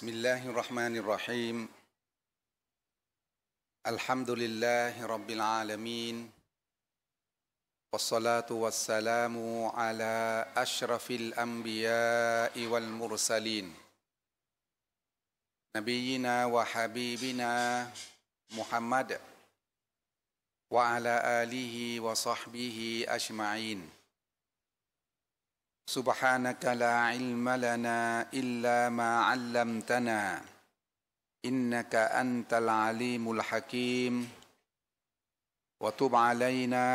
بسم الله الرحمن الرحيم الحمد لله رب العالمين والصلاه والسلام على اشرف الانبياء والمرسلين نبينا وحبيبنا محمد وعلى اله وصحبه اجمعين سبحانك لا علم لنا إلا ما علمتنا إنك أنت العليم الحكيم وتب علينا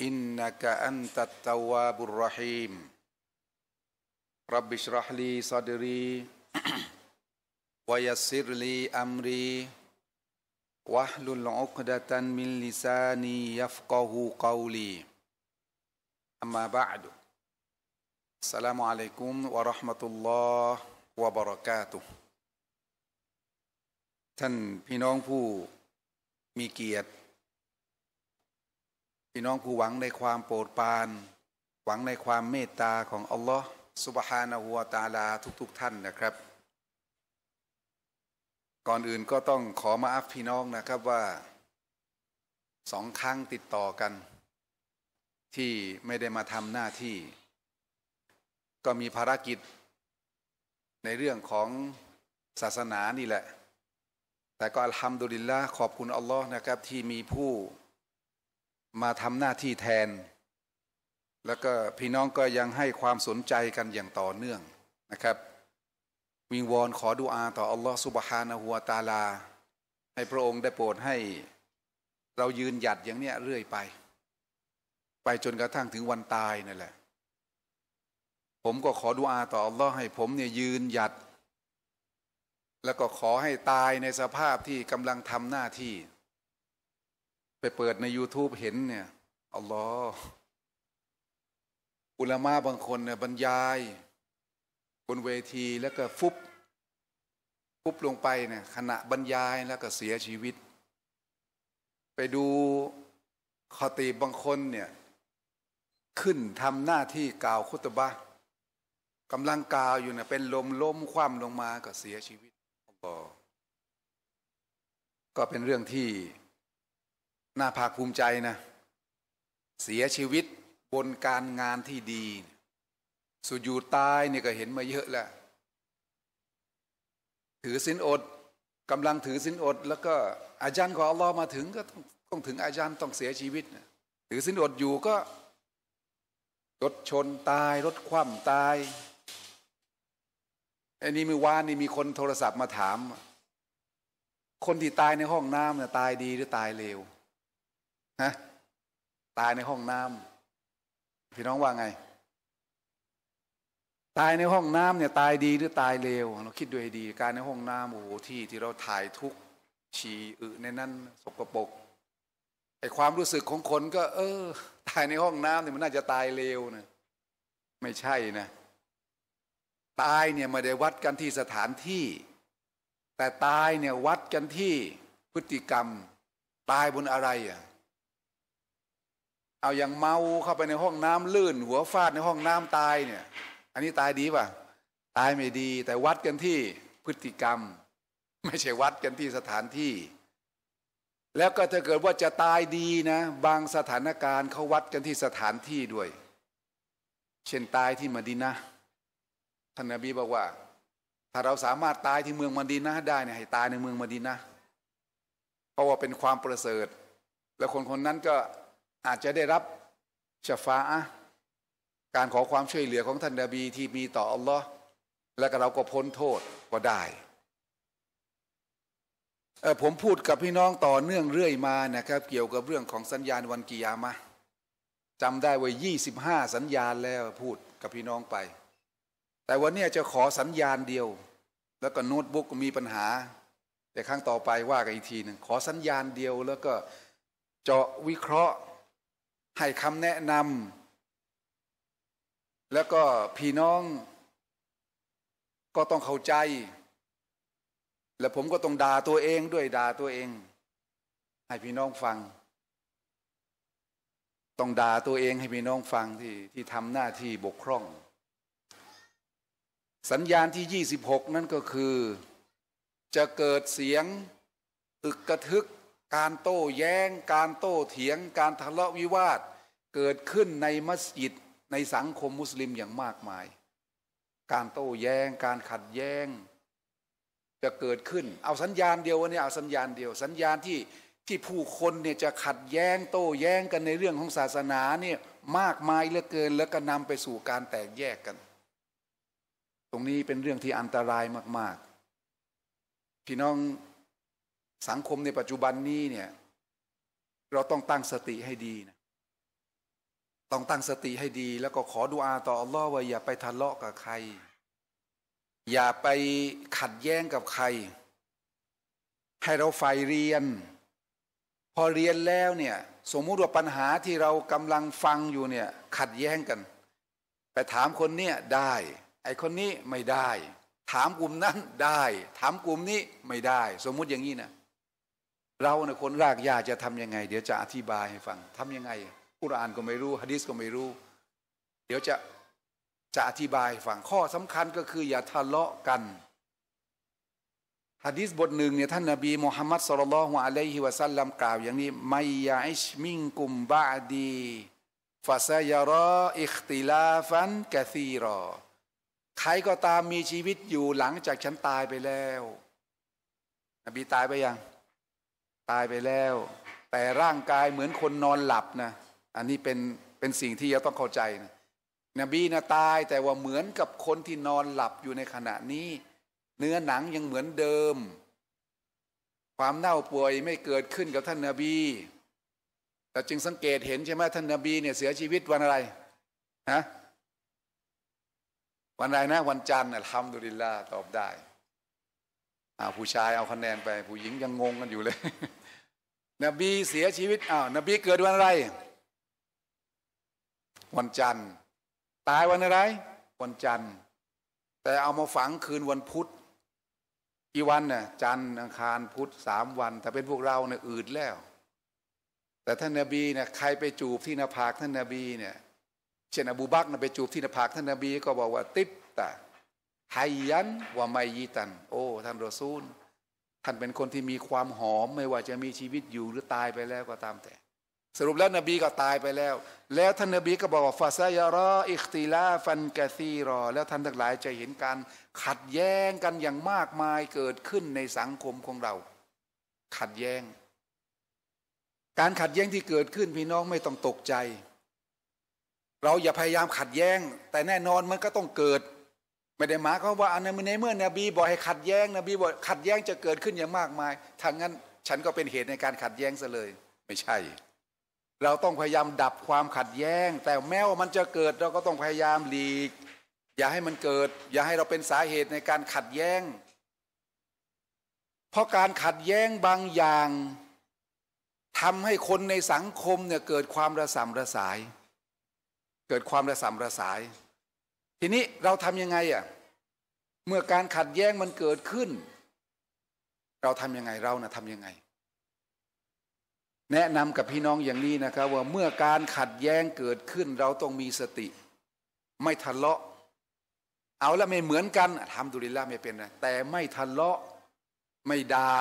إنك أنت التواب الرحيم رب اشرح لي صدري ويسر لي أمري واحلل عقدة من لساني يفقه قولي أما بعد ส ل س ل ا م عليكم ورحمة الله وبركاته ท่านพี่น้องผู้มีเกียรติ พี่น้องผู้หวังในความโปรดปราน หวังในความเมตตาของอัลลอฮ์สุบฮานาหัวตาลาทุกๆทท่านนะครับ ก่อนอื่นก็ต้องขอมาอัพพี่น้องนะครับว่าสองครั้งติดต่อกัน ที่ไม่ได้มาทำหน้าที่ก็มีภารกิจในเรื่องของศาสนานี่แหละ แต่ก็อัลฮัมดุลิลละขอบคุณอัลลอฮ์นะครับ ที่มีผู้มาทำหน้าที่แทน แล้วก็พี่น้องก็ยังให้ความสนใจกันอย่างต่อเนื่องนะครับ วิงวอนขอดุอาต่ออัลลอฮ์สุบฮานะฮัวตาลา ให้พระองค์ได้โปรดให้ เรายืนหยัดอย่างเนี้ยเรื่อยไป ไปจนกระทั่งถึงวันตายนั่นแหละผมก็ขอดุอาต่อ อัลลอฮ์ให้ผมเนี่ยยืนหยัด แล้วก็ขอให้ตายในสภาพที่กำลังทำหน้าที่ ไปเปิดใน YouTube เห็นเนี่ยอัลลอฮ์อุลามาบางคนเนี่ยบรรยาย บนเวทีแล้วก็ฟุบ ฟุบลงไปเนี่ยขณะบรรยายแล้วก็เสียชีวิต ไปดูคอตีบางคนเนี่ย ขึ้นทำหน้าที่กล่าวคุตบะกำลังกาวอยู่เนี่ยเป็นลมล้มคว่ำลงมาก็เสียชีวิตก็ก็เป็นเรื่องที่น่าภาคภูมิใจนะ เสียชีวิตบนการงานที่ดี สุดอยู่ตายเนี่ยก็เห็นมาเยอะแล้วถือสินอดกำลังถือสินอด แล้วก็อาจารย์ของอัลลอฮ์มาถึงก็ต้องต้องถึงอาจารย์ต้องเสียชีวิตนะถือสินอดอยู่ก็ รถชนตายรถคว่ำตายอันนี้มีวานนี่มีคนโทรศัพท์มาถาม คนที่ตายในห้องน้ำเนี่ย ตายดีหรือตายเลวฮะ ตายในห้องน้ำพี่น้องว่าไง ตายในห้องน้ำเนี่ย ตายดีหรือตายเลวเราคิดดูให้ดี การในห้องน้ำโอ้โหที่ที่เราถ่ายทุกฉี่อึในนั้นสกปรก ไอความรู้สึกของคนก็ เออ ตายในห้องน้ำเนี่ยมันน่าจะตายเลวนะ ไม่ใช่นะตาย เนี่ยไม่ได้วัดกันที่สถานที่ แต่ตาย เนี่ย วัดกันที่พฤติกรรม ตายบนอะไรอ่ะเอาอย่างเมาเข้าไปในห้องน้ำลื่น หัวฟาดในห้องน้ำตายเนี่ย อันนี้ตายดีป่ะตายไม่ดี แต่วัดกันที่พฤติกรรม ไม่ใช่วัดกันที่สถานที่ แล้วก็ถ้าเกิดว่าจะตายดีนะ บางสถานการณ์เขาวัดกันที่สถานที่ด้วย เช่นตายที่มดินะท่านนบีบอกว่า ถ้าเราสามารถตายที่เมืองมดีนนะได้เนี่ยให้ ตายในเมืองมดีนนะเพราะว่าเป็นความประเสริฐ และคนคนนั้นก็อาจจะได้รับชฟ้าการขอความช่วยเหลือของท่านนบีที่มีต่ออัลลอฮ์และก็เราก็พ้นโทษก็ได้ผมพูดกับพี่น้องต่อเนื่องเรื่อยมานะครับ เกี่ยวกับเรื่องของสัญญาณวันกิยามะจำได้ว่า 25 สัญญาณแล้วพูดกับพี่น้องไปแต่วันนี้จะขอสัญญาณเดียวแล้วก็โน้ตบุ๊กมีปัญหา แต่ครั้งต่อไปว่ากันอีกทีหนึ่งขอสัญญาณเดียวแล้วก็เจาะวิเคราะห์ให้คำแนะนำแล้วก็พี่น้องก็ต้องเข้าใจ และผมก็ต้องด่าตัวเองด้วยด่าตัวเอง ให้พี่น้องฟัง ต้องด่าตัวเองให้พี่น้องฟังที่ที่ทำหน้าที่บกพร่องสัญญาณที่ 26 นั่นก็คือจะเกิดเสียงอึกกระทึกการโต้แย้ง การโต้เถียงการทะเลาะวิวาท เกิดขึ้นในมัสยิดในสังคมมุสลิมอย่างมากมาย การโต้แย้ง การขัดแย้ง จะเกิดขึ้นเอาสัญญาณเดียววันนี้เอาสัญญาณเดียว สัญญาณที่ที่ผู้คนเนี่ยจะขัดแย้งโต้แย้งกันในเรื่องของศาสนาเนี่ยมากมายเหลือเกินแล้วก็นำไปสู่การแตกแยกกันตรงนี้เป็นเรื่องที่อันตรายมากๆพี่น้องสังคมในปัจจุบันนี้เนี่ย เราต้องตั้งสติให้ดีนะต้องตั้งสติให้ดี แล้วก็ขอดุอาต่ออัลลอฮ์ว่าอย่าไปทะเลาะกับใคร อย่าไปขัดแย้งกับใคร ให้เราฝ่ายเรียน พอเรียนแล้วเนี่ย สมมุติว่าปัญหาที่เรากำลังฟังอยู่เนี่ย ขัดแย้งกัน ไปถามคนเนี่ยได้ไอคนนี้ไม่ได้ ถามกลุ่มนั้นได้ ถามกลุ่มนี้ไม่ได้ สมมุติอย่างนี้นะเราในะคนรากหญ้าจะทํำยังไง เดี๋ยวจะอธิบายให้ฟังทํำยังไงอุรานก็ไม่รู้ฮะดิษก็ไม่รู้ เดี๋ยวจะจะอธิบายฟังข้อสำคัญก็คือ อย่าทะเลาะกันฮะดิษบทหนึ่งเนี่ยท่านนาบีมูฮัมมัดสุลลัลฮุอะลัยฮิวะซัลลัมกล่าวอย่างนี้ไมยาอิชมิงกุมบาดีฟาซายรออิคติลาฟันกะซีรอใครก็ตามมีชีวิตอยู่หลังจากฉันตายไปแล้ว นบีตายไปยัง ตายไปแล้ว แต่ร่างกายเหมือนคนนอนหลับนะ อันนี้เป็นเป็นสิ่งที่เราต้องเข้าใจนะนบีนะตายแต่ว่าเหมือนกับคนที่นอนหลับอยู่ในขณะ นี้ เนื้อหนังยังเหมือนเดิม ความเน่าป่วยไม่เกิดขึ้นกับท่านนาบี แต่จึงสังเกตเห็นใช่ไหมท่านนาบี เนี่ยเสียชีวิตวันอะไร ฮะวันใดนะวันจันทร์ทำดุริลลาตอบได้อาผู้ชายเอาคะแนนไป ผู้หญิงยังงงกันอยู่เลย นบีเสียชีวิตอ้าวนบีเกิดวันอะไร วันจันทร์ตายวันอะไร วันจันทร์ แต่เอามาฝังคืนวันพุธกี่วันเนี่ยจันทร์อังคารพุธสามวัน แต่เป็นพวกเราเนี่ยอืดแล้ว แต่ท่านนบีเนี่ยใครไปจูบที่หน้าผากท่านนบีเนี่ยเช่นอบูบักนะไปจูบที่หน้าผากท่านนบีก็บอกว่าติบตาไฮยันว่าไมยีตัน โอ้ท่านรอซูลท่านเป็นคนที่มีความหอมไม่ว่าจะมีชีวิตอยู่หรือตายไปแล้วก็ตามแต่ สรุปแล้วนบีก็ตายไปแล้ว แล้วท่านนบีก็บอกว่าฟาซายรออิคติลาฟันกะซีรอ แล้วท่านทั้งหลายจะเห็นการขัดแย้งกันอย่างมากมายเกิดขึ้นในสังคมของเรา ขัดแย้ง การขัดแย้งที่เกิดขึ้นพี่น้องไม่ต้องตกใจเราอย่าพยายามขัดแย้งแต่แน่นอนมันก็ต้องเกิดไม่ได้หมายความว่าอันนั้่ในเมื่อนบีบอกให้ขัดแย้งนบีบอกขัดแย้งจะเกิดขึ้นอย่างมากมายทางนั้นฉันก็เป็นเหตุในการขัดแย้งซะเลย ไม่ใช่ เราต้องพยายามดับความขัดแย้งแต่แม้ว่ามันจะเกิดเราก็ต้องพยายามหลีก อย่าให้มันเกิด อย่าให้เราเป็นสาเหตุในการขัดแย้งเพราะการขัดแย้งบางอย่างทำให้คนในสังคมเนี่ยเกิดความระสำระสายเกิดความระสำระสาย ทีนี้เราทำยังไงอ่ะเมื่อการขัดแย้ง มันเกิดขึ้น เราทำยังไงเรานะ่ะทำยังไง แนะนำกับพี่น้องอย่างนี้นะครับ ว่าเมื่อการขัดแย้งเกิดขึ้น เราต้องมีสติ ไม่ทะเลาะ เอาละไม่เหมือนกันทำดุริล่าไม่เป็นนะแต่ไม่ทะเลาะไม่ดา่า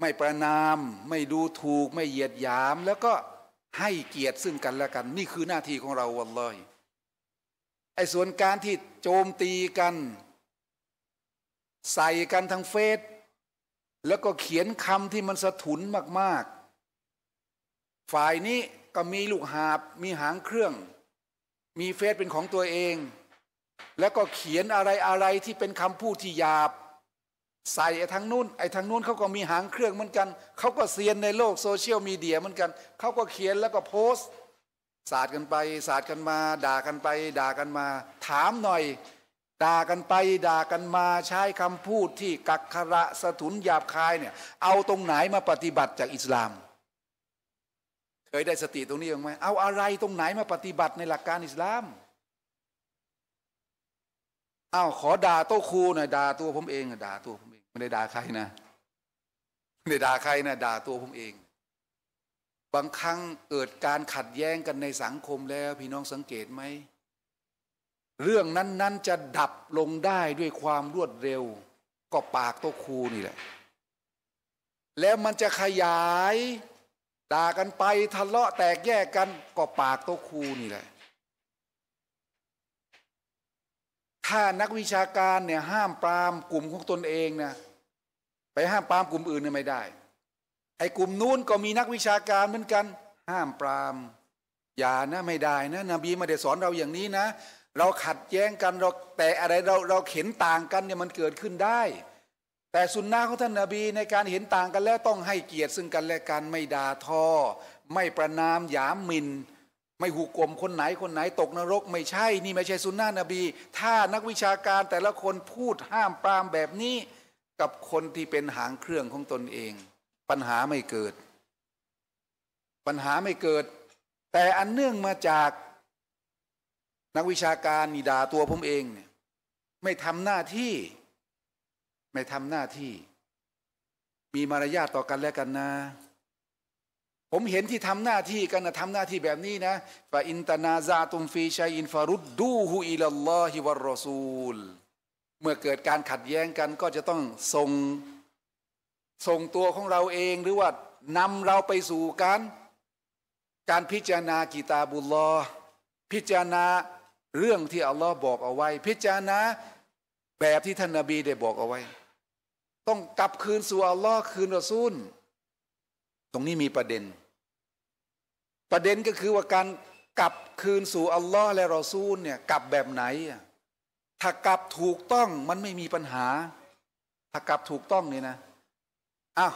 ไม่ประนาม ไม่ดูถูก ไม่เหยียดหยามแล้วก็ให้เกียรติซึ่งกันและกัน นี่คือหน้าที่ของเราวันลอยไอ้ส่วนการที่โจมตีกัน ใส่กันทางเฟซแล้วก็เขียนคำที่มันสะทุนมากๆ ฝ่ายนี้ก็มีลูกหาบมีหางเครื่อง มีเฟซเป็นของตัวเอง แล้วก็เขียนอะไรอะไรที่เป็นคำพูดที่หยาบใส่ไอ้ทางนู้นไอ้ทางนู้นเขาก็มีหางเครื่องเหมือนกัน เขาก็เซียนในโลกโซเชียลมีเดียเหมือนกัน เขาก็เขียนแล้วก็โพสต์สาดกันไปสาดกันมา ด่ากันไป ด่ากันมา ถามหน่อย ด่ากันไป ด่ากันมา ใช้คำพูดที่ กักขระ สถุนหยาบคายเนี่ยเอาตรงไหนมาปฏิบัติจากอิสลาม เคยได้ สติตรงนี้ยังไหมเอาอะไรตรงไหนมาปฏิบัติในหลักการอิสลามเอาขอด่าโตครูหน่อยด่าตัวผมเองด่าตัวผมไม่ได้ด่าใครนะไม่ได้ด่าใครนะด่าตัวผมเอง บางครั้งเกิดการขัดแย้งกันในสังคมแล้วพี่น้องสังเกตไหมเรื่องนั้น ๆจะดับลงได้ด้วยความรวดเร็ว ก็ปากโตครูนี่แหละแล้วมันจะขยายด่ากันไปทะเลาะแตกแยกกันก็ปากโตครูนี่แหละถ้านักวิชาการเนี่ยห้ามปรามกลุ่มของตนเองนะไปห้ามปรามกลุ่มอื่นเนี่ยไม่ได้ไอ้กลุ่มนู้นก็มีนักวิชาการเหมือนกัน ห้ามปรามอย่านะไม่ได้นะนบีไม่ได้สอนเราอย่างนี้นะ เราขัดแย้งกันเราแต่อะไรเราเราเห็นต่างกันเนี่ยมันเกิดขึ้นได้ แต่สุนนะของท่านนบีในการเห็นต่างกันแล้วต้องให้เกียรติซึ่งกันและกันไม่ด่าทอ ไม่ประนามหยามหมินไม่หูกลมคนไหนคนไหนตกนรก ไม่ใช่ นี่ไม่ใช่สุนนะนบี ถ้านักวิชาการแต่ละคนพูดห้ามปรามแบบนี้กับคนที่เป็นหางเครื่องของตนเอง ปัญหาไม่เกิด ปัญหาไม่เกิด แต่อันเนื่องมาจาก นักวิชาการนิด่าตัวผมเองเนี่ย ไม่ทำหน้าที่ ไม่ทำหน้าที่ มีมารยาทต่อกันและกันนะผมเห็นที่ทำหน้าที่กันนะทำหน้าที่แบบนี้นะฟาอินตนาซาตุมฟีชัยอินฟารุดดูฮูอิลลอฮิวะรอซูลเมื่อเกิดการขัดแย้งกันก็จะต้องส่งส่งตัวของเราเองหรือว่านำเราไปสู่การการพิจารณากีตาบุลลอพิจารณาเรื่องที่อัลลอฮ์บอกเอาไว้ พิจารณาแบบที่ท่านนาบีได้บอกเอาไว้ ต้องกลับคืนสู่อัลลอฮ์คืนรอซูล ตรงนี้มีประเด็น ประเด็นก็คือว่าการกลับคืนสู่อัลลอฮ์และรอซูลเนี่ยกลับแบบไหนอ่ะถ้ากับถูกต้องมันไม่มีปัญหาถ้ากับถูกต้องเนี่ยนะอ้าว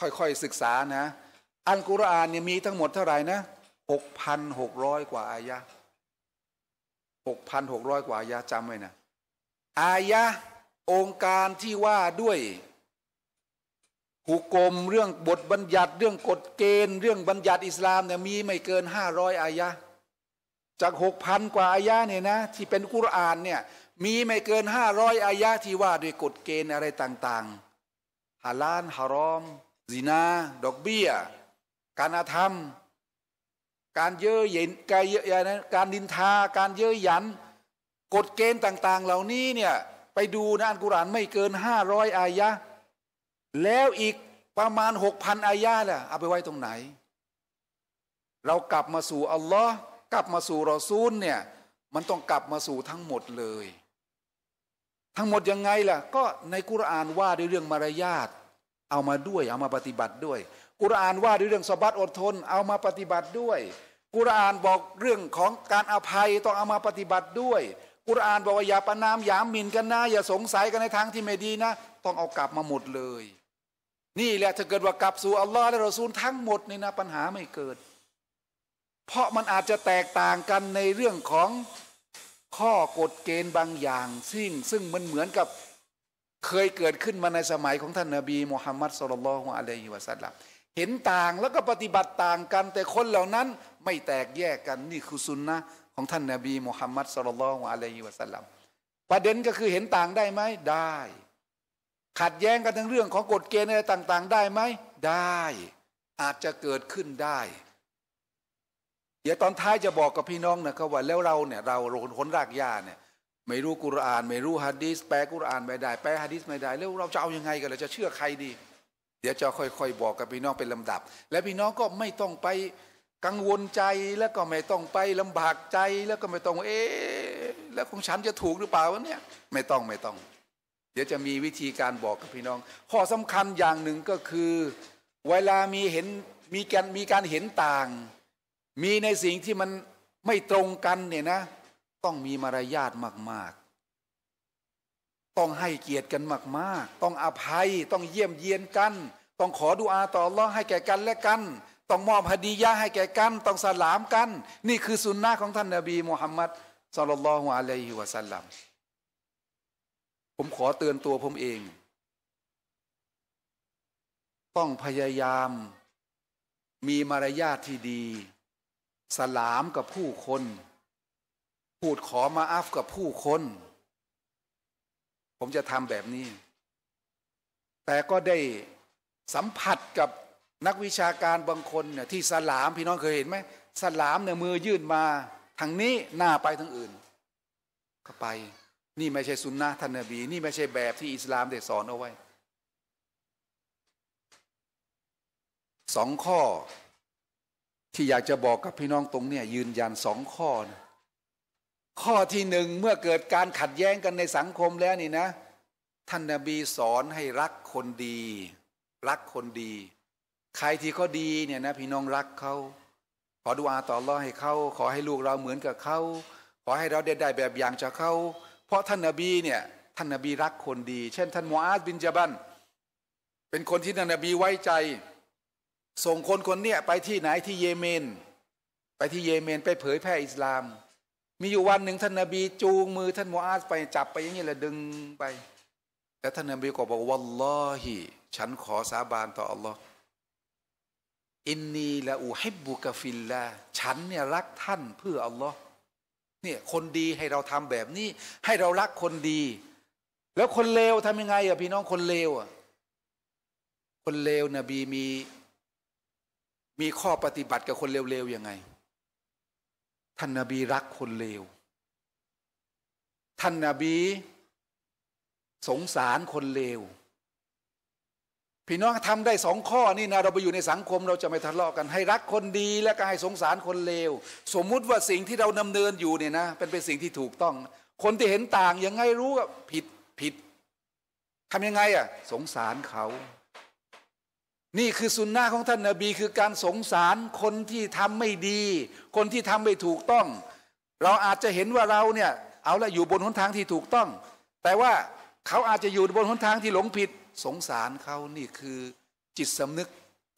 ค่อย ๆ ศึกษานะ อันกุรอานเนี่ยมีทั้งหมดเท่าไหร่นะหกพันหกร้อยกว่าอายะหกพันหกร้อยกว่าอายะจำไว้นะ อายะองค์การที่ว่าด้วยหุกกลมเรื่องบทบัญญัติเรื่องกฎเกณฑ์เรื่องบัญญัติอิสลามเนี่ยมีไม่เกินห้าร้อยอายะจากหกพันกว่าอายะเนี่ยนะ ที่เป็นกุรอานเนี่ยมีไม่เกินห้าร้อยอายะที่ว่าด้วยกฎเกณฑ์อะไรต่าง ๆฮาลานฮารอมซีนา ดอกเบี้ยการอาธรรม การเย่อเย็นการเยอนะการดินทา การเย่อหยัน กฎเกณฑ์ต่างๆ เหล่านี้เนี่ยไปดูนะอันกุรานไม่เกินห้าร้อยอายะแล้วอีกประมาณหกพันอายะล่ะเอาไปไว้ตรงไหน เรากลับมาสู่อัลลอฮ์กลับมาสู่รอซูลเนี่ยมันต้องกลับมาสู่ทั้งหมดเลยทั้งหมดยังไงล่ะก็ในกุรอานว่าด้วยเรื่องมารยาทเอามาด้วยเอามาปฏิบัติด้วย กุรอานว่าด้วยเรื่องสบัดอดทนเอามาปฏิบัติด้วย กุรอานบอกเรื่องของการอภัยต้องเอามาปฏิบัติด้วย กุรอานบอกว่าอย่าประนามอย่าหมิ่นกันนะอย่าสงสัยกันในทางที่ไม่ดีนะต้องเอากลับมาหมดเลย นี่แหละถ้าเกิดว่ากลับสู่อัลลอฮ์และราซูล ทั้งหมดนี่นะปัญหาไม่เกิด เพราะมันอาจจะแตกต่างกันในเรื่องของข้อกฎเกณฑ์บางอย่างซึ่งซึ่งมันเหมือนกับเคยเกิดขึ้นมาในสมัยของท่านนาบีมุฮัมมัดสุลลัลของอะลัยฮิวะสัลลัมเห็นต่างแล้วก็ปฏิบัติต่างกันแต่คนเหล่านั้นไม่แตกแยกกันนี่คือสุนนะของท่านนาบีมุฮัมมัดสุลลัลของอะลัยฮิวะสัลลัมประเด็นก็คือเห็นต่างได้ไหมได้ ขัดแย้งกันทั้งเรื่อง ของกฎเกณฑ์อะไรต่าง ๆ ได้ไหมได้อาจจะเกิดขึ้นได้เดี๋ยวตอนท้ายจะบอกกับพี่น้องนะครับว่าแล้วเราเนี่ย เรารนคนรากหญ้าเนี่ย ไม่รู้กุรอานไม่รู้ฮะดีสแปลกุรอานไม่ได้แปลฮะดีสไม่ได้แล้วเราจะเอายังไงกันเราจะเชื่อใครดี เดี๋ยวจะค่อย ๆบอกกับพี่น้องเป็นลำดับ และพี่น้องก็ไม่ต้องไปกังวลใจแล้วก็ไม่ต้องไปลำบากใจแล้วก็ไม่ต้องเอ๊แล้วของฉันจะถูกหรือเปล่าวะเนี่ยไม่ต้องไม่ต้อง เดี๋ยวจะมีวิธีการบอกกับพี่น้องข้อสำคัญอย่างหนึ่งก็คือเวลามีเห็นมีการมีการเห็นต่างมีในสิ่งที่มันไม่ตรงกันเนี่ยนะ ต้องมีมารยาทมากๆ ต้องให้เกียรติกันมาก ๆ ต้องอภัยต้องเยี่ยมเยียนกัน ต้องขอดุอาต่อรอให้แก่กันและกัน ต้องมอบฮดียะให้แก่กัน ต้องสลามกัน นี่คือสุนนะของท่านนาบีมุฮัมมัดสลลัลลอฮุอะลัยฮิวะสัลลัมผมขอเตือนตัวผมเอง ต้องพยายาม มีมารยาทที่ดีสลามกับผู้คน พูดขอมาอัฟกับผู้คน ผมจะทำแบบนี้ แต่ก็ได้สัมผัสกับนักวิชาการบางคนเนี่ยที่สลามพี่น้องเคยเห็นไหมสลามเนี่ยมือยื่นมาทางนี้ หน้าไปทางอื่นก็ไป นี่ไม่ใช่สุนนะท่านนบี นี่ไม่ใช่แบบที่อิสลามได้สอนเอาไว้ สองข้อที่อยากจะบอกกับพี่น้องตรงเนี่ยยืนยันสองข้อนะข้อที่หนึ่งเมื่อเกิดการขัดแย้งกันในสังคมแล้วนี่นะท่านนาบีสอนให้รักคนดี รักคนดี ใครที่เขาดีเนี่ยนะพี่น้องรักเขาขอดูอาต่อรอให้เขาขอให้ลูกเราเหมือนกับเขาขอให้เราได้ได้แบบอย่างจากเขาเพราะท่านนาบีเนี่ยท่านนาบีรักคนดี เช่นท่านมูอาดบินจาบันเป็นคนที่ท่านนาบีไว้ใจส่งคนคนเนี้ยไปที่ไหนที่เยเมน ไปที่เยเมนไปเผยแพร่อิสลาม มีอยู่วันหนึ่งท่านนบี จูงมือท่าน มูอาสไปจับไปอย่างนี้แหละ ดึงไป แต่ท่านนบี ก็ บอกวัลลอฮิฉันขอสาบาน ต่ออัลลอฮ์อินนีละอูฮิบุกฟิลลาฉันเนี่ยรักท่านเพื่ออัลลอฮ์เนี่ย คนดีให้เราทำแบบนี้ให้เรารักคนดี แล้วคนเลวทำยังไงอ่ะพี่น้องคนเลวอ่ะคนเลวนบีมีมีข้อปฏิบัติกับคนเลวๆยังไงท่านนาบีรักคนเลว ท่านนาบี สงสารคนเลว พี่น้องทำได้สองข้อนี่นะเราไปอยู่ในสังคม เราจะไม่ทะเลาะกันให้รักคนดี และก็ให้สงสารคนเลว สมมุติว่าสิ่งที่เราดำเนินอยู่เนี่ยนะเป็นเป็นสิ่งที่ถูกต้อง คนที่เห็นต่างยังไงรู้ว่าผิดผิดทำยังไง อ่ะ สงสารเขานี่คือสุนนะของท่านนาบีคือการสงสารคนที่ทำไม่ดี คนที่ทำไม่ถูกต้อง เราอาจจะเห็นว่าเราเนี่ยเอาละอยู่บนหนทางที่ถูกต้อง แต่ว่าเขาอาจจะอยู่บนหนทางที่หลงผิด สงสารเขานี่คือจิตสำนึก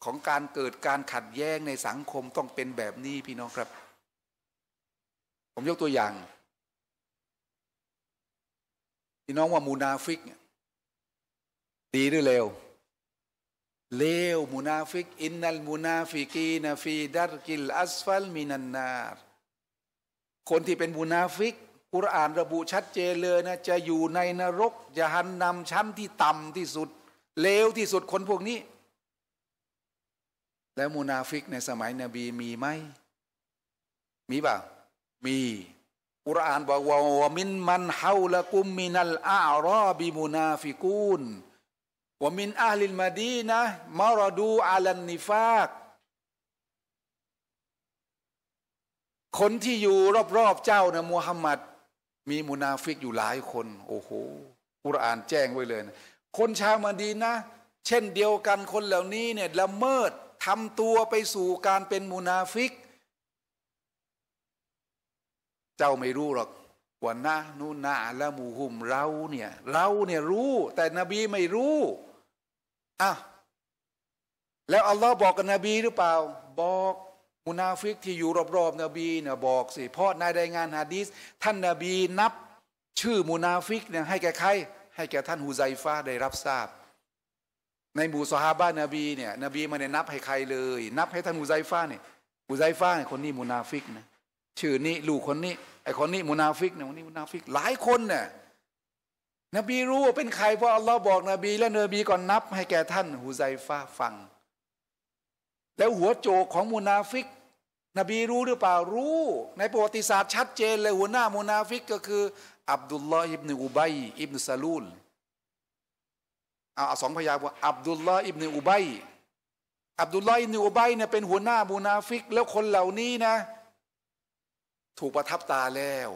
ของการเกิดการขัดแย้งในสังคมต้องเป็นแบบนี้พี่น้องครับ ผมยกตัวอย่าง พี่น้องว่ามูนาฟิกดีหรือเลวเลวมุนาฟิกอินนัลมุนาฟิกีนฟีดารกิลอัสฟัลมินันนาร์คนที่เป็นมุนาฟิกกุรอานระบุชัดเจนเลยนะ จะอยู่ในนรกจะหันนำชั้นที่ต่ำที่สุด เลวที่สุดคนพวกนี้แล้วมุนาฟิกในสมัยนบีมีไหมมีเปล่ามีอุรานบอกว่ามินมันเฮาละกุมมินัลอารอบิมุนาฟิกูนว่ามินอาลิลมาดีนะมารดูอาลันนิฟาก คนที่อยู่รอบๆเจ้านะมูฮัมหมัด มีมุนาฟิกอยู่หลายคน โอ้โหอุรานแจ้งไว้เลยนะคนชาวมาดีนะ เช่นเดียวกันคนเหล่านี้เนี่ยละเมิดทำตัวไปสู่การเป็นมุนาฟิก เจ้าไม่รู้หรอกว่านะนูนาละมูหุม เราเนี่ย เราเนี่ยรู้ แต่นบีไม่รู้อะแล้วอัลลอฮ์บอกกับนบีหรือเปล่า บอกมุนาฟิกที่อยู่รอบๆนบีเนี่ยบอกสิเพราะในรายงานฮะดีสท่านนบีนับชื่อมุนาฟิกเนี่ยให้แก่ใครให้แก่ท่านฮูไซฟ้าได้รับทราบ ในหมู่สฮาบะนบีเนี่ยนบีไม่ได้นับให้ใครเลย นับให้ท่านฮูไซฟ้าเนี่ยฮูไซฟ้าคนนี้มุนาฟิกนะชื่อนี้ลูกคนนี้ไอคนนี้มุนาฟิกเนี่ยคนนี้มุนาฟิกหลายคนเนี่ยนบีรู้ ว่าเป็นใครเพราะอัลลอฮ์บอกนบีและนบีก่อนนับ ให้แก่ท่านฮูไซฟ้าฟัง แล้วหัวโจกของมูนาฟิก นบีรู้หรือเปล่ารู้ ในประวัติศาสตร์ชัดเจนเลยหัวหน้ามูนาฟิก ก็คืออับดุลลอฮ์อิบนอุบัยอิบนซาลูลเอาสองพยางค์ว่าอับดุลลอฮ์อิบนอุบัยอับดุลลอฮ์อิบนอุบัยเนี่ยเป็นหัวหน้ามูนาฟิกแล้วคนเหล่านี้นะ ถูกประทับตาแล้ว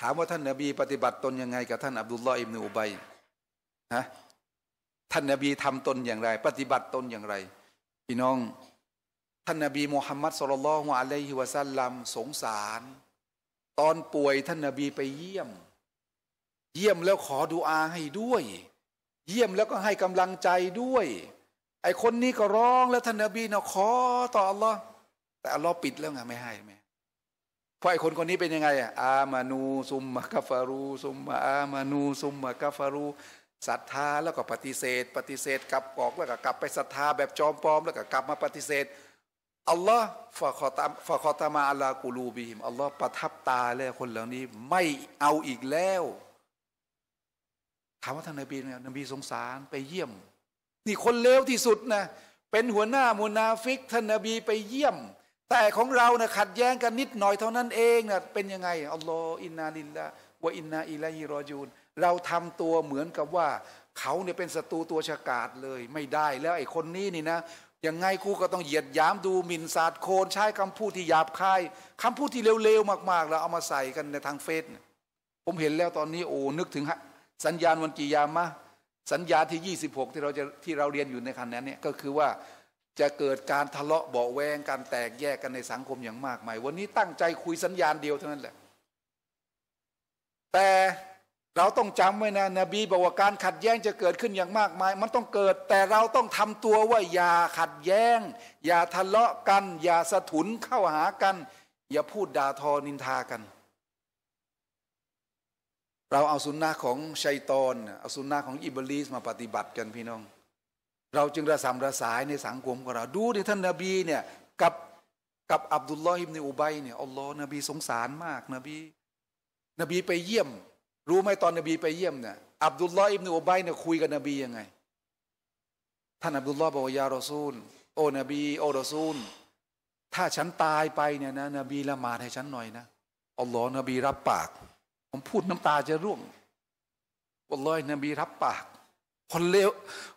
ถามว่าท่านนาบีปฏิบัติตนยังไงกับท่านอับดุลลอฮ์อิบนูอุบัยฮะท่านนาบีทำตนอย่างไร ปฏิบัติตนอย่างไรพี่น้องท่านนาบีมูฮัมมัดสุลลัลฮวอะลัยฮิวะซัลลัมสงสาร ตอนป่วยท่านนาบีไปเยี่ยม เยี่ยมแล้วขอดูอาให้ด้วย เยี่ยมแล้วก็ให้กำลังใจด้วย ไอคนนี้ก็ร้องแล้วท่านนาบีเนาะขอต่ออัลลอฮ์แต่อัลลอฮ์ปิดแล้วไงไม่ให้ไม่ฝ่ายคนคนนี้เป็นยังไงอะอามานู ซุมมะกัฟารูซุมมาอามานูซุมมะกัฟารูศรัทธาแล้วก็ปฏิเสธ ปฏิเสธกลับออกแล้วก็กลับไปศรัทธาแบบจอมปลอมแล้วก็กลับมาปฏิเสธอัลลอฮ์ฟะคอตามฟะคอตมาอัลลากูลูบิมอัลลอฮ์ประทับตาแล้วคนเหล่านี้ ไม่เอาอีกแล้วถามว่าท่านนบีเนี่ยนบีสงสารไปเยี่ยม นี่คนเลวที่สุดนะเป็นหัวหน้ามุนาฟิกท่านนบีไปเยี่ยมแต่ของเราเนี่ยขัดแย้งกันนิดหน่อยเท่านั้นเองนะเป็นยังไงอัลลอฮ์อินนาลิลละวะอินนาอิลัยฮิรอยูน เราทำตัวเหมือนกับว่าเขาเนี่ยเป็นศัตรูตัวฉกาจเลยไม่ได้แล้วไอ้คนนี้นี่นะ ยังไงกูก็ต้องเหยียดยามดูหมิ่นสาดโคนใช้คำพูดที่หยาบคาย คำพูดที่เร็วๆมาก ๆ แล้วเอามาใส่กันในทางเฟซผมเห็นแล้วตอนนี้โอ้นึกถึงสัญญาณวันกิยามะสัญญาที่26 ที่เราจะที่เราเรียนอยู่ในคันนั้นเนี่ยก็คือว่าจะเกิดการทะเลาะเบาแวงการแตกแยกกันในสังคมอย่างมากมาย วันนี้ตั้งใจคุยสัญญาณเดียวเท่านั้นแหละ แต่เราต้องจำไว้นะนบีบอกว่าการขัดแย้งจะเกิดขึ้นอย่างมากมาย มันต้องเกิดแต่เราต้องทำตัวว่า อย่าขัดแย้งอย่าทะเลาะกัน อย่าสะทุนเข้าหากัน อย่าพูดด่าทอนินทากัน เราเอาสุนนะของชัยตอนเอาสุนนะของอิบลีสมาปฏิบัติกันพี่น้องเราจึงระสำระสายในสังคมของเราดูในท่านนาบีเนี่ยกับกับอับดุลลอฮิมในอุบัยเนี่ยอัลลอฮ์นบีสงสารมาก นบีนบีไปเยี่ยม รู้ไหมตอนนบีไปเยี่ยมเนี่ยอับดุลลอฮิมในอุบัยเนี่ยคุยกับนบียังไง ท่านอับดุลลอฮ์บอกว่ายารอซูล โอนบี โอรอซูล ถ้าฉันตายไปเนี่ยนะ นบีละหมาดให้ฉันหน่อยนะอัลลอฮ์นบีรับปาก ผมพูดน้ำตาจะร่วงอัลลอฮ์นบีรับปากคนเลว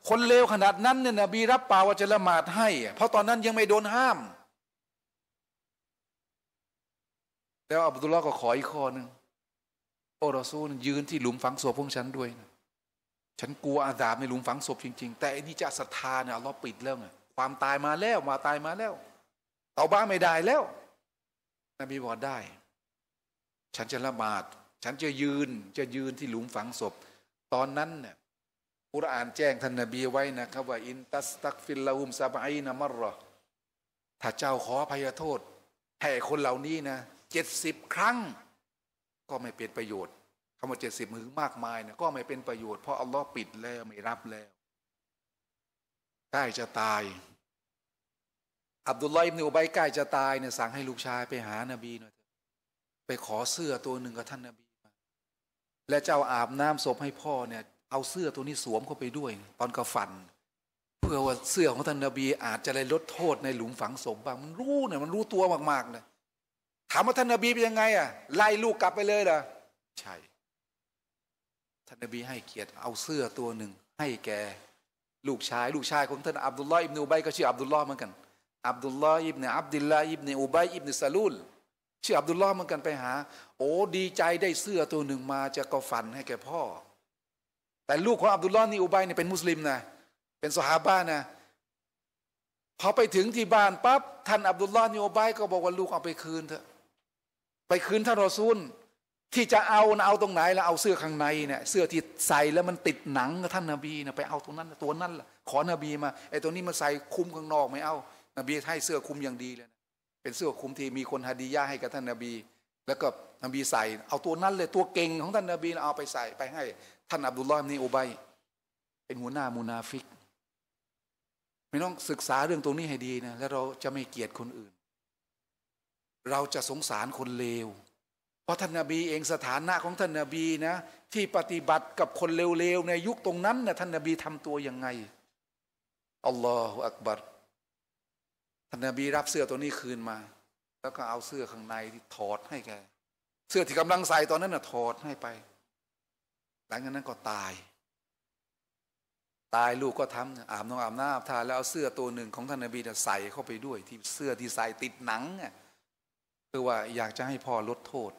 คนเลวขนาดนั้นเนี่ยนบีรับปาว่าจะละหมาดให้เพราะตอนนั้นยังไม่โดนห้ามแต่อับดุลลอฮ์ก็ขออีกข้อหนึ่งโอรสูนยืนที่หลุมฝังศพพวกฉันด้วยนะฉันกลัวอาดาบในหลุมฝังศพ จริง ๆ แต่อันนี้จะศรัทธาเนี่ยเราปิดแล้วไงความตายมาแล้ว มาตายมาแล้วเตาบ้าไม่ได้แล้วนบีบอกได้ ฉันจะละหมาด ฉันจะยืนจะยืนที่หลุมฝังศพ ตอนนั้นเนี่ยกุรอานแจ้งท่านนบีไว้นะครับว่า อินตัสตักฟิลลาอุมซาบไอนามรอถ้าเจ้าขอพยโทษให้คนเหล่านี้นะเจ็ดสิบครั้ง ก็ไม่เป็นประโยชน์คำว่าเจ็ดสิบมือมากมายนะก็ไม่เป็นประโยชน์ เพราะอัลลอฮ์ปิดแล้วไม่รับแล้วใกล้จะตาย อับดุลลอฮ์อิบนุบัยใกล้จะตายเนี่ยสั่งให้ลูกชายไปหานบีหน่อยไปขอเสื้อตัวหนึ่งกับท่านนบีมา และเจ้าอาบน้ำศพให้พ่อเนี่ยเอาเสื้อตัวนี้สวมเข้าไปด้วย ตอนกระฟัน เพื่อว่าเสื้อของท่านนบี อาจจะได้ลดโทษในหลุมฝังศพบ้างมันรู้เนี่ยมันรู้ตัวมากๆเลยถามว่าท่านนบีเป็นยังไงอ่ะไล่ลูกกลับไปเลยเหรอใช่ท่านนบีให้เกียรติเอาเสื้อตัวหนึ่งให้แกลูกชายลูกชายของท่านอับดุลลอฮ์อิบเนอุบัยก็ชื่ออับดุลลอฮ์เหมือนกันอับดุลลอฮ์อิบเนอับดิลลาอิบเนอุบัยอิบเนซาลูลชื่ออับดุลลอฮ์เหมือนกันไปหา โอ้ดีใจได้เสื้อตัวหนึ่งมาจะก็ฟันให้แกพ่อแต่ลูกของอับดุลลอฮ์นี่อุบัยเนี่ยเป็นมุสลิมนะเป็นสหาบ้านนะ พอไปถึงที่บ้านปั๊บท่านอับดุลลอฮ์นี่อุบัยก็บอกว่าลูกเอาไปคืนเถอะไปคืนท่านรอซูลที่จะเอานะเอาตรงไหนแล้วเอาเสื้อข้างในเนี่ยเสื้อที่ใส่แล้วมันติดหนังท่านนาบีนะไปเอาตรงนั้นตัวนั้นล่ะขอนบีมาไอ้ตัวนี้มาใส่คุมข้างนอกไม่เอา นบีให้เสื้อคุมอย่างดีเลยนะเป็นเสื้อคุมที่มีคนฮาดียาให้กับท่านนาบี แล้วก็นบีใส่เอาตัวนั้นเลยตัวเก่งของท่านนาบีเอาไปใส่ไปให้ท่านอับดุลลอฮ์นี่อุบัยเป็นหัวหน้ามูนาฟิกไม่ต้องศึกษาเรื่องตรงนี้ให้ดีนะแล้วเราจะไม่เกลียดคนอื่น เราจะสงสารคนเลว เพราะท่านนาบีเองสถานะของท่านนาบีนะ ที่ปฏิบัติกับคนเลวๆในยุคตรงนั้นนะท่านนาบีทำตัวยังไงอัลลอฮฺอักบัรท่านนาบีรับเสื้อตัวนี้คืนมา แล้วก็เอาเสื้อข้างในที่ถอดให้แกเสื้อที่กำลังใส่ตอนนั้นนะ่ะถอดให้ไปหลังจากนั้นก็ตาย ตายลูกก็ทำอาบน้องอาบน้ำทาแล้วเอาเสื้อตัวหนึ่งของท่านนบีใส่เข้าไปด้วย ที่เสื้อที่ใส่ติดหนังคือว่าอยากจะให้พ่อลดโทษ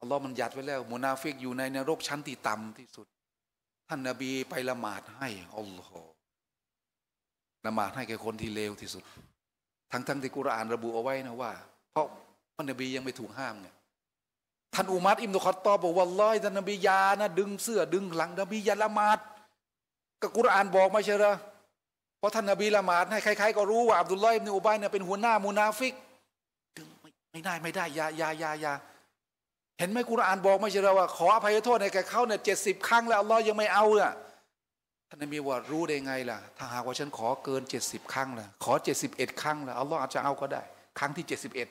อัลลอฮ์มันยัดไว้แล้วมูนาฟิกอยู่ในนรกชั้นที่ต่ำที่สุด ท่านนบีไปละหมาดให้อัลลอฮ์ละหมาดให้แก่คนที่เลวที่สุด ทั้งทั้งที่กุรอานระบุเอาไว้นะว่า เพราะท่านนบียังไม่ถูกห้ามไงท่านอุมัดอิมตุคอตตอบอกว่าลอยท่านนบียานะดึงเสื้อดึงหลังนบียาละมาดก็กุรอานบอกไม่ใช่หรอเพราะท่านนบีละมาดให้ใครๆก็รู้ว่าอับดุลลอฮ์อิมนุอุบายเนี่ยเป็นหัวหน้ามูนาฟิกดึงไม่ได้ไม่ได้ยายายายาเห็นไหมกุรอานบอกไม่ใช่หรอว่า ขออภัยโทษในแก่เขาเนี่ยเจ็ดสิบครั้งแล้วลอยยังไม่เอาน่ะท่านนบีว่ารู้ได้ไงล่ะถ้าหากว่าฉันขอเกินเจ็ดสิบครั้งล่ะขอเจ็ดสิบเอ็ดครั้งล่ะอัลลอฮ์อาจจะเอาก็ได้ครั้งที่เจ็ดสิบเอ็ด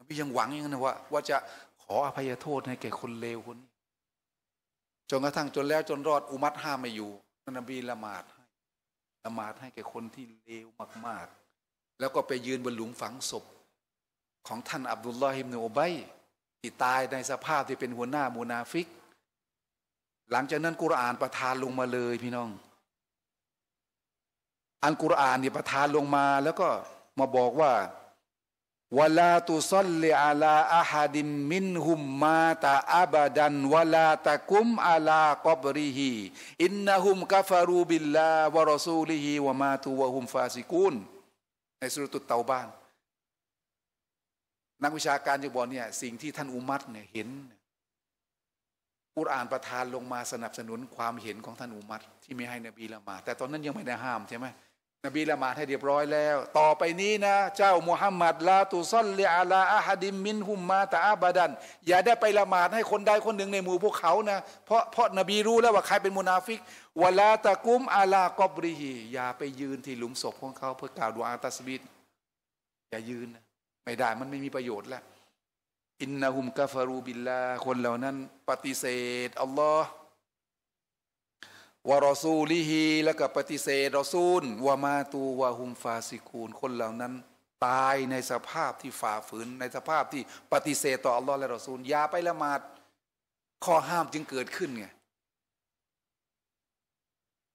นบียังหวังอย่างนั้นว่าว่าจะขออภัยโทษให้แก่คนเลวคนนี้จนกระทั่งจนแล้วจนรอดอุมัตห้ามไม่อยู่นบีละหมาดให้ละหมาดให้แก่คนที่เลวมากๆ แล้วก็ไปยืนบนหลุมฝังศพ ของท่านอับดุลลอฮิมโนอบัยที่ตายในสภาพที่เป็นหัวหน้ามูนาฟิก หลังจากนั้นกุรอานประทานลงมาเลยพี่น้อง อันกุรอานเนี่ยประทานลงมา แล้วก็มาบอกว่าวลาตุซัลลิอาลาอาฮดิมมินหุมมาตาอาบดันวลาตะกุมอาลากอบริฮีอินนะฮุมกาฟารูบิลลาวะรอซูลิฮีวะมาตูวะฮุมฟาซิกูนในสุรตุตเตาบ้าน นักวิชาการจะบอกเนี่ยสิ่งที่ท่านอุมัตเนี่ยเห็นอุรานประทานลงมาสนับสนุนความเห็นของท่านอุมัตที่ไม่ให้นบีละหมาดแต่ตอนนั้นยังไม่ได้ห้ามใช่ไหมนบีละหมาดให้เรียบร้อยแล้ว ต่อไปนี้นะ เจ้ามุฮัมมัดลาตุซัลลอาลา อาฮดิม มินหุมมาตาอาบาดันอย่าได้ไปละหมาดให้คนใดคนหนึ่งในหมู่พวกเขานะเพราะเพราะนบีรู้แล้วว่าใครเป็นมุนาฟิกวลาตะกุมอาลากอบริฮีอย่าไปยืนที่หลุมศพของเขาเพื่อกล่าวดวงอาตัสบิดอย่ายืนนะไม่ได้มันไม่มีประโยชน์แล้ว อินนาฮุมกาฟารูบิลลาคนเหล่านั้นปฏิเสธอัลลอฮ์วารอซูลิฮี แล้วก็ปฏิเสธรอซูลวามาตูวาหุมฟาซิกูลคนเหล่านั้น ตายในสภาพที่ฝ่าฝืนในสภาพที่ปฏิเสธต่อ อัลลอฮ์และรอซูลอย่าไปละหมาดข้อห้ามจึงเกิดขึ้นไง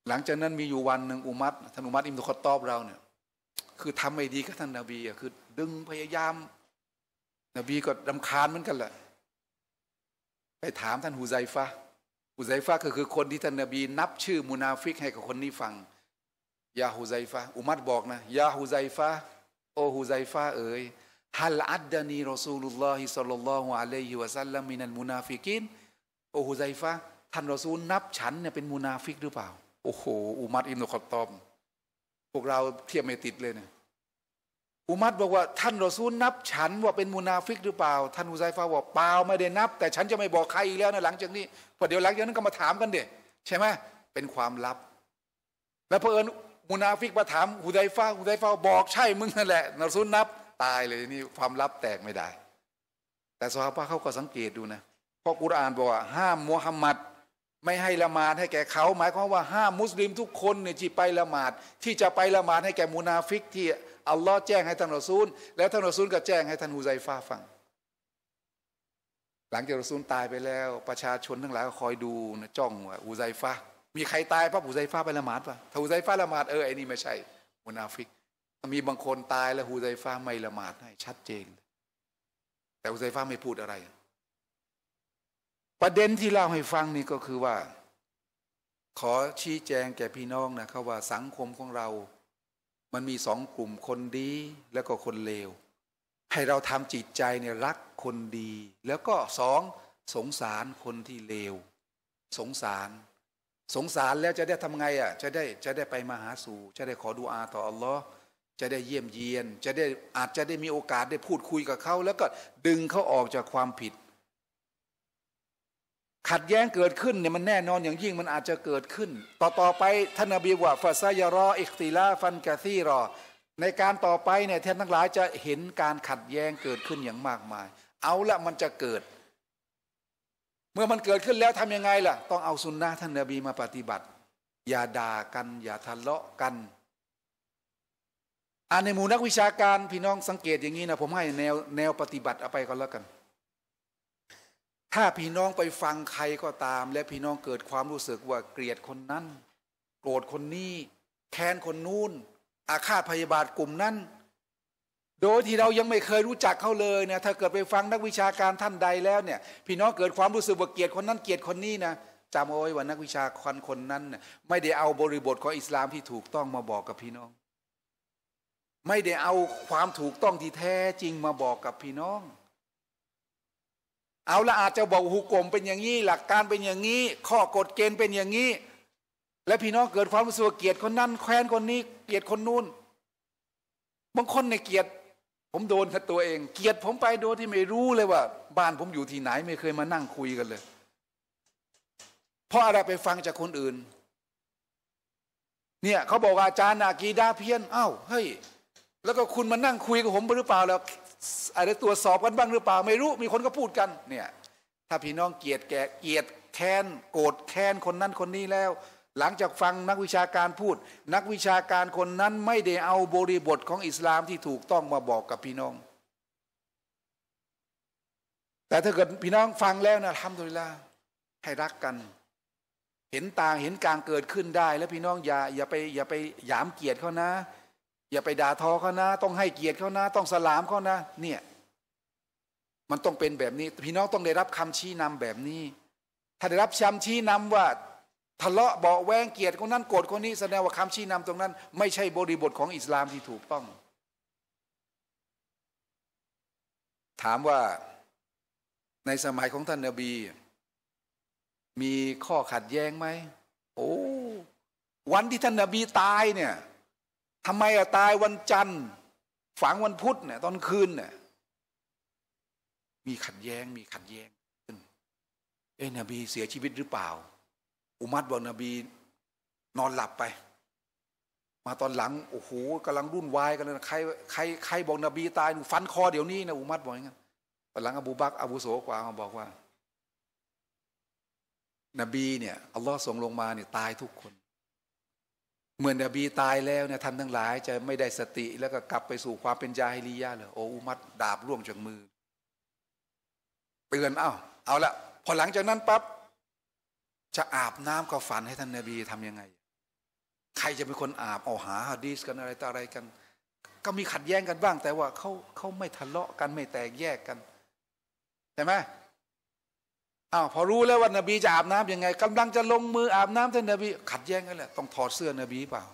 หลังจากนั้นมี อยู่ วันหนึ่งอุมัตท่านอุมัตอิมตุคอตอบเราเนี่ย คือทำไม่ดีกับท่านนาบีอ่ะคือดึงพยายาม นบีก็ดำคาญเหมือนกันแหละ ไปถามท่านฮูไซฟะฮุไซฟะก็คือคนที่ท่านนบี นับชื่อมุนาฟิกให้กับคนนี้ฟังยาฮุไซฟะอุมัดบอกนะยาฮุไซฟะโอฮุไซฟะเอ๋ยฮัลอัดดานีรอซูลุลลอฮิสัลลัลลอฮุอะลัยฮิวะซัลลัมมินัลมุนาฟิกินโอฮุไซฟะท่านรอซูลนับฉันเนี่ยเป็นมุนาฟิกหรือเปล่าโอ้โหอุมัดอิมนุขอตอมพวกเราเทียบไม่ติดเลยเนี่ยอุมัดบอกว่าท่านรอซูลนับฉันว่าเป็นมูนาฟิกหรือเปล่าท่านอุไซฟาบอกเปล่าไม่ได้นับ แต่ฉันจะไม่บอกใครอีกแล้วนะหลังจากนี้พอเดี๋ยวหลังจากนั้นก็มาถามกันเด็ใช่ไหมเป็นความลับ แล้วเผอิญมูนาฟิกมาถามอุไซฟาอุไซฟาบอกใช่มึงนั่นแหละรอซูลนับตายเลย นี่ความลับแตกไม่ได้ แต่สฮาบะเขาก็สังเกตดูนะ เพราะกุรอานบอกว่าห้ามมูฮัมหมัดไม่ให้ละหมาดให้แก่เขาหมายความว่าห้ามมุสลิมทุกคนเนี่ยที่ไปละหมาดที่จะไปละหมาดให้แก่มูนาฟิกที่อัลลอฮ์แจ้งให้ท่านรอซูลแล้วท่านรอซูลก็แจ้งให้ท่านฮูไซฟ้าฟัง หลังจากรอซูลตายไปแล้วประชาชนทั้งหลายก็คอยดูนะจ้องว่าฮูไซฟ้ามีใครตายพระฮูไซฟ้าไปละหมาดปะถ้าฮูไซฟ้าละหมาดเออไอ้นี่ไม่ใช่มุนาฟิก มีบางคนตายแล้วฮูไซฟ้าไม่ละหมาดให้ชัดเจนแต่ฮูไซฟ้าไม่พูดอะไร ประเด็นที่เล่าให้ฟังนี่ก็คือว่า ขอชี้แจงแก่พี่น้องนะครับว่าสังคมของเรามันมีสองกลุ่มคนดีแล้วก็คนเลว ให้เราทำจิตใจเนี่ยรักคนดี แล้วก็สองสงสารคนที่เลว สงสาร สงสารแล้วจะได้ทำไงอ่ะจะได้จะได้ไปมาหาสู่จะได้ขอดูอาต่ออัลลอฮ์จะได้เยี่ยมเยียน จะได้อาจจะได้มีโอกาสได้พูดคุยกับเขาแล้วก็ดึงเขาออกจากความผิดขัดแย้งเกิดขึ้นเนี่ยมันแน่นอนอย่างยิ่งมันอาจจะเกิดขึ้น ต่อต่อไปท่านอบีว่าฟาซายรออิคติลาฟันกาซีรอ ในการต่อไปเนี่ยท่านทั้งหลายจะเห็นการขัดแย้งเกิดขึ้นอย่างมากมาย เอาละมันจะเกิด เมื่อมันเกิดขึ้นแล้วทํำยังไงล่ะ ต้องเอาสุนนะท่านนบีมาปฏิบัติอย่าด่ากัน อย่าทะเลาะกันอันในหมู่นักวิชาการพี่น้องสังเกตอย่างนี้นะผมให้แนวแนวปฏิบัติเอาไปก็แล้วกันถ้าพี่น้องไปฟังใครก็ตาม และพี่น้องเกิดความรู้สึกว่าเกลียดคนนั้นโกรธคนนี้แค้นคนนู้นอาฆาตพยาบาทกลุ่มนั้นโดยที่เรายังไม่เคยรู้จักเขาเลยเนี่ยถ้าเกิดไปฟังนักวิชาการท่านใดแล้วเนี่ย พี่น้องเกิดความรู้สึกว่าเกลียดคนนั้นเกลียดคนนี้นะจำเอาไว้ว่านักวิชาการคนนั้นไม่ได้เอาบริบทของอิสลามที่ถูกต้องมาบอกกับพี่น้อง ไม่ได้เอาความถูกต้องที่แท้จริงมาบอกกับพี่น้องเอาละอาจจะบอกหุกกลมเป็นอย่างนี้หลักการเป็นอย่างนี้ข้อกฎเกณฑ์เป็นอย่างนี้ และพี่น้องเกิดความรู้สึกเกียดคนนั่นแคว้นคนนี้ เกียดคนนู้นบางคนในเกียดผมโดนตัวเอง เกียดผมไปโดยที่ไม่รู้เลยว่า บ้านผมอยู่ที่ไหนไม่เคยมานั่งคุยกันเลยเพราะอะไรไปฟังจากคนอื่น เนี่ยเขาบอกว่าอาจารย์อากีดาเพี้ยนอ้าวเฮ้ยแล้วก็คุณมานั่งคุยกับผมหรือเปล่าแล้วอาจจะตรวจสอบ กันบ้าง หรือเปล่าไม่รู้ มีคนก็พูดกัน เนี่ย ถ้าพี่น้องเกียด แก่เกียด แค้นโกรธแค้น คนนั้นคนนี้แล้ว หลังจากฟังนักวิชาการพูด นักวิชาการคนนั้นไม่ได้เอาบริบทของอิสลามที่ถูกต้องมาบอกกับพี่น้อง แต่ถ้าเกิดพี่น้องฟังแล้วนะทำโดยละให้รักกัน เห็นต่างเห็นกลางเกิดขึ้นได้ แล้วพี่น้องอย่า อย่าไป อย่าไปหยามเกียรติเขานะอย่าไปด่าทอเขานะ ต้องให้เกียรติเขานะ ต้องสลามเขานะ เนี่ย มันต้องเป็นแบบนี้ พี่น้องต้องได้รับคำชี้นำแบบนี้ ถ้าได้รับคำชี้นำว่าทะเลาะเบาแวงเกียรติคนนั้นโกรธคนนี้ แสดงว่าคำชี้นำตรงนั้น ไม่ใช่บริบทของอิสลามที่ถูกต้อง ถามว่า ในสมัยของท่านนาบี มีข้อขัดแย้งไหม โอ้ วันที่ท่านนาบีตายเนี่ยทำไมอะตายวันจันทร์ฝังวันพุธเนี่ย ตอนคืนเนี่ย มีขัดแย้งมีขัดแย้งขึ้นเอ้นบีเสียชีวิตหรือเปล่า อุมัดบอกนบี นอนหลับไป มาตอนหลังโอ้โหกำลังรุ่นวายกันเลยใครใครใครบอกนบี ตายหนูฟันคอเดี๋ยวนี้นะอุมัดบอกอย่างนั้นตอนหลัง อบูบักอบูโสกว่ามาบอกว่า นบีเนี่ยอัลลอฮ์ส่งลงมาเนี่ย ตายทุกคนเหมือนนบีตายแล้วเนี่ยท่านทั้งหลาย จะไม่ได้สติ แล้วก็กลับไปสู่ความเป็นยาฮิลียาเลย โออุมัดดาบร่วงจากมือเตือนเอา้า เอาละพอหลังจากนั้นปับ๊บจะอาบน้ำกับฝันให้ท่านนบีทํำยังไง ใครจะเป็นคนอาบเอาหาฮะดีสกันอะไรต่ออะไรกัน ก็มีขัดแย้งกันบ้าง แต่ว่าเขาเขาไม่ทะเลาะกันไม่แตกแยกกันใช่ไหมอ้าวพอรู้แล้วว่านบีจะอาบน้ํำยังไง กำลังจะลงมืออาบน้ำท่านนบีขัดแย้งกันแหละต้องถอดเสื้อนบีเปล่า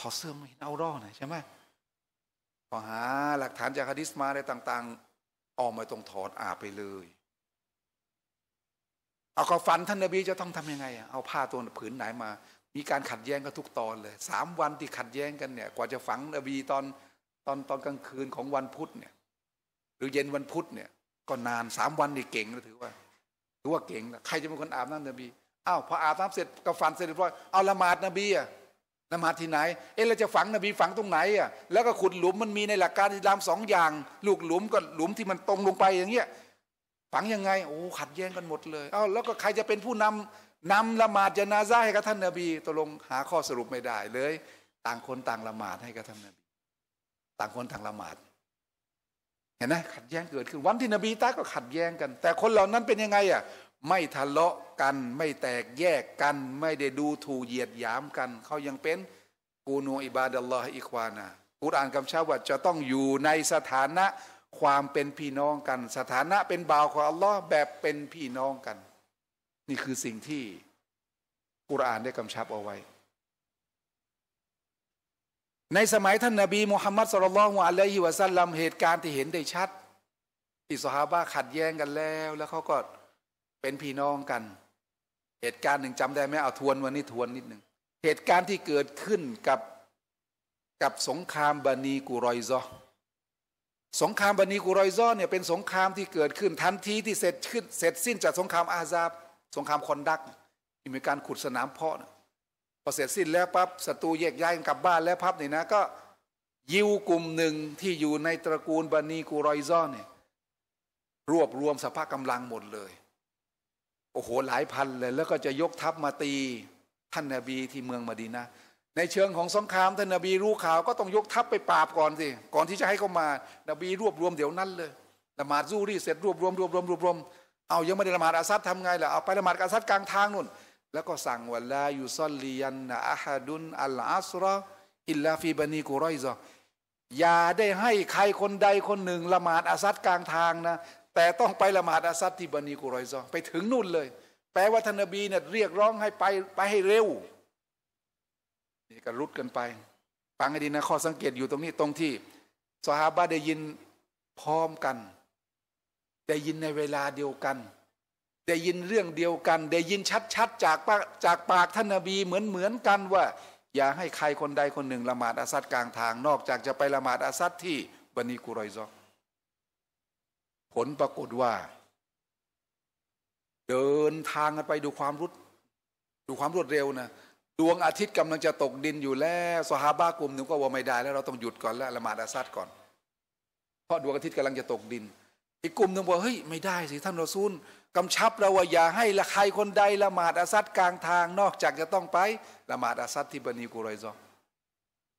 ถอดเสื้อไม่ เอารอหน่อยใช่ไหมพอหา หลักฐานจากฮะดิษมาอะไรต่างๆ ออกมาตรงถอดอาบไปเลย เอาก็ฟันท่านนบีจะต้องทํำยังไงเอาผ้าตัวผืนไหนมา มีการขัดแย้งกันทุกตอนเลยสามวันที่ขัดแย้งกันเนี่ย กว่าจะฝังนบีตอนตอนตอนกลางคืนของวันพุธเนี่ยหรือเย็นวันพุธเนี่ย ก็นานสามวันนี่เก่งนะถือว่าือว่าเก่งใครจะเป็นคนอาบน้ำนบีอ้าวพออาบน้ำเสร็จก็ฝันเสร็จเรียบร้อยเอาละหมาดนบีอะละหมาดที่ไหน เอ๊ะเราจะฝังนบีฝังตรงไหนอ่ะแล้วก็ขุดหลุมมันมีในหลักการอิสลามสองอย่างลูกหลุมก็หลุมที่มันตรงลงไปอย่างเงี้ยฝังยังไงโอ้ขัดแย้งกันหมดเลยอ้าวแล้วก็ใครจะเป็นผู้นำนำละหมาดยานาซาให้กับท่านนบีตกลงหาข้อสรุปไม่ได้เลย ต่างคนต่างละหมาดให้กับท่านนบีต่างคนต่างละหมาดเห็นไหมขัดแย้งเกิดขึ้นวันที่นบีตาก็ขัดแย้งกัน แต่คนเหล่านั้นเป็นยังไง อ่ะ ไม่ทะเลาะกัน ไม่แตกแยกกัน ไม่ได้ดูถูกเหยียดหยามกัน เขายังเป็นกูนูอิบาดัลลอฮ์อิควานากุร่านคำชาวัดจะต้องอยู่ในสถานะความเป็นพี่น้องกัน สถานะเป็นบ่าวของอัลลอฮ์แบบเป็นพี่น้องกัน นี่คือสิ่งที่กุรอานได้กำชับเอาไว้ในสมัยท่านนาบีมูฮัมมัดสุลลัลฮุอะลัยฮิวะซัลลัมเหตุการณ์ที่เห็นได้ชัดที่สฮาบะขัดแย้งกันแล้ว แล้วเขาก็เป็นพี่น้องกัน เหตุการณ์หนึ่งจำได้ไหมเอาทวนวันนี้ทวนนิดหนึ่งเหตุการณ์ที่เกิดขึ้นกับกับสงครามบานีกุรอยซอสงครามบานีกุรอยซอเนี่ยเป็นสงครามที่เกิดขึ้นทันทีที่เสร็จขึ้นเสร็จสิ้นจากสงครามอาซาบ สงครามคอนดักที่มีการขุดสนามเพาะพอเสร็จสิ้นแล้วปั๊บศัตรูแยกย้ายกลับบ้านแล้วพับนี่นะก็ยิวกลุ่มหนึ่งที่อยู่ในตระกูลบันีกูรอยซ่อนเนี่ยรวบรวมสภาพกำลังหมดเลยโอ้โหหลายพันเลยแล้วก็จะยกทัพมาตีท่านนาบีที่เมืองมาดีนะ ในเชิงของสงครามท่านนาบีรู้ข่าวก็ต้องยกทัพไปปราบก่อนสิก่อนที่จะให้เขามานาบีรวบรวมเดี๋ยวนั้น เลยละหมาดซูรี่เสร็จรวบรวมรวบรวมรวบรวมเอายังไม่ได้ละหมาดอาซัดทำไงล่ะเอาไปละหมาดอาซัดกลางทางนู่นแล้วก็สั่งว่าลายุซอลลียันนะอะฮดุนอัลอัสรออิลลาฟีบานีกุรอยซออย่าได้ให้ใครคนใดคนหนึ่งละหมาดอาซัดกลางทางนะ แต่ต้องไปละหมาดอาซัดที่บานีกุรอยซอไปถึงนู่นเลย แปลว่าท่านนบีเนี่ยเรียกร้องให้ไปไปให้เร็วนี่ก็รุดกันไปฟังให้ดีนะ ข้อสังเกตอยู่ตรงนี้ตรงที่ สหาบะได้ยินพร้อมกันได้ยินในเวลาเดียวกันได้ยินเรื่องเดียวกัน ได้ยินชัดๆจากปากจากปากท่านนบี เหมือนเหมือนกันว่า อย่าให้ใครคนใดคนหนึ่งละหมาดอาซัดกลางทางนอกจากจะไปละหมาดอาซัดที่บันิกุรอยซอผลปรากฏว่า เดินทางกันไปดูความรุด ดูความรวดเร็วนะ ดวงอาทิตย์กำลังจะตกดินอยู่แล้วสหาบากลุ่มหนึ่งก็ว่าไม่ได้แล้วเราต้องหยุดก่อนแล้วละหมาดอาซัดก่อนเพราะดวงอาทิตย์กำลังจะตกดินอีกกลุ่มหนึ่งบอกเฮ้ยไม่ได้สิท่านรอซูลกำชับเราว่าอย่าให้ละใครคนใดละหมาดอาซัดกลางทาง นอกจากจะต้องไปละหมาดอาซัดที่บันีกุรอยซอ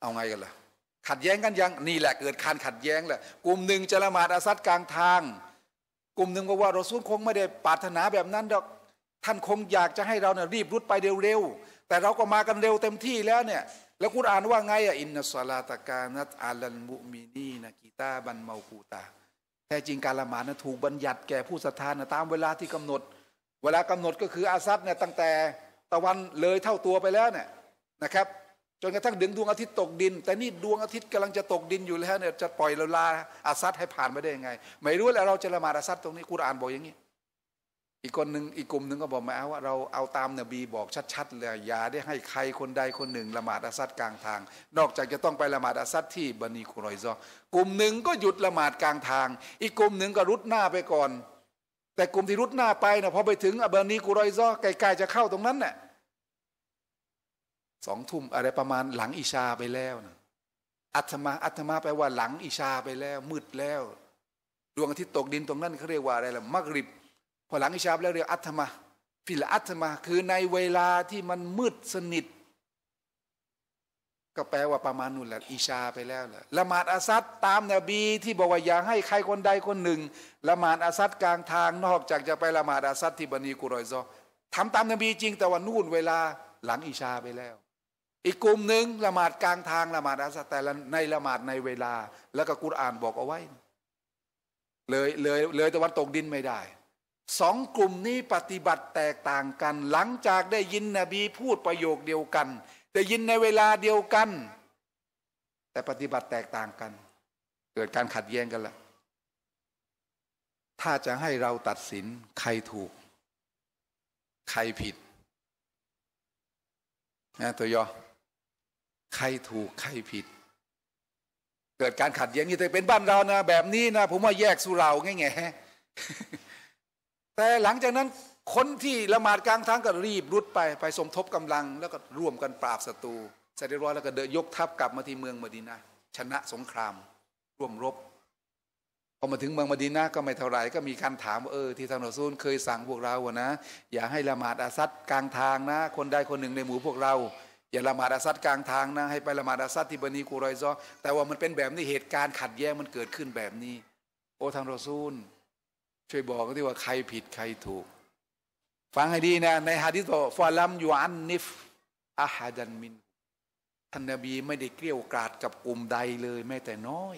เอาไงกันล่ะขัดแย้งกันยังนี่แหละเกิดการขัดแย้งแหละกลุ่มหนึ่งจะละหมาดอาซัดกลางทาง กลุ่มหนึ่งบอกว่าเราซูลคงไม่ได้ปรารถนาแบบนั้นดอกท่านคงอยากจะให้เราเนี่ยรีบรุดไปเร็วๆแต่เราก็มากันเร็วเต็มที่แล้วเนี่ยแล้วคุณอ่านว่าไงอ่ะอินนัสลาตกานัตอาลันมุมินีนะกีตาบันเมากูตาแท้จริงการละหมาดนะถูกบัญญัติแก่ผู้ศรัทธานะตามเวลาที่กำหนด เวลากำหนดก็คืออาซัดเนี่ยตั้งแต่ตะวันเลยเท่าตัวไปแล้วเนี่ยนะครับจนกระทั่งดึงดวงอาทิตย์ตกดิน แต่นี่ดวงอาทิตย์กำลังจะตกดินอยู่แล้วเนี่ยจะปล่อยเวาลาอาซัดให้ผ่านไปได้ยังไงไม่รู้แล้วเราจะละหมาดอาซัดตรงนี้กุรอานบอกอย่างนี้อีกคนหนึ่งอีกกลุ่มหนึ่งก็บอกมาเอาว่าเราเอาตามนบีบอก ชัดๆเลยอย่าได้ให้ใครคนใดคนหนึ่งละหมาดอาซัดกลางทาง นอกจากจะต้องไปละหมาดอาซัดที่บันีคุรอยซอกลุ่มหนึ่งก็หยุดละหมาดกลางทาง อีกกลุ่มหนึ่งก็รุดหน้าไปก่อน แต่กลุ่มที่รุดหน้าไปนะพอไปถึงอบันีกุรอยซอใกล้ๆจะเข้าตรงนั้นน่ะสองทุ่มอะไรประมาณหลังอิชาไปแล้วนะอัตมาอัตมาแปลว่าหลังอิชาไปแล้วมืดแล้ว ดวงอาทิตย์ตกดินตรงนั้นเขาเรียกว่าอะไรล่ะมักริบพอหลังอิชาบแล้วเรียกอัตมาฟิลอัตมาคือในเวลาที่มันมืดสนิท ก็แปลว่าประมาณนู่นแหละอิชาไปแล้วแหละละหมาดอาซัดตามนบีที่บอกว่าอย่าให้ใครคนใดคนหนึ่งละหมาดอาซัดกลางทาง นอกจากจะไปละหมาดอาซัดที่บันีกุรอยซอทำตามนบีจริง แต่ว่านู่นเวลาหลังอิชาไปแล้ว อีกกลุ่มหนึ่งละหมาดกลางทางละหมาดอาซัดแต่ในละหมาดในเวลา แล้วก็กุรอานบอกเอาไว้ เลยเลยเลยตะวันตกดินไม่ได้สองกลุ่มนี้ปฏิบัติแตกต่างกัน หลังจากได้ยินนบีพูดประโยคเดียวกันได้ยินในเวลาเดียวกัน แต่ปฏิบัติแตกต่างกัน เกิดการขัดแย้งกันละถ้าจะให้เราตัดสิน ใครถูก ใครผิด นะ ตัวยอใครถูกใครผิด เกิดการขัดแย้งนี่แต่เป็นบ้านเรานะ แบบนี้นะผมว่าแยกสุเรา ง่ายๆแต่หลังจากนั้นคนที่ละหมาดกลางทางก็รีบรุดไปไปสมทบกำลัง แล้วก็ร่วมกันปราบศัตรูเสร็จเรียบร้อยแล้วก็เดินยกทัพกลับมาที่เมืองมดีนาชนะสงคราม ร่วมรบ พอมาถึงเมืองมดีนาก็ไม่เท่าไหร่ก็มีการถามว่าเออที่ท่านรอซูลเคยสั่งพวกเราอะนะอย่าให้ละหมาดอาซัดกลางทางนะ คนใดคนหนึ่งในหมู่พวกเรา อย่าละหมาดอาซัดกลางทางนะให้ไปละหมาดอาซัดที่บันีกูรอยซอแต่ว่ามันเป็นแบบนี้เหตุการณ์ขัดแย้งมันเกิดขึ้นแบบนี้ โอ้ท่านรอซูลช่วยบอกกที่ว่าใครผิดใครถูก ฟังให้ดีนะ ในฮะดิษบอฟาลัมยูอันนิฟ อาฮาดันมิน ท่านนบีไม่ได้เกลี้ยกราดกับกลุ่มใดเลยแม้แต่น้อย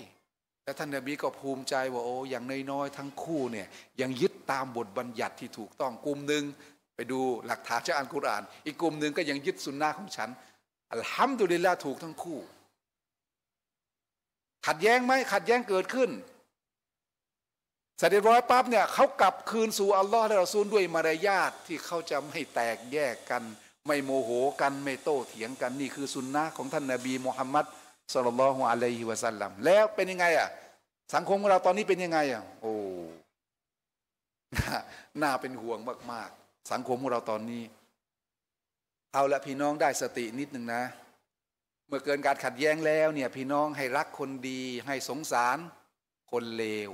และท่านนบีก็ภูมิใจว่าโอ้อย่างน้อยๆทั้งคู่เนี่ย ยังยึดตามบทบัญญัติที่ถูกต้องกลุ่มหนึ่ง ไปดูหลักฐานจากอัลกุรอาน อีกกลุ่มหนึ่งก็ยังยึดสุนนะของฉันอัลฮัมดุลิลลาถูกทั้งคู่ ขัดแย้งไหมขัดแย้งเกิดขึ้นเสร็จร้อยปั๊บเนี่ยเขากลับคืนสู่อัลลอฮ์และราซูลด้วยมารยาทที่เขาจะไม่แตกแยกกัน ไม่โมโหกันไม่โต้เถียงกันนี่คือสุนนะของท่านนาบีมุฮัมมัดสุลลัลฮุอะลัยฮิวะสัลลัมแล้ว เป็นยังไง อ่ะ สังคมของเราตอนนี้เป็นยังไงอ่ะโอ้น่าเป็นห่วงมาก ๆ สังคมของเราตอนนี้ เอาละพี่น้องได้สตินิดหนึ่งนะ เมื่อเกินการขัดแย้งแล้ว เนี่ย พี่น้องให้รักคนดีให้สงสารคนเลว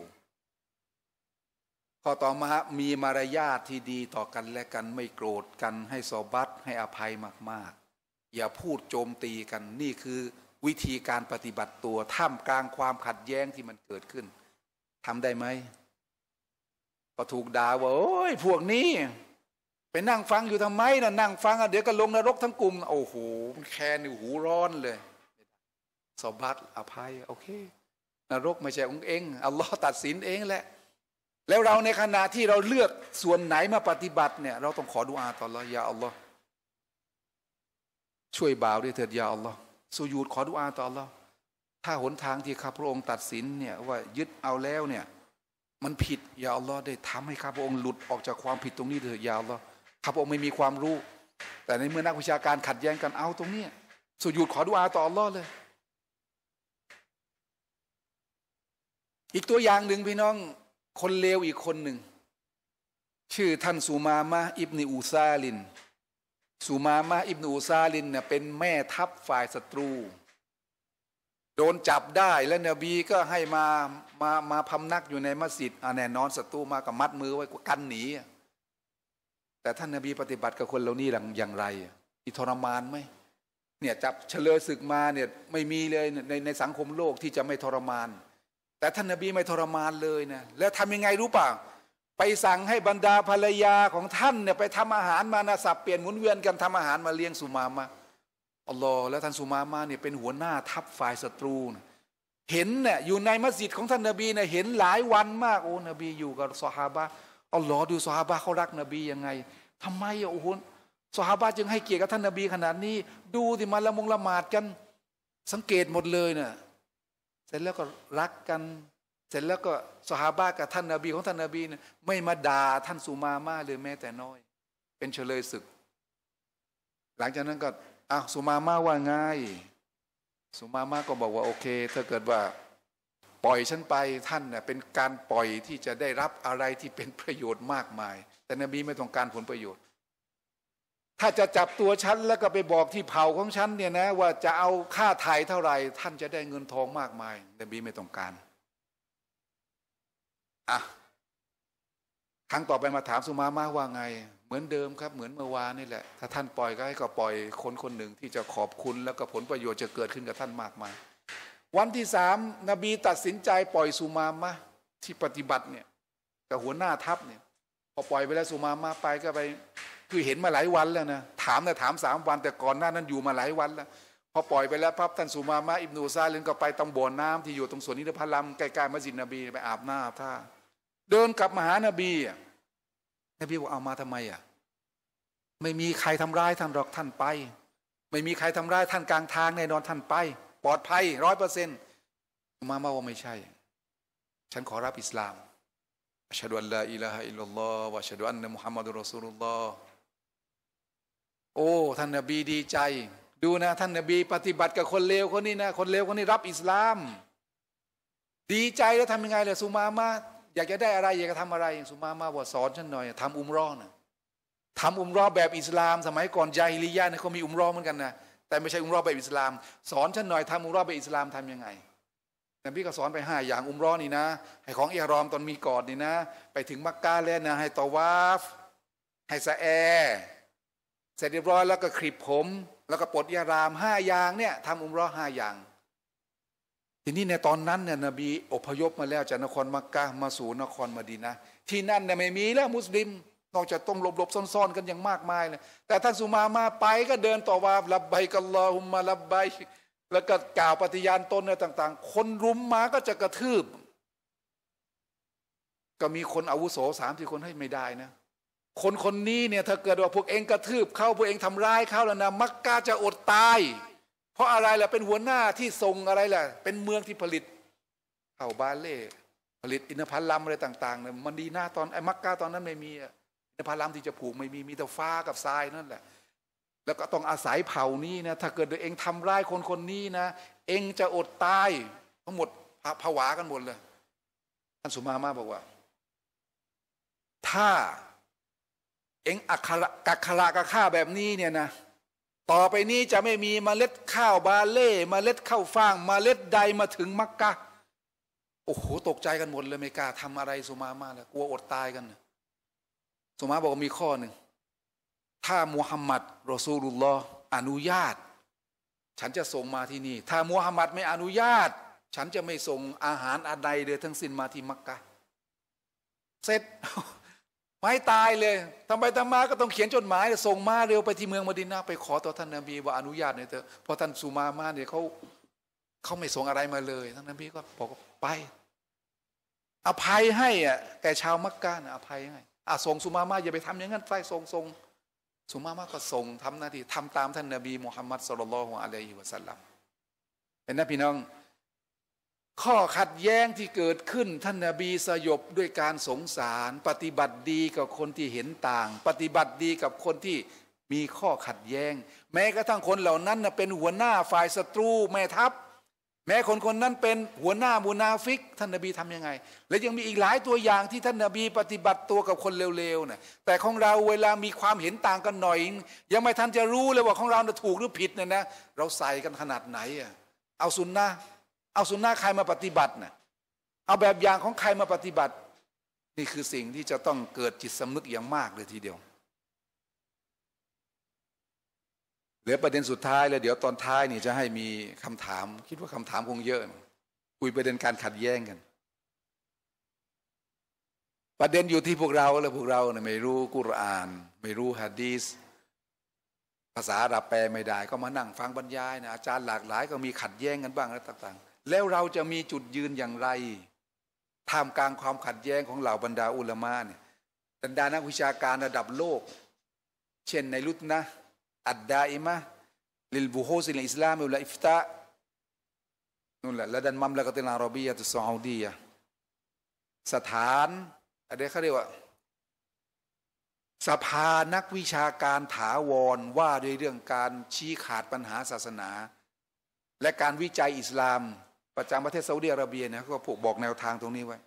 ข้อต่อมามีมารยาทที่ดีต่อกันและกันไม่โกรธกันให้สอบัตให้อภัยมากๆ อย่าพูดโจมตีกัน นี่คือวิธีการปฏิบัติตัวท่ามกลางความขัดแย้งที่มันเกิดขึ้นทำได้ไหมพอถูกด่าว่า โอ้ย พวกนี้ ไปนั่งฟังอยู่ทำไมนะนั่งฟังอ่ะเดี๋ยวก็ลงนรกทั้งกลุ่มโอ้โห มันแคนหูร้อนเลยสอบัตอภัยโอเค นรกไม่ใช่องเองอัลลอฮ์ตัดสินเองแหละแล้วเราในขณะที่เราเลือก ส่วนไหนมาปฏิบัติเนี่ย เราต้องขอดุอาต่อละยาอัลลอฮ์ช่วยบ่าวด้วยเถิดยาอัลลอฮ์สุยูดขอดุอาต่อละอถ้าหนทางที่ข้าพระองค์ตัดสินเนี่ย ว่ายึดเอาแล้วเนี่ย มันผิด ยาอัลลอฮ์ได้ทำให้ข้าพระองค์หลุดออกจากความผิดตรงนี้เถิดยาอัลลอฮ์ข้าพระองค์ไม่มีความรู้ แต่ในเมื่อนักวิชาการขัดแย้งกันเอาตรงนี้สุยูดขอดุอาต่ออัลลอฮ์เลยอีกตัวอย่างหนึ่งพี่น้องคนเลวอีกคนหนึ่ง ชื่อท่านสุมามะอิบนอูซาลิน สุมามะอิบนอูซาลินเนี่ยเป็นแม่ทัพฝ่ายศัตรู โดนจับได้แล้วนบีก็ให้มามามาพำนักอยู่ในมัสยิดอ่าแน่นอนศัตรูมากับมัดมือไว้กันหนีแต่ท่านนบีปฏิบัติกับคนเหล่านี้อย่างไรอีทรมานไหมเนี่ยจับเฉลยศึกมาเนี่ยไม่มีเลยในในสังคมโลกที่จะไม่ทรมานแต่ท่านนบีไม่ทรมานเลยนะแล้วทำยังไงรู้ป่าไปสั่งให้บรรดาภรรยาของท่านเนี่ยไปทำอาหารมานะสับเปลี่ยนหมุนเวียนกันทำอาหารมาเลี้ยงสุมามาอัลลอฮ์แล้วท่านสุมามาเนี่ยเป็นหัวหน้าทัพฝ่ายศัตรูนะเห็นเนี่ยอยู่ในมัสยิดของท่านนบีเนี่ยเห็นหลายวันมากโอ้นบีอยู่กับสหาบะอัลลอฮ์ดูสหาบะเขารักนบียังไง ทำไมโอ้โหสหาบะจึงให้เกียรติกับท่านนบีขนาดนี้ ดูที่มาละมงละหมาดกัน สังเกตหมดเลยเนี่ยร็จแล้วก็รักกันเสร็จแล้วก็สหาบ้ากับท่านนาบี ของท่านนาบีเนี่ยไม่มาด่าท่านสุมามาเลยแม้แต่น้อย เป็นเฉลยศึก หลังจากนั้นก็อ้าวสุมามาว่าไงสุมามาก็บอกว่า โอเค ถ้าเกิดว่าปล่อยฉันไปท่านเน่ยเป็นการปล่อยที่จะได้รับอะไรที่เป็นประโยชน์มากมาย แต่นบีไม่ต้องการผลประโยชน์ถ้าจะจับตัวฉันแล้วก็ไปบอกที่เผ่าของฉันเนี่ยนะ ว่าจะเอาค่าไถ่เท่าไหร่ท่านจะได้เงินทองมากมายนบีไม่ต้องการอ่ะครั้งต่อไปมาถามสุมามาว่าไง เหมือนเดิมครับ เหมือนเมื่อวานนี่แหละ ถ้าท่านปล่อยก็ให้ก็ปล่อยคนคนหนึ่งที่จะขอบคุณแล้วก็ผลประโยชน์จะเกิดขึ้นกับท่านมากมาย วันที่สามนบีตัดสินใจปล่อยสุมามาที่ปฏิบัติเนี่ยกับหัวหน้าทัพเนี่ย พอปล่อยไปแล้วสุมามาไปก็ไปคือเห็นมาหลายวันแล้วนะถามนะถามสามวัน แต่ก่อนหน้านั้นอยู่มาหลายวันแล้วพอปล่อยไปแล้วพับท่านสุมามะอิบนูซาเลนก็ไปตำบ่อน้ำที่อยู่ตรงสวนนิรพลัมใกล้ๆมัสยิดนบีไปอาบน้าท่าเดินกลับมาหานบีนบีบอกเอามาทำไมอ่ะไม่มีใครทำร้ายท่านหรอกท่านไป ไม่มีใครทำร้ายท่านกลางทางแน่นอนท่านไป ปลอดภัยร้อยเปอร์เซ็นต์มามาว่าไม่ใช่ ฉันขอรับอิสลามอัชฮะดุอัลลอฮอิลลาฮะอิลลัลลอฮวะอัชฮะดุอันนะมุฮัมมัดุรอซูลุลลอฮ์โอ้ท่านนบีดีใจ ดูนะ ท่านนบี ปฏิบัติกับคนเลวคนนี้นะคนเลวคนนี้รับอิสลาม ดีใจแล้วทำยังไงเลยสุมามา อยากจะได้อะไร อยากจะทำอะไรสุมามาบอกสอนฉันหน่อยทำอุมรอนะทำอุมรอแบบอิสลาม สมัยก่อนยาฮิลิยาเนี่ยเขา มีอุมรอเหมือนกันนะแต่ไม่ใช่อุมรอแบบอิสลามสอนฉันหน่อยทำอุมรอแบบอิสลามทำยังไงนบีก็สอนไปห้าอย่างอุมรอนี่นะให้ของเอรอมตอนมีกอดนี่นะ ไปถึงมักกะแล้วนะ ให้ตอวาฟให้สะแอเสร็จเรียบร้อยแล้วก็คลิปผม แล้วก็ปลดยารามห้าอย่างเนี่ยทำอุมร้อห้าอย่าง ทีนี้ในตอนนั้นเนี่ยนบีอพยพมาแล้วจากนครมักกะมาสู่นครมาดีนะที่นั่นเนี่ยไม่มีแล้วมุสลิมนอกจากต้องหลบๆซ่อน ๆกันอย่างมากมายเลยแต่ท่านสุมามาไปก็เดินต่อว่าลับใบกัลลอฮุมมาลับใบแล้วก็กล่าวปฏิญาณตนเนี่ยต่าง ๆ คนรุมมาก็จะกระทืบ ก็มีคนอาวุโสสามสี่คนให้ไม่ได้นะคนคนนี้เนี่ย ถ้าเกิดว่าพวกเองกระทืบเข้าพวกเองทำร้ายเข้าแล้วนะมักกะจะอดตายเพราะอะไรแหละเป็นหัวหน้าที่ทรงอะไรแหละ เป็นเมืองที่ผลิตเข่าบาเล่ผลิตอินทผลัมอะไรต่างๆเนี่ยมันดีหน้าตอนไอ้มักกะตอนนั้นไม่มีอินทผลัมที่จะผูกไม่มี มีแต่ฟ้ากับทรายนั่นแหละ แล้วก็ต้องอาศัยเผ่านี้นะถ้าเกิดเองทำร้ายคนคนนี้นะเองจะอดตายทั้งหมดผวากันหมดเลยท่านสุมามาบอกว่า ถ้าเองอักขระกักขระกับข้าแบบนี้เนี่ยนะ ต่อไปนี้จะไม่มีมเมล็ดข้าวบาเล่มเมล็ดข้าวฟ่างมเมล็ดใดมาถึงมักกะโอ้โหตกใจกันหมดเลยอเมริกา ทำอะไรสุมามาแล้วกลัวอดตายกันสุมาบอกมีข้อหนึ่งถ้ามูฮัมหมัดรอซูลุลลอฮ์อนุญาต ฉันจะส่งมาที่นี่ ถ้ามูฮัมหมัดไม่อนุญาต ฉันจะไม่ส่งอาหารอะไรเลยทั้งสิ้นมาที่มักกะเสร็จไม่ตายเลยทำไปทำมา ก็ต้องเขียนจดหมายส่งมาเร็วไปที่เมืองมดินาไป ขอต่อท่านนบีว่าอนุญาตเนี่ยเถอะ พอท่านสุมามาเนี่ยเขาเขาไม่ส่งอะไรมาเลยท่านนบีก็บอกไป อภัยให้อ่ะแก่ชาวมักกะนะอภัยให้อ่ะส่งสุมามาอย่าไปทำอย่างนั้นไปส่งส่งสุมามาก็ส่งทำหน้าที่ ทำตามท่านนบีมุฮัมมัดสุลลัลของอะลัยฮิวะสัลลัมเห็นนะพี่น้องข้อขัดแย้งที่เกิดขึ้น ท่านนบีสยบด้วยการสงสาร ปฏิบัติดีกับคนที่เห็นต่าง ปฏิบัติดีกับคนที่มีข้อขัดแย้ง แม้กระทั่งคนเหล่านั้นเป็นหัวหน้าฝ่ายศัตรู แม่ทัพ แม้คนคนนั้นเป็นหัวหน้ามูนาฟิก ท่านนบีทํำยังไง และยังมีอีกหลายตัวอย่างที่ท่านนบีปฏิบัติตัวกับคนเร็วๆนะแต่ของเราเวลามีความเห็นต่างกันหน่อย ยังไม่ทันจะรู้เลยว่าของเราถูกหรือผิดเนี่ยนะเราใส่กันขนาดไหนอ่ะเอาซุนนะเอาสุนนะใครมาปฏิบัตินะ่ะเอาแบบอย่างของใครมาปฏิบัติ นี่คือสิ่งที่จะต้องเกิดจิตสำนึกอย่างมากเลยทีเดียว เหลือประเด็นสุดท้ายแล้ว เดี๋ยวตอนท้ายนี่จะให้มีคำถามคิดว่าคำถามคงเยอะคุยประเด็นการขัดแย้งกัน ประเด็นอยู่ที่พวกเราแล้วพวกเราเนี่ยไม่รู้กุรอาน ไม่รู้ฮะดีสภาษาอาหรับแปลไม่ได้ ก็มานั่งฟังบรรยายนะอาจารย์หลากหลายก็มีขัดแย้งกันบ้าง แล้วต่างแล้วเราจะมีจุดยืนอย่างไรท่ามกลางความขัดแย้งของเหล่าบรรดาอุลามะเนี่ยบรรดานักวิชาการระดับโลก เช่นในลุตนะ อัดดาอิมะลิลบูฮุสิลอิสลามอุลอิฟตะนู่นแหละและดันมัมละกตินารบียะตุซาอุดียะสถานอะไรเขาเรียกว่า สภานักวิชาการถาวรว่าด้วยเรื่องการชี้ขาดปัญหาศาสนา และการวิจัยอิสลามประจาประเทศซาอุดิอาระเบียนะก็ผูกบอกแนวทางตรงนี้ไว้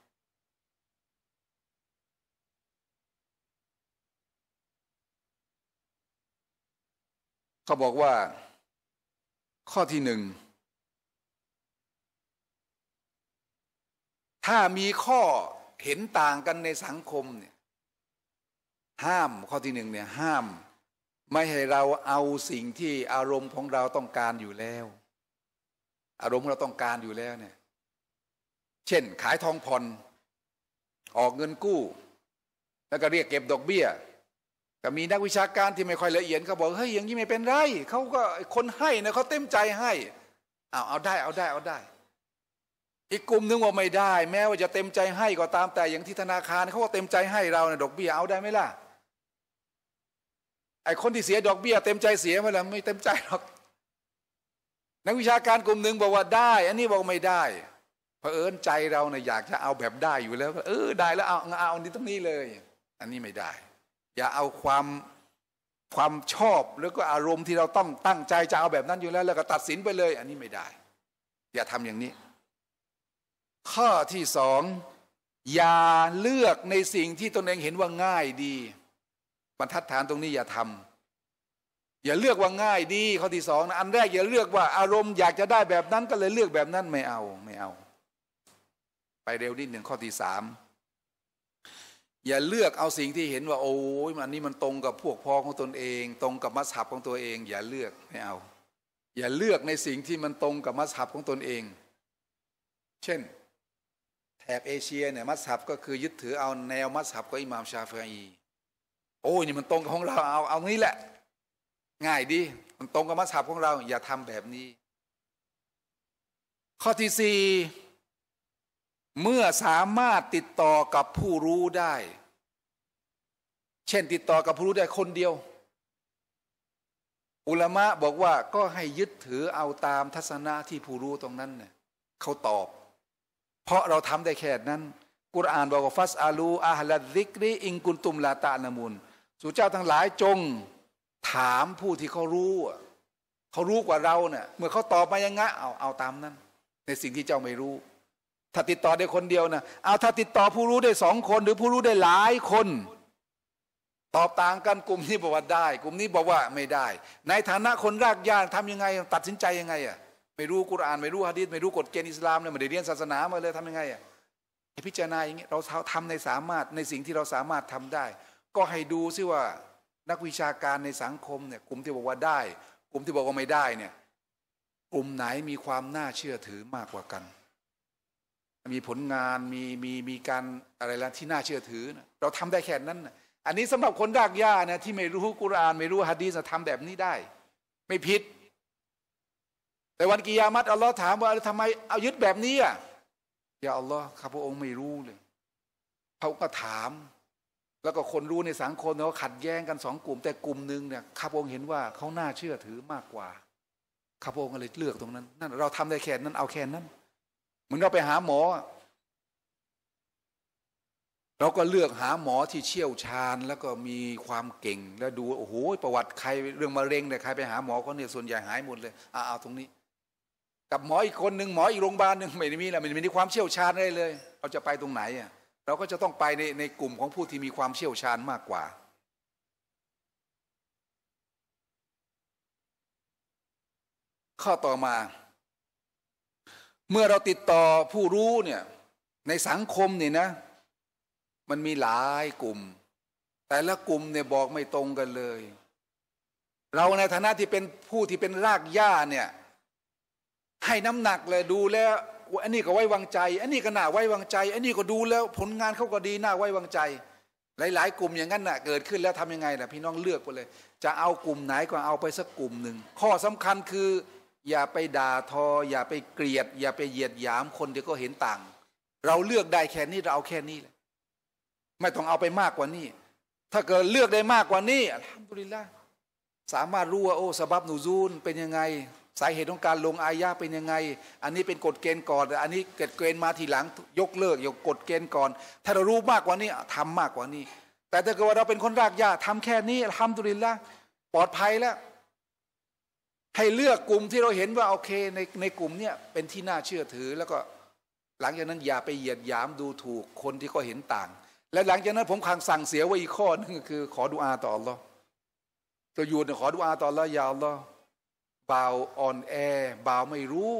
เขาบอกว่าข้อที่หนึ่ง ถ้ามีข้อเห็นต่างกันในสังคมเนี่ยห้ามข้อที่หนึ่งเนี่ย ห้ามไม่ให้เราเอาสิ่งที่อารมณ์ของเราต้องการอยู่แล้วอารมณ์เราต้องการอยู่แล้วเนี่ย เช่นขายทองผ่อนออกเงินกู้ แล้วก็เรียกเก็บดอกเบี้ย ก็มีนักวิชาการที่ไม่ค่อยละเอียดเขาบอกเฮ้ยอย่างนี้ไม่เป็นไรเขาก็คนให้นะเขาเต็มใจให้เอาเอาได้ เอาได้เอาได้อีกกลุ่มนึงว่าไม่ได้ แม้ว่าจะเต็มใจให้ ก็ตามแต่อย่างที่ธนาคารเขาก็เต็มใจให้ เราเนี่ยดอกเบี้ยเอาได้ไหมล่ะไอคนที่เสียดอกเบี้ยเต็มใจเสียไหมล่ะไม่เต็มใจหรอกนักวิชาการกลุ่มหนึ่งบอกว่าได้ อันนี้บอกไม่ได้เผอิญใจเราเนี่ยอยากจะเอาแบบได้อยู่แล้วเออได้แล้วเอาเอาอันนี้ตรงนี้เลย อันนี้ไม่ได้ อย่าเอาความความชอบแล้วก็อารมณ์ที่เราต้องตั้ง ใจจะเอาแบบนั้นอยู่แล้ว แล้วก็ตัดสินไปเลยอันนี้ไม่ได้ อย่าทำอย่างนี้ ข้อที่สองอย่าเลือกในสิ่งที่ตนเองเห็นว่าง่ายดีบรรทัดฐานตรงนี้อย่าทำอย่าเลือกว่าง่ายดีข้อที่สองนะอันแรกอย่าเลือกว่าอารมณ์อยากจะได้แบบนั้นก็เลยเลือกแบบนั้นไม่เอาไม่เอา ไปเร็วนิดหนึ่งข้อที่สามอย่าเลือกเอาสิ่งที่เห็นว่า โอ้ยมันนี้มันตรงกับพวกพ้องของตนเอง ตรงกับมัสฮับของตัวเอง อย่าเลือกไม่เอา อย่าเลือกในสิ่งที่มันตรงกับมัสฮับของตนเอง เช่น แถบเอเชียเนี่ยมัสฮับก็คือยึดถือเอาแนวมัสฮับของอิหม่ามชาฟอี โอ้ยนี่มันตรงกับของเราเอาเอางี้แหละง่ายดีมันตรงกับมัสยัของเรา อย่าทำแบบนี้ ข้อที่สี่เมื่อสามารถติดต่อกับผู้รู้ได้ เช่นติดต่อกับผู้รู้ได้คนเดียว อุลมะบอกว่าก็ให้ยึดถือเอาตามทัศนะที่ผู้รู้ตรงนั้นเนี่ยเขาตอบ เพราะเราทำได้แค่นั้น กุรอานบอกว่าฟัสอาลูอาฮลัดริกรีอิงกุลตุมลาตานามุนสู่เจ้าทั้งหลายจงถามผู้ที่เขารู้ เขารู้กว่าเราเนี่ยเมื่อเขาตอบมายังงะเอา เอาตามนั้น ในสิ่งที่เจ้าไม่รู้ ถ้าติดต่อได้คนเดียวนะ เอาถ้าติดต่อผู้รู้ได้สองคน หรือผู้รู้ได้หลายคน ตอบต่างกันกลุ่มนี้บอกว่า ได้ กลุ่มนี้บอกว่าไม่ได้ ในฐานะคนรากญาติทำยังไงตัดสินใจยังไงอ่ะไม่รู้กุรานไม่รู้ฮะดิษไม่รู้กฎเกณฑ์อิสลามเลยไม่ได้เรียนศาสนามาเลยทำยังไงอ่ะพิจารณาอย่างนี้เราทำในสามารถ ในสิ่งที่เราสามารถทำได้ ก็ให้ดูซิว่านักวิชาการในสังคมเนี่ย กลุ่มที่บอกว่าได้ กลุ่มที่บอกว่าไม่ได้เนี่ย กลุ่มไหนมีความน่าเชื่อถือมากกว่ากัน มีผลงานมีมีมีการอะไรแล้วที่น่าเชื่อถือเราทำได้แค่นั้นอันนี้สำหรับคนรากหญ้านะที่ไม่รู้กุรานไม่รู้ฮะดีสทำแบบนี้ได้ ไม่ผิด แต่วันกิยามัตอัลลอฮ์ถามว่าทำไมเอายึดแบบนี้อ่ะอย่าอัลลอฮ์ข้าพระองค์ไม่รู้เลยเขาก็ถามแล้วก็คนรู้ในสังคมเขาขัดแย้งกันสองกลุ่มแต่กลุ่มหนึ่งเนี่ยข้าพองค์เห็นว่าเขาน่าเชื่อถือมากกว่าข้าพองค์เลยเลือกตรงนั้นนั่นเราทำได้แค่นั้น เอาแค่นั้นเหมือนเราไปหาหมอ เราก็เลือกหาหมอที่เชี่ยวชาญ แล้วก็มีความเก่งแล้วดูโอ้โห ประวัติใครเรื่องมะเร็งเนี่ยใครไปหาหมอเขาเนี่ยส่วนใหญ่หายหมดเลยเอาเอาตรงนี้ กับหมออีกคนหนึ่งหมออีกโรงพยาบาลหนึ่งไม่ได้มีแล้วไม่ได้มีความเชี่ยวชาญอะไรเลย เราจะไปตรงไหนอ่ะเราก็จะต้องไปในในกลุ่มของผู้ที่มีความเชี่ยวชาญมากกว่าข้อต่อมา เมื่อเราติดต่อผู้รู้เนี่ยในสังคมนี่นะ มันมีหลายกลุ่ม แต่ละกลุ่มเนี่ยบอกไม่ตรงกันเลย เราในฐานะที่เป็นผู้ที่เป็นรากหญ้าเนี่ยให้น้ำหนักเลยดูแล้วอันนี้ก็ไว้วางใจ อันนี้ก็น่าไว้วางใจ อันนี้ก็ดูแล้ว ผลงานเขาก็ดีน่าไว้วางใจ หลาย ๆ กลุ่มอย่างนั้นน่ะเกิดขึ้นแล้วทำยังไงล่ะ พี่น้องเลือกไปเลย จะเอากลุ่มไหนก็เอาไปสักกลุ่มหนึ่งข้อสำคัญคืออย่าไปด่าทอ อย่าไปเกลียด อย่าไปเหยียดหยามคนเดี๋ยวก็เห็นต่าง เราเลือกได้แค่นี้เราเอาแค่นี้แหละไม่ต้องเอาไปมากกว่านี้ ถ้าเกิดเลือกได้มากกว่านี้อำลดุลิละสามารถรู้ว่าโอ้สบับนูยูลเป็นยังไงสาเหตุของการลงอายาเป็นยังไง อันนี้เป็นกฎเกณฑ์ก่อน อันนี้เกิดเกณฑ์มาทีหลังยกเลิกยกกฎเกณฑ์ก่อน ถ้าเรารู้มากกว่านี้ ทำมากกว่านี้ แต่ถ้าเกิดว่าเราเป็นคนรากหญ้าทำแค่นี้ทำดุรินละปลอดภัยแล้วให้เลือกกลุ่มที่เราเห็นว่าโอเคในในกลุ่มเนี้ยเป็นที่น่าเชื่อถือแล้วก็ หลังจากนั้น อย่าไปเหยียดหยามดูถูกคนที่ก็เห็นต่าง และหลังจากนั้นผมขังสั่งเสียไว้อีกข้อนึงคือ ขอดุอาต่ออัลอตัวยูนขอดุอาต่ออลอยาวรลอบาอ่อนแอบาไม่รู้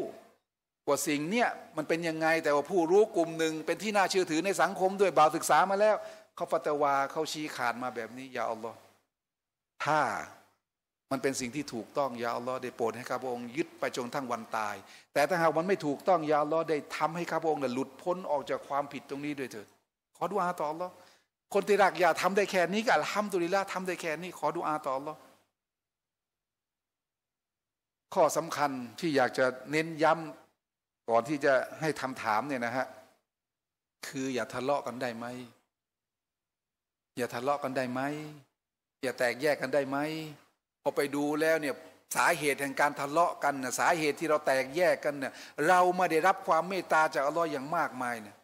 ว่าสิ่งเนี้ยมันเป็นยังไง แต่ว่าผู้รู้กลุ่มหนึ่งเป็นที่น่าเชื่อถือในสังคมด้วยบาศึกษามาแล้ว เขาฟัตวาเขาชี้ขาดมาแบบนี้ ยาอัลลอฮ์ถ้า มันเป็นสิ่งที่ถูกต้อง ยาอัลลอฮ์ได้โปรดให้ข้าพระองค์ยึดไปจนทั้งวันตาย แต่ถ้าหากมันไม่ถูกต้องยาอัลลอฮ์ได้ทำให้ข้าพระองค์หลุดพ้นออกจากความผิดตรงนี้ด้วยเถิดขอดุอาต่ออัลลอฮ์คนที่รักอย่าทำได้แค่นี้ก็ทำตุลิลาทำได้แค่นี้ ขอดุอาต่ออัลลอฮ์ข้อสำคัญที่อยากจะเน้นย้ำก่อนที่จะให้ทำถามเนี่ยนะฮะคืออย่าทะเลาะกันได้ไหมอย่าทะเลาะกันได้ไหมอย่าแตกแยกกันได้ไหมพอไปดูแล้วเนี่ยสาเหตุแห่งการทะเลาะกันนะสาเหตุที่เราแตกแยกกันเนี่ย เรามาได้รับความเมตตาจากอัลลอฮ์อย่างมากมายเนี่ย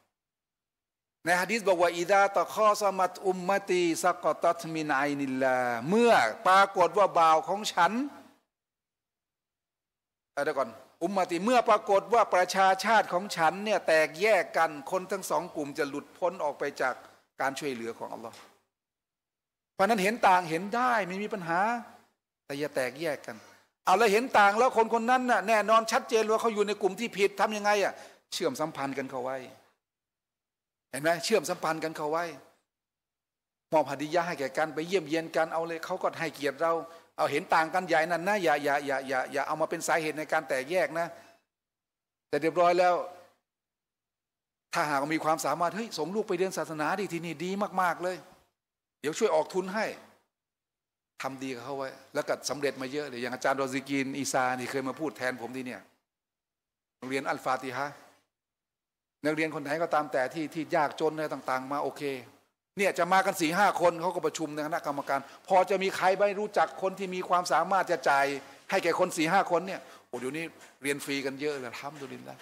ในฮะดิษบอกว่า อิดาตะข้อสมัตอุมมตีสกอตัตมินไอนิลลา เมื่อปรากฏว่าบ่าวของฉันเดี๋ยวก่อนอุมมาติ เมื่อปรากฏว่าประชาชาติของฉันเนี่ยแตกแยกกันคนทั้งสองกลุ่มจะหลุดพ้นออกไปจากการช่วยเหลือของอัลลอฮ์เพราะนั้นเห็นต่างเห็นได้ไม่มีปัญหา แต่อย่าแตกแยกกัน เอาเลยเห็นต่างแล้วคนคนนั้นน่ะแน่นอนชัดเจนว่าเขาอยู่ในกลุ่มที่ผิดทํำยังไง อ่ะ เชื่อมสัมพันธ์กันเขาไว้ เห็นไหมเชื่อมสัมพันธ์กันเขาไว้มอบหดิยะให้แก่กันไปเยี่ยมเยียนกันเอาเลยเขาก็ให้เกียรติเราเอาเห็นต่างกันใหญ่นั่นนะอย่าอย่าอย่าอย่าอย่าเอามาเป็นสาเหตุในการแตกแยกนะ แต่เรียบร้อยแล้ว ถ้าหากมีความสามารถ เฮ้ยส่งลูกไปเรียนศาสนาดีที่นี่ดีมาก ๆ เลย เดี๋ยวช่วยออกทุนให้ ทำดีกับเขาไว้ แล้วก็สำเร็จมาเยอะเลยอย่างอาจารย์รอซิกินอีซานี่เคยมาพูดแทนผมที่เนี่ยโรงเรียนอัลฟาติฮะนักเรียนคนไหนก็ตามแต่ที่ที่ยากจนอะไรต่าง ๆ มา โอเคเนี่ยจะมากันสี่ห้าคนเขาก็ประชุมในคณะกรรมการ พอจะมีใครไม่รู้จักคนที่มีความสามารถจะจ่าย ให้แก่คนสี่ห้าคนเนี่ย โอ้เดี๋ยวนี้เรียนฟรีกันเยอะเลยทำดูลินแล้ว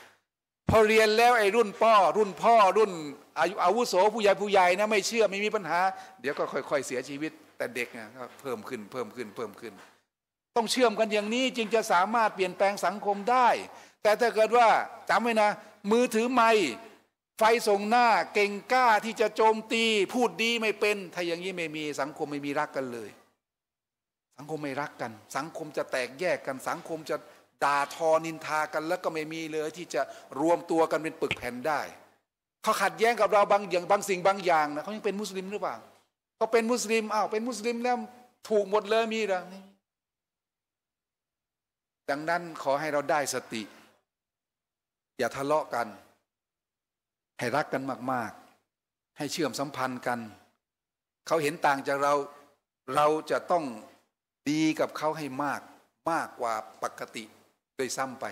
พอเรียนแล้วไอ้รุ่นป้อรุ่นพ่อรุ่นอายุอาวุโสผู้ใหญ่ผู้ใหญ่นะ ไม่เชื่อไม่มีปัญหา เดี๋ยวก็ค่อยๆ เสียชีวิตแต่เด็กนยก็เพิ่มขึ้นเพิ่มขึ้นเพิ่มขึ้น ต้องเชื่อมกันอย่างนี้จึงจะสามารถเปลี่ยนแปลงสังคมได้ แต่ถ้าเกิดว่าจำไว้นะมือถือไม้ไฟส่งหน้าเก่งกล้าที่จะโจมตีพูดดีไม่เป็น ถ้าอย่างนี้ไม่มีสังคมไม่มีรักกันเลย สังคมไม่รักกัน สังคมจะแตกแยกกัน สังคมจะด่าทอนินทากัน แล้วก็ไม่มีเลย ที่จะรวมตัวกันเป็นปึกแผ่นได้ เขาขัดแย้งกับเราบางอย่างบางสิ่งบางอย่างนะเขายังเป็นมุสลิมหรือเปล่าเขาเป็นมุสลิมอ้าวเป็นมุสลิมแล้วถูกหมดเลยมีหรือดังนั้นขอให้เราได้สติ อย่าทะเลาะกันให้รักกันมาก ๆ ให้เชื่อมสัมพันธ์กัน เขาเห็นต่างจากเราเราจะต้องดีกับเขาให้มากมากกว่าปกติโดยซ้ำไป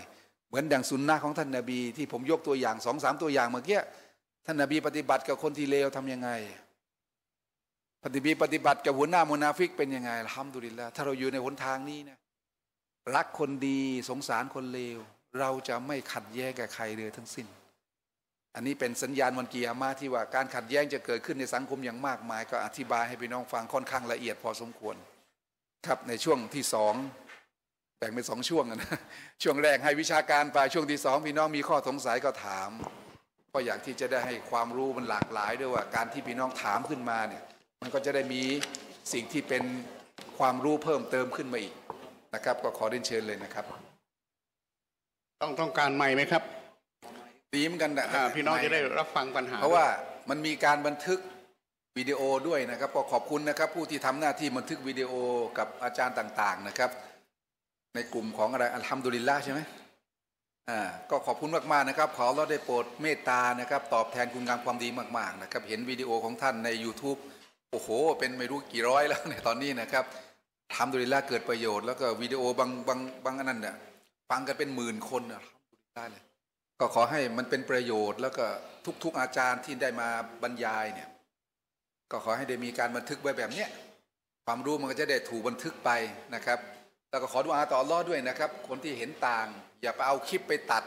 เหมือนดังสุนนะของท่านนาบีที่ผมยกตัวอย่างสองสามตัวอย่างเมื่อกี้ท่านนาบีปฏิบัติกับคนที่เลวทํำยังไงปฏิบีปฏิบัติกับหัวหน้ามุนาฟิกเป็นยังไงห้ามดุริละถ้าเราอยู่ในหนทางนี้นะรักคนดีสงสารคนเลว เราจะไม่ขัดแย้งกับใครเลยทั้งสิ้นอันนี้เป็นสัญญาณวันกียามาที่ว่าการขัดแย้งจะเกิดขึ้นในสังคมอย่างมากมาย ก็อธิบายให้พี่น้องฟังค่อนข้างละเอียดพอสมควร ครับในช่วงที่สองแบ่งเป็นสองช่วงนะช่วงแรกให้วิชาการไปช่วงที่สองพี่น้องมีข้อสงสัยก็ถามก็อยากที่จะได้ให้ความรู้มันหลากหลายด้วยว่าการที่พี่น้องถามขึ้นมาเนี่ย มันก็จะได้มีสิ่งที่เป็นความรู้เพิ่มเติมขึ้นมาอีกนะครับ ก็ขอเรียนเชิญเลยนะครับ ต้องต้องการใหม่ไหมครับดีเหมือนกันนะพี่น้องจะได้รับฟังปัญหา เพราะว่ามันมีการบันทึกวิดีโอด้วยนะครับ ก็ขอบคุณนะครับ ผู้ที่ทำหน้าที่บันทึกวิดีโอกับอาจารย์ต่าง ๆนะครับในกลุ่มของอะไรอัลฮัมดุลิลลาใช่ไหมอ่า ก็ขอบคุณมากๆนะครับ ขอเราได้โปรดเมตตานะครับตอบแทนคุณงามความดีมาก ๆ นะครับ เห็นวิดีโอของท่านใน YouTube โอ้โหเป็นไม่รู้กี่ร้อยแล้วในตอนนี้นะครับทำดุลิล่าเกิดประโยชน์แล้วก็วิดีโอบางบางบางอันนั้นเนี่ยฟังกันเป็นหมื่นคนนะทำดุลิล่าเลยก็ขอให้มันเป็นประโยชน์แล้วก็ทุก ๆ อาจารย์ที่ได้มาบรรยายเนี่ย ก็ขอให้ได้มีการบันทึกไว้แบบเนี้ยความรู้มันก็จะได้ถูกบันทึกไปนะครับแล้วก็ขอดูอาต่อรอดด้วยนะครับ คนที่เห็นต่าง อย่าไปเอาคลิปไปตัด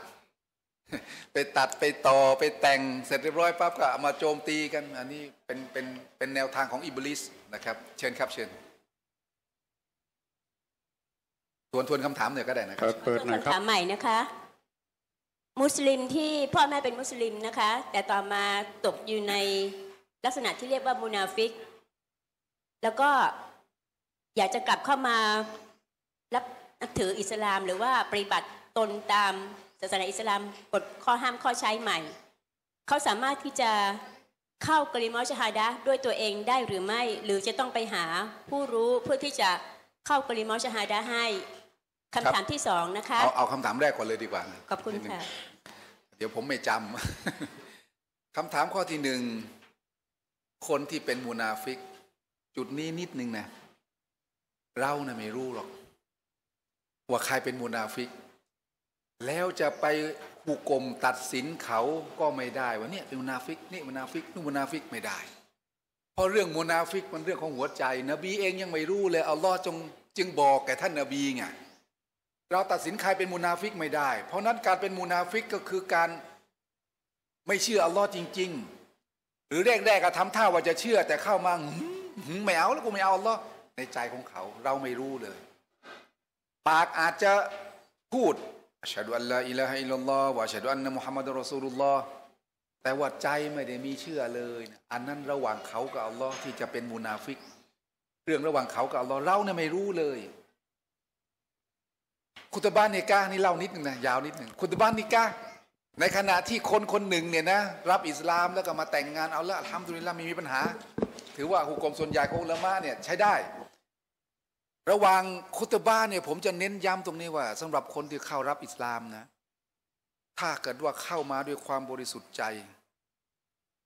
ไปตัดไปต่อไปแต่งเสร็จเรียบร้อยปั๊บก็มาโจมตีกันอันนี้เป็นเป็นเป็นแนวทางของอิบลิสนะครับ เชิญครับ เชิญทวนทวนคำถามหน่อยก็ได้นะครับเปิดหน่อยครับคำถามใหม่นะคะมุสลิมที่พ่อแม่เป็นมุสลิมนะคะแต่ต่อมาตกอยู่ในลักษณะที่เรียกว่ามูนาฟิกแล้วก็อยากจะกลับเข้ามารับถืออิสลามหรือว่าปฏิบัติตนตามศาสนาอิสลามกฎข้อห้ามข้อใช้ใหม่ เขาสามารถที่จะเข้ากริมอชฮาดะด้วยตัวเองได้หรือไม่ หรือจะต้องไปหาผู้รู้เพื่อที่จะเข้ากริมอชฮาดะให้คำถามที่สองนะคะ เอา เอาคำถามแรกก่อนเลยดีกว่าขอบคุณค่ะเดี๋ยวผมไม่จำคำถามข้อที่หนึ่งคนที่เป็นมูนาฟิก จุดนี้นิดนึงนะเรานะ่ไม่รู้หรอกว่าใครเป็นมูนาฟิก แล้วจะไปหุกมตัดสินเขาก็ไม่ได้ว่าเนี่ยเป็นมูนาฟิก นี่มูนาฟิกนู่มูนาฟิกไม่ได้เพราะ เรื่องมูนาฟิก มันเรื่องของหัวใจ นบี เอง ยังไม่รู้เลยเอาล่อจงจึงบอกแก่ท่านนบีไงเราตัดสินใครเป็นมูนาฟิกไม่ได้ เพราะนั้นการเป็นมูนาฟิกก็คือการไม่เชื่ออัลลอฮ์จริง ๆ หรือแรกๆก็ทำท่าว่าจะเชื่อ แต่เข้ามาไม่เอาแล้วกูไม่เอาอัลลอฮ์ในใจของเขา เราไม่รู้เลย ปากอาจจะพูดอัชฮดุอัลลอฮ์อิลลัฮอิลลอฮ์ วะอัชฮดุอันนะมุฮัมมัดรอซูลุลลอฮ์ แต่ว่าใจไม่ได้มีเชื่อเลย อันนั้นระหว่างเขากับอัลลอฮ์ที่จะเป็นมูนาฟิก เรื่องระหว่างเขากับอัลลอฮ์เราเนี่ยไม่รู้เลยคุตบ้านนิก้านี่เล่านิดหนึ่งนะยาวนิดหนึ่งคุตบ้านนิก้าในขณะที่คนคนหนึ่งเนี่ยนะ รับอิสลามแล้วก็มาแต่งงาน เอาละทำตุนิลามีมีปัญหา ถือว่าหุกกลมส่วนใหญ่ของอุลามะเนี่ยใช้ได้ ระหว่างคุตบ้านเนี่ย ผมจะเน้นย้ำตรงนี้ว่า สำหรับคนที่เข้ารับอิสลามนะ ถ้าเกิดว่าเข้ามาด้วยความบริสุทธิ์ใจ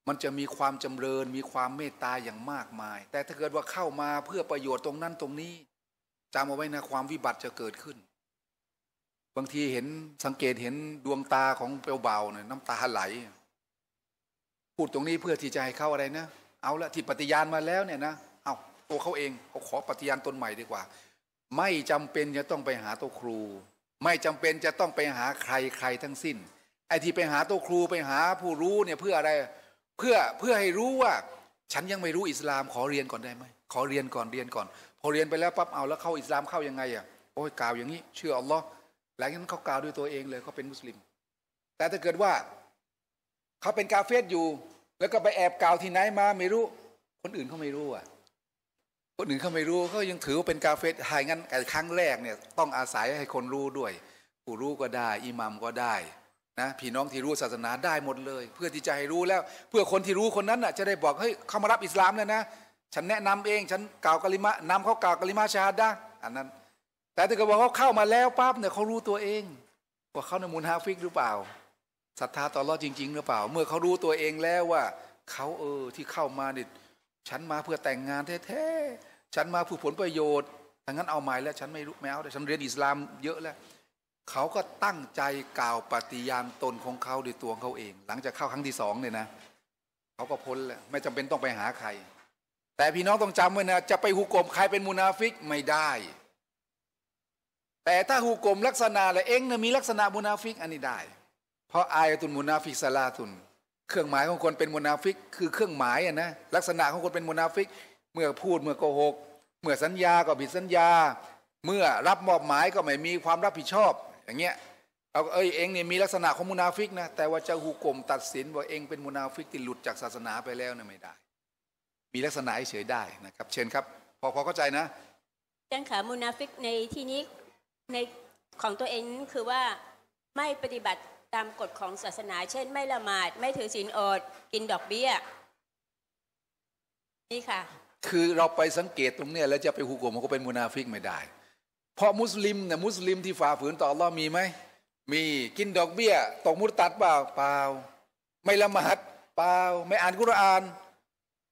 มันจะมีความจำเริญ มีความเมตตาอย่างมากมาย แต่ถ้าเกิดว่าเข้ามาเพื่อประโยชน์ตรงนั้นตรงนี้จำเอาไว้นะความวิบัติจะเกิดขึ้นบางทีเห็นสังเกตเห็นดวงตาของเปลวเบาเนี่ยน้ำตาไหล พูดตรงนี้เพื่อที่จะให้เข้าอะไรนะเอาละที่ปฏิญาณมาแล้วเนี่ยนะเอาตัวเขาเองเขาขอปฏิญาณตนใหม่ดีกว่า ไม่จำเป็นจะต้องไปหาตัวครู ไม่จำเป็นจะต้องไปหาใครใครทั้งสิ้นไอ้ที่ไปหาตัวครูไปหาผู้รู้เนี่ยเพื่ออะไร เพื่อเพื่อให้รู้ว่า ฉันยังไม่รู้อิสลาม ขอเรียนก่อนได้ไหมขอเรียนก่อนเรียนก่อน พอเรียนไปแล้วปั๊บเอาแล้วเข้าอิสลามเข้ายังไง อ่ะโอ้ยกล่าวอย่างนี้เชื่ออัลลอฮ์หลังจากนั้นเขากล่าวด้วยตัวเองเลยเขาเป็นมุสลิม แต่ถ้าเกิดว่า เขาเป็นกาเฟสอยู่ แล้วก็ไปแอบกล่าวที่ไหนมาไม่รู้คนอื่นเขาไม่รู้อ่ะคนอื่นเขาไม่รู้เขายังถือว่าเป็นกาเฟสหายงั้นครั้งแรกเนี่ย ต้องอาศัยให้คนรู้ด้วยผู้รู้ก็ได้ อิหมัมก็ได้ นะพี่น้องที่รู้ศาสนาได้หมดเลย เพื่อที่จะให้รู้แล้ว เพื่อคนที่รู้คนนั้นน่ะจะได้บอกเฮ้ยเขามารับอิสลามแล้วนะฉันแนะนำเองฉันกล่าวกะลิมะนำเขากล่าวกะลิมะชาดะอันนั้นแต่ถ้าเกิดว่าเขาเข้ามาแล้วปั๊บเนี่ยเขารู้ตัวเองว่าเขาในมูลฮาฟิกหรือเปล่าศรัทธาต่อรอดจริงๆหรือเปล่า เมื่อเขารู้ตัวเองแล้วว่าเขาเออที่เข้ามาเนี่ยฉันมาเพื่อแต่งงานแท้ๆฉันมาเพื่อผลประโยชน์้ังนั้นเอาใหม่แล้วฉันไม่รู้ไม่เอาแต่ฉันเรียนอิสลามเยอะแล้วเขาก็ตั้งใจกล่าวปฏิญาณตนของเขาด้วยตัวเขาเอง หลังจากเข้าครั้งที่สองเนี่ยนะเขาก็พ้นแล้วไม่จำเป็นต้องไปหาใคร แต่พี่น้องต้องจำไว้นะจะไปหุกกลมใครเป็นมูนาฟิกไม่ได้แต่ถ้าฮุกกลมลักษณะและเองเนี่ยมีลักษณะมุนาฟิกอันนี้ได้ เพราะอายตุนมุนาฟิกซาลาตุนเครื่องหมายของคนเป็นมุนาฟิกคือเครื่องหมายอะนะลักษณะของคนเป็นมุนาฟิก เมื่อพูดเมื่อโกหก เมื่อสัญญาก็ผิดสัญญา เมื่อรับมอบหมายก็ไม่มีความรับผิดชอบ อย่างเงี้ยเอาเอ้ยเองเนี่ยมีลักษณะของมุนาฟิกนะแต่ว่าเจาฮุกกลมตัดสิน ว่าเองเป็นมุนาฟิกที่หลุดจากศาสนาไปแล้วเนี่ยไม่ได้ มีลักษณะเฉยได้นะครับ เชินครับ พอพอเข้าใจนะจังขามุนาฟิกในที่นี้ในของตัวเองคือว่าไม่ปฏิบัติตามกฎของศาสนา เช่นไม่ละหมาดไม่ถือศีลอด กินดอกเบี้ยนี่ค่ะ คือเราไปสังเกตตรงเนี้ยแล้วจะไปหุกลมเขก็เป็นมุนาฟิกไม่ได้ เพราะมุสลิมเนี่ยมุสลิมที่ฝ่าฝืนต่อรอมีไหมมีกินดอกเบี้ยตกมุตตัดเปล่าเปล่า ไม่ละหมาดเปล่าไม่อ่านกุรอาน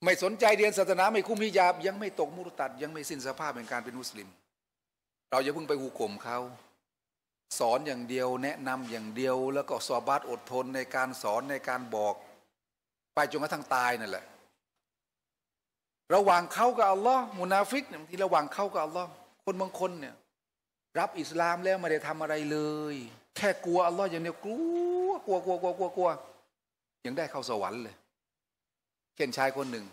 ไม่สนใจเรียนศาสนาไม่คุ้มพิยาบ ยังไม่ตกมุตตัด ยังไม่สิ้นสภาพเป็นการเป็นมุสลิมเราอย่าเพิ่งไปหูข่มเขาสอนอย่างเดียวแนะนำอย่างเดียวแล้วก็สอบาดอดทนในการสอนในการบอก ไปจนกระทั่งตายนั่นแหละ ระหว่างเขากับอัลลอฮ์มุนาฟิกบางทีระหว่างเขากับอัลลอฮ์คนบางคนเนี่ย รับอิสลามแล้วไม่ได้ทำอะไรเลย แค่กลัวอัลลอฮ์อย่างเดียวกลัวกลัวกลัวกลัวกลัวกลัวยังได้เข้าสวรรค์เลยเช่นชายคนหนึ่ง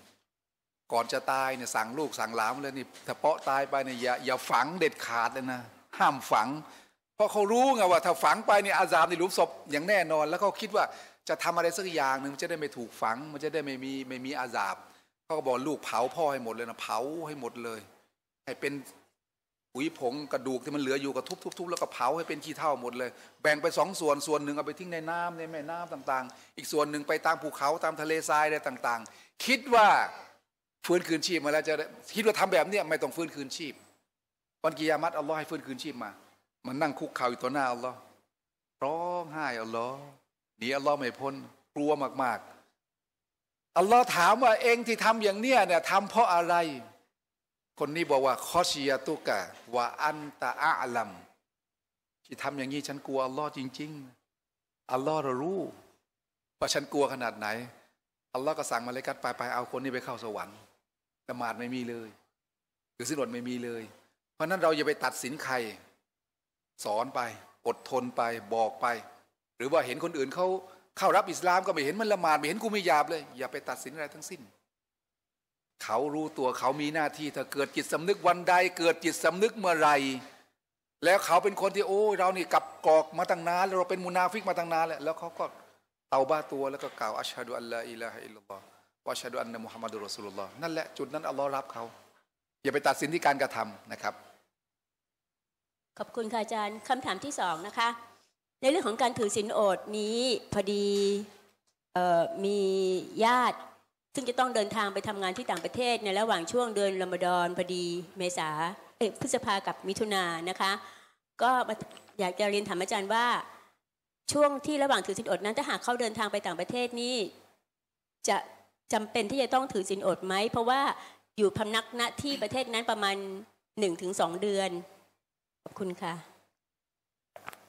ก่อนจะตายเนี่ยสั่งลูกสั่งหลานเลยนี่ถ้าเพาะตายไปเนี่ยอย่าอย่าฝังเด็ดขาดเลยนะ ห้ามฝัง เพราะเขารู้ไงว่าถ้าฝังไปเนี่ยอาซามในหลุมศพอย่างแน่นอน แล้วเขาคิดว่าจะทำอะไรสักอย่างหนึ่งจะได้ไม่ถูกฝัง มันจะได้ไม่มีไม่มีอาซาบเขาก็บอกลูกเผาพ่อให้หมดเลยนะเผาให้หมดเลย ให้เป็นปุ๋ยผงกระดูกที่มันเหลืออยู่ก็ทุบๆแล้วก็เผาให้เป็นขี้เถ้าหมดเลย แบ่งไปสองส่วนส่วนหนึ่งเอาไปทิ้งในน้ำในแม่น้ำต่างๆ อีกส่วนหนึ่งไปตามภูเขาตามทะเลทรายอะไรต่างๆ คิดว่าฟื้นคืนชีพมาแล้วจะคิดว่าทำแบบเนี้ยไม่ต้องฟื้นคืนชีพวันกิยามัตอัลลอฮ์ให้ ฟื้นคืนชีพมา มันนั่งคุกเข่าอยู่ต่อหน้าอัลลอฮ์ร้องไห้อัลลอฮ์หนีอัลลอฮ์ไม่พ้น กลัวมาก ๆ อัลลอฮ์ถามว่าเองที่ทำอย่างเนี้ยเนี่ยทำเพราะอะไร คนนี้บอกว่าคอชียตุกะวะอันตะอาลัมที่ทำอย่างนี้ฉันกลัวอัลลอฮ์จริงๆ อัลลอฮ์รู้ ว่าฉันกลัวขนาดไหน อัลลอฮ์ก็ สั่งมาเลยกัดไปไปเอาคนนี้ไปเข้าสวรรค์ตมาดไม่มีเลยหรือสินอดไม่มีเลย เพราะนั้นเราอย่าไปตัดสินใคร สอนไป อดทนไปบอกไป หรือว่าเห็นคนอื่นเขาเข้ารับอิสลามก็ไม่เห็นมันละหมาดไม่เห็นกูไม่หยาบเลยอย่าไปตัดสินอะไรทั้งสิ้นเขารู้ตัวเขามีหน้าที่ ถ้าเกิดจิตสำนึกวันใดเกิดจิตสำนึกเมื่อไรแล้วเขาเป็นคนที่โอ้เรานี่กับกอกมาตั้งนานเราเป็นมุนาฟิกมาตั้งนานแล้วแล้วเขาก็เตาบ้าตัว แล้วก็กล่าวอัชฮะดุอัลลอฮ์อิลลาฮิลลอฮ์ก็ชาดุอันนะมุฮัมมัดุลรอสูลุลลอฮ์นั่นแหละจุดนั้นอัลลอฮ์รับเขา อย่าไปตัดสินที่การกระทำนะครับ ขอบคุณค่ะอาจารย์คำถามที่สองนะคะ ในเรื่องของการถือศีลอดนี้พอดีมีญาติ ซึ่งจะต้องเดินทางไปทำงานที่ต่างประเทศในระหว่างช่วงเดือนรอมฎอนพอดีเมษาเอพฤษภากับมิถุนานะคะ ก็อยากจะเรียนถามอาจารย์ว่าช่วงที่ระหว่างถือศีลอดนั้นถ้าหากเขาเดินทางไปต่างประเทศนี้จะจำเป็นที่จะต้องถือศีลอดไหมเพราะว่าอยู่พำนักณที่ประเทศนั้นประมาณหนึ่งถึงสองเดือนขอบคุณค่ะ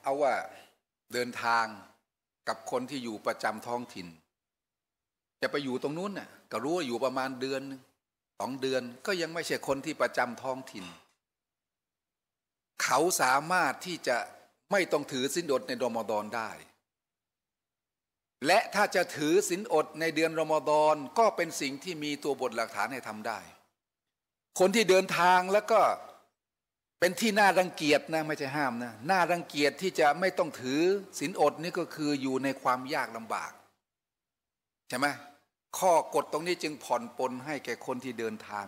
เอาว่าเดินทางกับคนที่อยู่ประจำท้องถิ่นจะไปอยู่ตรงนู้นน่ะก็รู้ว่าอยู่ประมาณเดือนสองเดือนก็ยังไม่ใช่คนที่ประจำท้องถิ่น เขาสามารถที่จะไม่ต้องถือสินอดในรอมฎอนได้และถ้าจะถือศีลอดในเดือนรอมฎอนก็เป็นสิ่งที่มีตัวบทหลักฐานให้ทำได้ คนที่เดินทางแล้วก็เป็นที่น่ารังเกียจนะ ไม่ใช่ห้ามนะน่ารังเกียจที่จะไม่ต้องถือศีลอดนี่ก็คืออยู่ในความยากลำบากใช่ไหมข้อกฎตรงนี้จึงผ่อนปลนให้แก่คนที่เดินทาง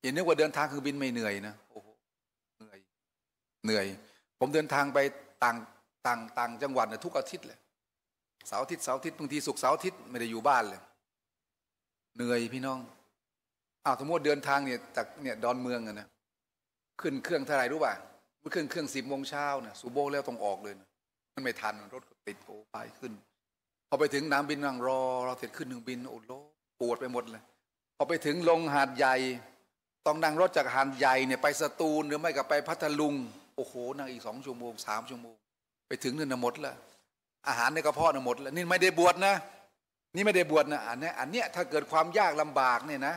อย่านึกว่าเดินทางคือบินไม่เหนื่อยนะโอ้โหเหนื่อย เหนื่อย ผมเดินทางไปต่างต่างต่าง จังหวัดนะทุกอาทิตย์เลยเสาร์อาทิตย์เสาร์อาทิตย์บางทีสุกเสาร์อาทิตย์ไม่ได้อยู่บ้านเลย เหนื่อยพี่น้องอ้าวสมมติเดินทางเนี่ยจากเนี่ยดอนเมืองอะนะขึ้นเครื่องเท่าไรรู้ป่ะเมื่อขึ้นเครื่องสิบโมงเช้าเนี่ยสูโบแล้วต้องออกเลยนะมันไม่ทันรถติดโอ้ไปขึ้นพอไปถึงน้ำบินนั่งรอเราเสร็จขึ้นหนึ่งบินโอ้โลปวดไปหมดเลยพอไปถึงลงหาดใหญ่ต้องนั่งรถจากหาดใหญ่เนี่ยไปสตูลหรือไม่ก็ไปพัทลุงโอ้โหนั่งอีกสองชั่วโมงสามชั่วโมงไปถึงเนี่นหมดละอาหารในกระเพาะน่ะหมดแล้วนี่ไม่ได้บวชนะ นี่ไม่ได้บวชนะ อันนี้อันเนี้ยถ้าเกิดความยากลำบากเนี่ยนะ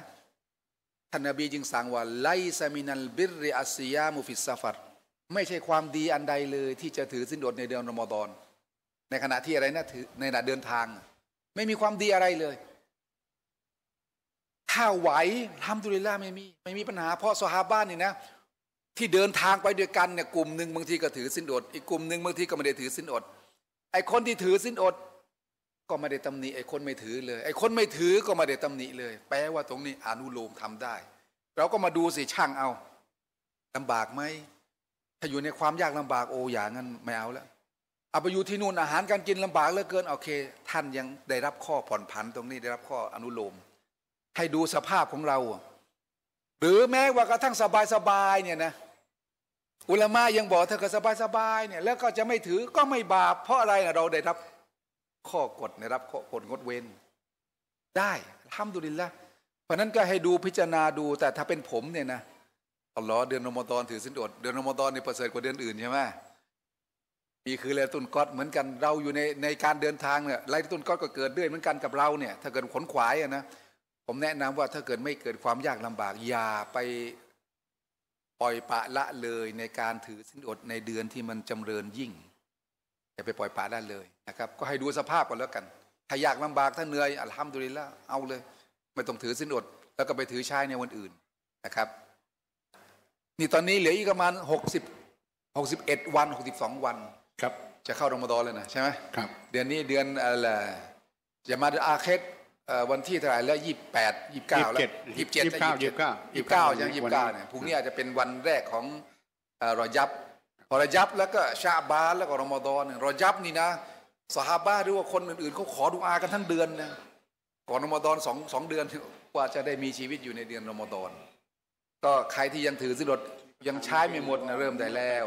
ท่านนบีจึงสั่งว่า ไลซามินัลบิริอัสยามุฟิสซาฟัดไม่ใช่ความดีอันใดเลยที่จะถือสินอดในเดือนรอมฎอนในขณะที่อะไรนะถือในขณะเดินทาง ไม่มีความดีอะไรเลย ถ้าไหวทำดุลิล่าไม่มีไม่มีปัญหา เพราะสฮาบ้านนี่นะ ที่เดินทางไปด้วยกันเนี่ยกลุ่มหนึ่งบางทีก็ถือสินอดอีกกลุ่มหนึ่งบางทีก็ไม่ได้ถือสินอดไอ้คนที่ถือสินอด ก็ไม่ได้ตำหนิไอ้คนไม่ถือเลย ไอ้คนไม่ถือก็ไม่ได้ตำหนิเลย แปลว่าตรงนี้อนุโลมทำได้เราก็มาดูสิช่างเอาลำบากไหมถ้าอยู่ในความยากลำบากโออย่างนั้นไม่เอาแล้วเอาไปอยู่ที่นู่นอาหารการกินลำบากเหลือเกินโอเค ท่านยังได้รับข้อผ่อนผัน ตรงนี้ได้รับข้ออนุโลม ให้ดูสภาพของเรา หรือแม้ว่ากระทั่งสบายๆเนี่ยนะอุลมะยังบอก ถ้าเบายสบายๆเนี่ยแล้วก็จะไม่ถือก็ไม่บาปเพราะอะไรเราได้รับข้อกฎได้รับข้อกฎงดเว้น ได้ห้ามดุลินละเพราะนั้นก็ให้ดูพิจารณาดู แต่ถ้าเป็นผมเนี่ยนะตลอดเดือนอมตอนถือสินอดเดือนอมตอนนี่ประเสริฐกว่าเดือนอื่นใช่ไหมมีคือแรตุนก๊อตเหมือนกันเราอยู่ในในการเดินทางเนี่ยไรตุนก๊อตก็เกิดด้วยเหมือนกันกับเราเนี่ย ถ้าเกิดขนขวายนะผมแนะนำว่าถ้าเกิดไม่เกิดความยากลำบากอย่าไปปล่อยปะละเลยในการถือสินอดในเดือนที่มันจำเริญยิ่งอย่าไปปล่อยปะละเลยนะครับก็ให้ดูสภาพก่อนแล้วกัน ถ้าอยากลำบากถ้าเหนื่อยอัลฮัมดุลิลละเอาเลยไม่ต้องถือสินอดแล้วก็ไปถือชายในวันอื่นนะครับนี่ตอนนี้เหลืออีกประมาณหกสิบหกสิบเอ็ดวันหกสิบสองวัน ครับ จะเข้ารอมฎอนเลยนะใช่ไหมครับเดือนนี้เดือนอะไรจะมาดอาเคสวันที่เท่าไหร่แล้วยี่แปดยี่เก้าแล้วยี่เจ็ดยี่เก้ายี่เก้ายี่เก้ายังยี่เก้าเนี่ย พรุ่งนี้อาจจะเป็นวันแรกของรอยับพอรอยับแล้วก็ชาบานแล้วก็รอมฎอนรอยับนี่นะสหบ้าหรือว่าคนอื่นๆเขาขอดูอากันทั้งเดือนนะก่อนรอมฎอนสองสองเดือนกว่าจะได้มีชีวิตอยู่ในเดือนรอมฎอน ก็ใครที่ยังถือสิรดยังใช้ไม่หมดนะเริ่มได้แล้ว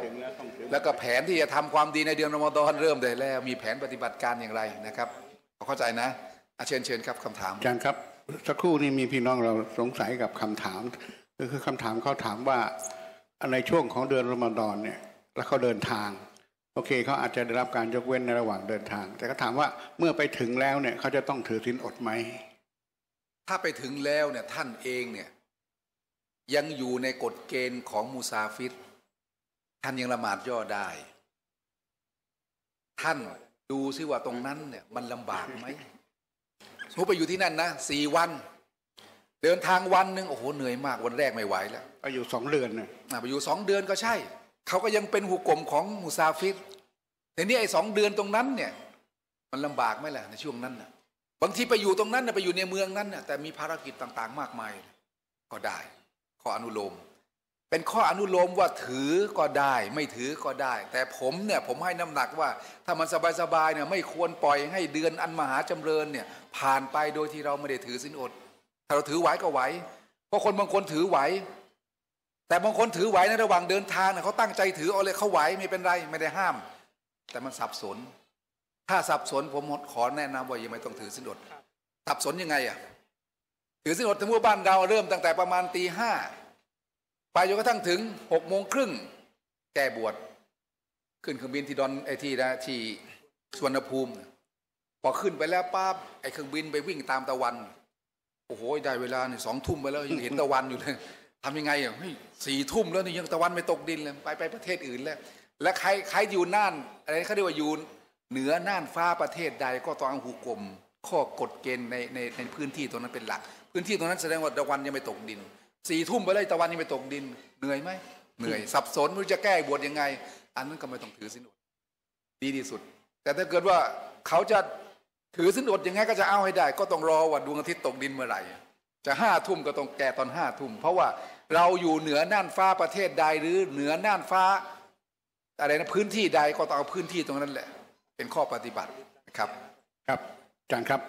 แล้วก็แผนที่จะทำความดีในเดือนรอมฎอนเริ่มได้แล้ว มีแผนปฏิบัติการอย่างไรนะครับ เข้าใจนะอาเชิญเชิญครับคำถามอาจารย์ครับ สักครู่นี้มีพี่น้องเราสงสัยกับคำถาม ก็คือคำถามเขาถามว่า ในช่วงของเดือนรอมฎอนเนี่ย แล้วเขาเดินทาง โอเค เขาอาจจะได้รับการยกเว้นในระหว่างเดินทาง แต่ก็ถามว่าเมื่อไปถึงแล้วเนี่ย เขาจะต้องถือทินอดไหมถ้าไปถึงแล้วเนี่ยท่านเองเนี่ย ยังอยู่ในกฎเกณฑ์ของมูซาฟิรท่านยังละหมาดย่อได้ ท่านดูซิว่าตรงนั้นเนี่ยมันลำบากไหมสมมติไปอยู่ที่นั่นนะสี่วัน เดินทางวันหนึ่งโอ้โหเหนื่อยมาก วันแรกไม่ไหวแล้วไปอยู่สองเดือนนะไปอยู่สองเดือนก็ใช่ เขาก็ยังเป็นหุกกลมของมูซาฟิรแต่นี่ไอ้สองเดือนตรงนั้นเนี่ยมันลำบากไหมล่ะในช่วงนั้นนะบางทีไปอยู่ตรงนั้นนะไปอยู่ในเมืองนั้นนะแต่มีภารกิจต่างๆ มากมาย ก็ได้ข้ออนุโลมเป็นข้ออนุโลมว่าถือก็ได้ไม่ถือก็ได้ แต่ผมเนี่ยผมให้น้ำหนักว่าถ้ามันสบายๆเนี่ยไม่ควรปล่อยให้เดือนอันมหาจำเริญเนี่ยผ่านไปโดยที่เราไม่ได้ถือสินอด ถ้าเราถือไหวก็ไหว เพราะคนบางคนถือไหว แต่บางคนถือไหวในระหว่างเดินทางเขาตั้งใจถือเอาเลยเขาไหวไม่เป็นไรไม่ได้ห้าม แต่มันสับสน ถ้าสับสนผมขอแนะนำว่าอย่าไม่ต้องถือสินอด สับสนยังไงอ่ะถือสินอดทั้งบ้านเราเริ่มตั้งแต่ประมาณตีห้า ไปจนกระทั่งถึงหกโมงครึ่งแก่บวชขึ้นเครื่องบินที่ดอนไอทีนะที่สวนภูมิพอขึ้นไปแล้วป้าไอ้เครื่องบินไปวิ่งตามตะวันโอ้โหได้เวลาเนี่ยสองทุ่มไปแล้วยังเห็นตะวันอยู่เลยทำยังไงอ่ะสี่ทุ่มแล้วนี่ยังตะวันไม่ตกดินเลยไปไปประเทศอื่นแล้ว แล้วใครใครอยู่น่านอะไรเขาเรียกว่าอยู่เหนือน่านฟ้าประเทศใดก็ต้องหุกกลมข้อกฎเกณฑ์ในในในพื้นที่ตรงนั้นเป็นหลัก พื้นที่ตรงนั้นแสดงว่าตะวันยังไม่ตกดินสี่ทุ่มไปเลยตะวันยังไม่ตกดินเหนื่อยไหมเหนื่อย สับสนไม่รู้จะแก้บวชยังไง อันนั้นก็ไม่ต้องถือสินอดดีที่สุด แต่ถ้าเกิดว่าเขาจะถือสินอดยังไงก็จะเอาให้ได้ ก็ต้องรอว่าดวงอาทิตย์ตกดินเมื่อไหร่จะห้าทุ่มก็ต้องแก่ตอนห้าทุ่มเพราะว่าเราอยู่เหนือน่านฟ้าประเทศใดหรือเหนือน่านฟ้าอะไรนะพื้นที่ใดก็ต้องเอาพื้นที่ตรงนั้นแหละ เป็นข้อปฏิบัตินะครับ ครับอาจารย์ครับ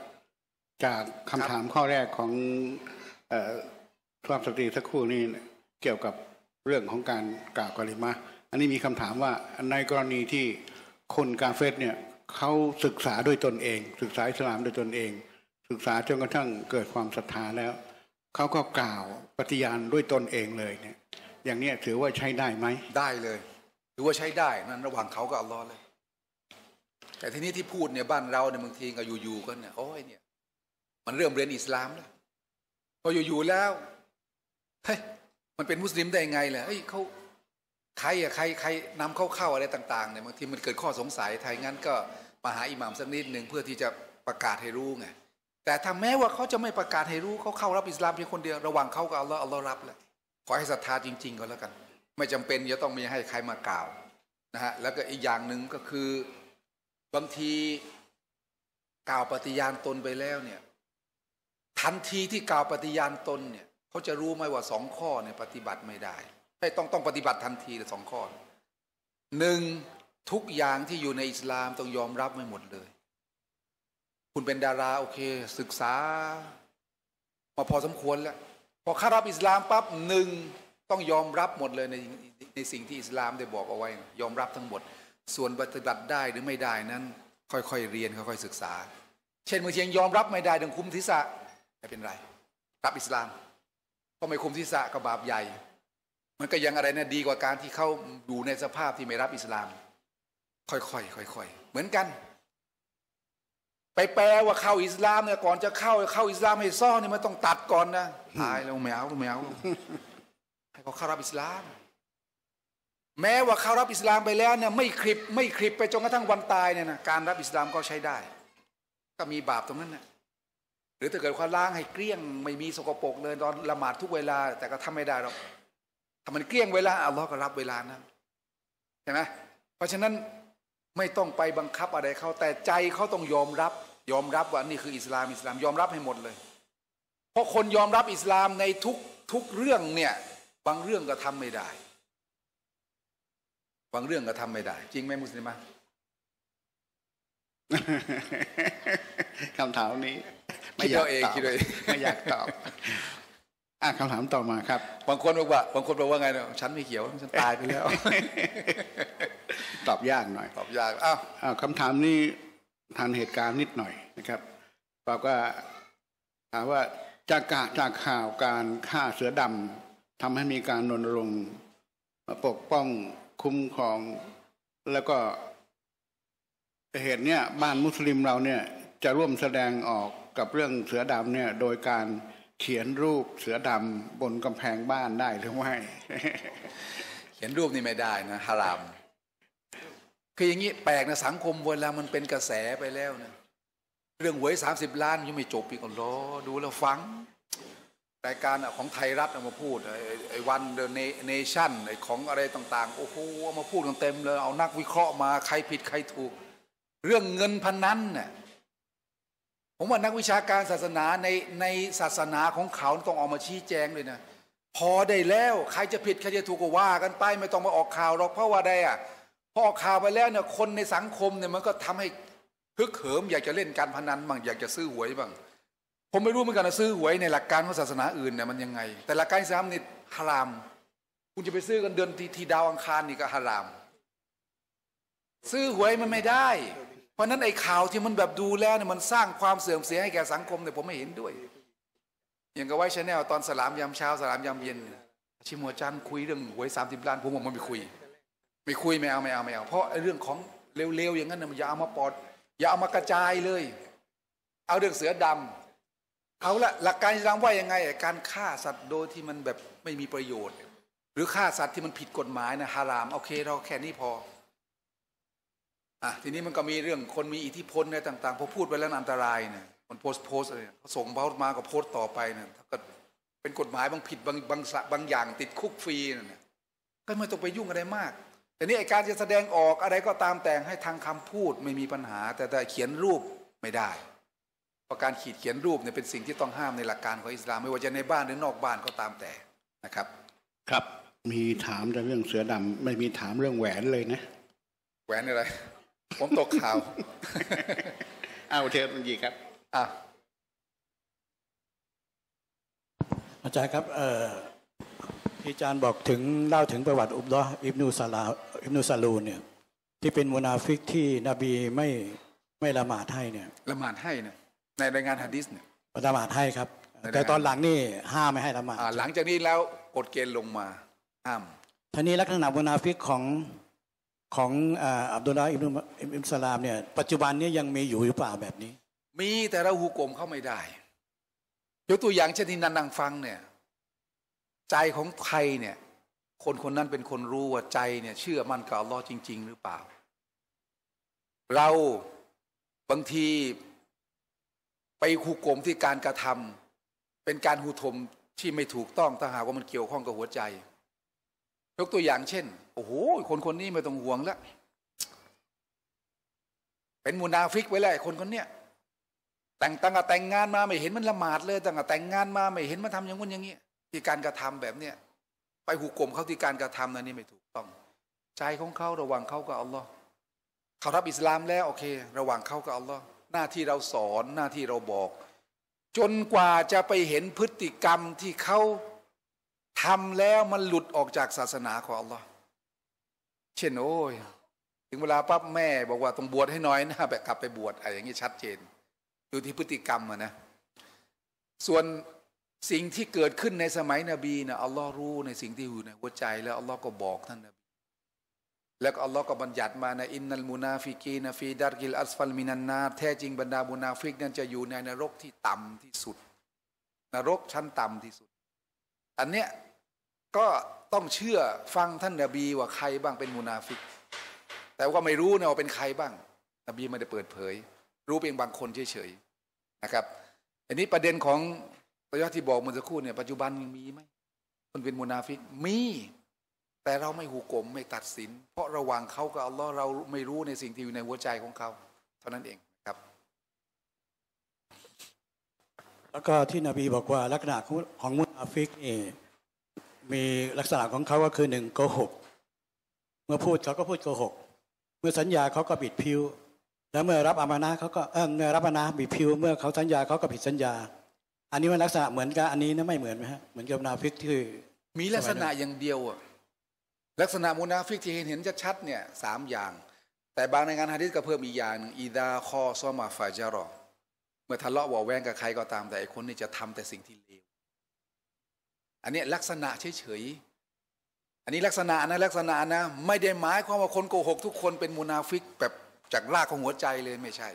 จากคำถามข้อแรกของคราบสตรีสักครู่นี้เกี่ยวกับเรื่องของการกล่าวกริมาอันนี้มีคำถามว่าในกรณีที่คนกาเฟสเนี่ยเขาศึกษาด้วยตนเอง ศึกษาอิสลามด้วยตนเอง ศึกษาจนกระทั่งเกิดความศรัทธาแล้วเขาก็กล่าวปฏิญาณด้วยตนเองเลยเนี่ย อย่างเนี้ยถือว่าใช้ได้ไหมได้เลย ถือว่าใช้ได้นั่นระหว่างเขากับอัลลอฮ์เลย แต่ทีนี้ที่พูดเนี่ยบ้านเราเนี่ยบางทีก็อยู่ๆกันเนี่ยโอ้ยเนี่ยมันเริ่มเรียนอิสลามแล้วพออยู่ๆแล้วเฮ้ยมันเป็นมุสลิมได้ไงล่ะเฮ้ยเขาใครอะใครใครนำเข้าเข้าอะไรต่างๆเนี่ยบางทีมันเกิดข้อสงสัยไทยงั้นก็มาหาอิหมามสักนิดหนึ่งเพื่อที่จะประกาศให้รู้ไง แต่ถ้าแม้ว่าเขาจะไม่ประกาศให้รู้เขาเข้ารับอิสลามเพียงคนเดียวระหว่างเขากับอัลลอฮ์อัลลอฮ์รับแหละขอให้ศรัทธาจริงๆก็แล้วกัน ไม่จำเป็น จะต้องมีให้ใครมากล่าวนะฮะแล้วก็อีกอย่างหนึ่งก็คือบางทีกล่าวปฏิญาณตนไปแล้วเนี่ย ทันทีที่กล่าวปฏิญาณตนเนี่ยเขาจะรู้ไหมว่าสองข้อเนี่ยปฏิบัติไม่ได้ต้องต้องปฏิบัติทันทีสองข้อหนึ่งทุกอย่างที่อยู่ในอิสลามต้องยอมรับไม่หมดเลย คุณเป็นดาราโอเคศึกษามาพอสมควรแล้ว พอเข้ารับอิสลามปั๊บหนึ่งต้องยอมรับหมดเลยในในสิ่งที่อิสลามได้บอกเอาไว้ ยอมรับทั้งหมด ส่วนปฏิบัติได้หรือไม่ได้นั้น ค่อยๆเรียนค่อยๆศึกษา เช่นมบอเชียงยอมรับไม่ได้ดังคุ้มทิศะไม่เป็นไร รับอิสลามก็ไม่คุ้มทิศะก็บาปใหญ่มันก็ยังอะไรนะดีกว่าการที่เขาอยู่ในสภาพที่ไม่รับอิสลาม ค่อยๆค่อยๆเหมือนกัน ไปแปลว่าเข้าอิสลามเนี่ยก่อนจะเข้าเข้าอิสลามให้ซ่อนนี่มันต้องตัดก่อนนะตายแล้วแมวแมวให้เขาเข้ารับอิสลาม แม้ว่าเข้ารับอิสลามไปแล้วเนี่ย ไม่คลิป ไม่คลิปไปจนกระทั่งวันตายเนี่ยนะการรับอิสลามก็ใช้ได้ ก็มีบาปตรงนั้นนะหรือถ้าเกิดความล้างให้เกลี้ยง ไม่มีสกปรกเลยตอนละหมาดทุกเวลา แต่ก็ทำไม่ได้หรอกถ้ามันเกลี้ยงเวลาอัลลอฮ์ก็รับเวลานั้นใช่ไหมเพราะฉะนั้นไม่ต้องไปบังคับอะไร เขาแต่ใจเขาต้องยอมรับ ยอมรับว่านี่คืออิสลามอิสลามยอมรับให้หมดเลย เพราะคนยอมรับอิสลามในทุกทุกเรื่องเนี่ย บางเรื่องก็ทำไม่ได้บางเรื่องก็ทำไม่ได้ จริงไหมมุสลิมะคำถามนี้ ไม่อยากตอบไม่อยากตอบอ่ะคำถามต่อมาครับบางคนบอกว่าบางคนบอกว่าไงเนี่ยฉันไม่เขียว ฉันตายไปแล้ว ตอบยากหน่อย ตอบยากอ้าวอ้าวคำถามนี้ทันเหตุการณ์นิดหน่อยนะครับบอกว่าถามว่าจากกะจากข่าวการฆ่าเสือดำทำให้มีการรณรงค์ปกป้องคุ้มครองแล้วก็ เหตุเนี้ยบ้านมุสลิมเราเนี่ย จะร่วมแสดงออกกับเรื่องเสือดำเนี่ย โดยการเขียนรูปเสือดำบนกำแพงบ้านได้หรือไม่เขียนรูปนี่ไม่ได้นะฮารามคืออย่างนี้แปลกนะสังคมเวลามันเป็นกระแสไปแล้วนะเรื่องหวยสามสิบล้าน ยังไม่จบอีกหรอดูแล้วฟังรายการของไทยรัฐเอามาพูดไอ้วันเดอะเนชั่นไอ้ของอะไรต่างๆโอ้โหเอามาพูดกันเต็มเลยเอานักวิเคราะห์มาใครผิดใครถูก เรื่องเงินพันนั้นเนี่ยผมว่านักวิชาการศาสนาในในศาสนาของเขาต้องออกมาชี้แจงเลยนะ พอได้แล้วใครจะผิดใครจะถูกก็ว่า กันไปไม่ต้องมาออกข่าวหรอกเพราะว่าได้อะพอออกข่าวไปแล้วเนี่ยคนในสังคม เนี่ย มันก็ทำให้ฮึกเหิม อยากจะเล่น การพนันบ้างอยาก จะซื้อหวยบ้างผมไม่รู้เหมือนกันนะซื้อ หวยในหลักการของศาสนาอื่นเนี่ยมันยังไง แต่หลักการสามนี่ฮาราม คุณจะไปซื้อกันเดือนทีทดาวอังคารนี่ก็ฮาราม ซื้อหวยมันไม่ได้เพราะนั้นไอ้ข่าวที่มันแบบดูแลเนี่ยมันสร้างความเสื่อมเสียให้แก่สังคมเนี่ยผมไม่เห็นด้วยอย่างกับไว้ชาแนลตอนสลามยามเช้าสลามยามเย็นชิมัวจันคุยเรื่องหวยสามสิบล้านผมบอกมันไม่คุยไม่คุยไม่เอาไม่เอาไม่เอาเพราะเรื่องของเร็วๆอย่างนั้นนอย่าเอามาปอด อย่าเอามากระจายเลย เอาเรื่องเสือดำเอาละหลักการจะทำาว่ายังไง การฆ่าสัตว์โดยที่มันแบบไม่มีประโยชน์ หรือฆ่าสัตว์ที่มันผิดกฎหมายนะฮารามโอเคเราแค่นี้พอ่ะทีนี้มันก็มีเรื่องคนมีอิทธิพลในต่างๆพอพูดไปแล้วอันตรายเนี่ยมันโพสต์โพสอะไรเขาส่งเบามาก็โพสต์ต่อไปเนี่ยถ้าเกิดเป็นกฎหมายบางผิดบางบางบางอย่างติดคุกฟรีเนี่ยก็ไม่ต้องไปยุ่งอะไรมากแต่นี่ไอการจะแสดงออกอะไรก็ตามแต่งให้ทางคำพูดไม่มีปัญหา แต่แต่เขียนรูปไม่ได้เพราะการขีดเขียนรูปเนี่ยเป็นสิ่งที่ต้องห้ามในหลักการของอิสลามไม่ว่าจะในบ้านหรือนอกบ้านก็ตามแต่นะครับ ครับมีถามแต่เรื่องเสือดำไม่มีถามเรื่องแหวนเลยนะแหวนอะไรผมตกข่าวอ้าวเทิดมันยีครับ อ่ะอาจารย์ครับ เอ่ออาจารย์บอกถึงเล่าถึงประวัติอุบลออิบนุสลาอิบนุสาลูเนี่ย ที่เป็นมุนาฟิกที่นบีไม่ไม่ละหมาดให้เนี่ยละหมาดให้เนี่ยในรายงานฮะดิษเนี่ยละหมาดให้ครับ แต่ตอนหลังนี่ห้ามไม่ให้ละหมาดหลังจากนี้แล้วกฎเกณฑ์ลงมาห้ามทีนี้ลักษณะมุนาฟิกของของอับดุลลาอิบนุอิมสลามเนี่ยปัจจุบันนี้ยังมีอยู่หรือเปล่าแบบนี้ มีแต่เราหุกกลมเข้าไม่ได้ ยกตัวอย่างเช่นที่นันนังฟังเนี่ย ใจของใครเนี่ย คนคนนั้นเป็นคนรู้ว่าใจเนี่ย เชื่อมั่นกับอัลลอฮ์จริง ๆ หรือเปล่า เราบางทีไปหุกกลมที่การกระทำ เป็นการหุทมที่ไม่ถูกต้องถ้าหากว่ามันเกี่ยวข้องกับหัวใจยกตัวอย่างเช่น โอ้โหคนคนนี้ไม่ต้องห่วงแล้วเป็นมูนาฟิกไว้แล้วคนคนเนี้ยแต่งตั้งแต่แต่งงานมาไม่เห็นมันละหมาดเลยตั้งแต่แต่งงานมาไม่เห็นมันทำอย่างนู้นอย่างนี้ที่การกระทำแบบเนี้ยไปหุกกลมเขาที่การกระทำนั้นนี่ไม่ถูกต้อง ใจของเขาระวังเขากับอัลลอฮ์เขารับอิสลามแล้วโอเค ระวังเขากับอัลลอฮ์หน้าที่เราสอนหน้าที่เราบอก จนกว่าจะไปเห็นพฤติกรรมที่เขาทำแล้วมันหลุดออกจากศาสนาของอัลลอฮ์เช่นโอ้ย ถึงเวลาปั๊บแม่บอกว่าต้องบวชให้น้อยนะแบบกลับไปบวชอะไรอย่างนี้ชัดเจนดูที่พฤติกรรมอะนะ ส่วนสิ่งที่เกิดขึ้นในสมัยนบีนะอัลลอฮ์รู้ในสิ่งที่อยู่ในหัวใจแล้วอัลลอฮ์ก็บอกท่านนบีแล้วอัลลอฮ์ก็บัญญัติมานะอินนัลมูนาฟิกีนฟีดาร์กิลอัสฟัลมินันนาแท้จริงบรรดามูนาฟิกนั้นจะอยู่ในนรกที่ต่ำที่สุดนรกชั้นต่ำที่สุด อันเนี้ยก็ต้องเชื่อฟังท่านนบีว่าใครบ้างเป็นมุนาฟิก แต่ว่าไม่รู้นะว่าเป็นใครบ้าง นบีไม่ได้เปิดเผย รู้เพียงบางคนเฉยๆนะครับอันนี้ประเด็นของประยชที่บอกเมื่อสักครู่เนี่ยปัจจุบันยังมีไหมคนเป็นมุนาฟิกมี แต่เราไม่หูกลมไม่ตัดสิน เพราะระหว่างเขากับอัลลอฮ์เราไม่รู้ในสิ่งที่อยู่ในหัวใจของเขาเท่านั้นเองครับ แล้วก็ที่นบีบอกว่าลักษณะของมุนาฟิกนี่มีลักษณะของเขาก็คือหนึ่งโกหกเมื่อพูดเขาก็พูดโกหก เมื่อสัญญาเขาก็บิดผิวแล้วเมื่อรับอามานะเขาก็เออเมื่อรับอามานะบิดผิวเมื่อเขาสัญญาเขาก็ผิดสัญญา อันนี้มันลักษณะเหมือนกันอันนี้นะไม่เหมือนไหมฮะเหมือนกับนาฟิกที่มีลักษณะอย่างเดียวอะลักษณะมูนาฟิกที่เห็นเห็นชัดเนี่ยสามอย่าง แต่บางในงานฮะดิษก็เพิ่มอีกอย่างหนึ่งอีดาคอซอมาฟาจารอเมื่อทะเลาะวอแวงกับใครก็ตามแต่ไอคนนี้จะทำแต่สิ่งที่เลวอันนี้ลักษณะเฉยๆอันนี้ลักษณะนะลักษณะนะไม่ได้หมายความว่าคนโกหก ทุกคนเป็นมูนาฟิกแบบจากรากของหัวใจเลยไม่ใช่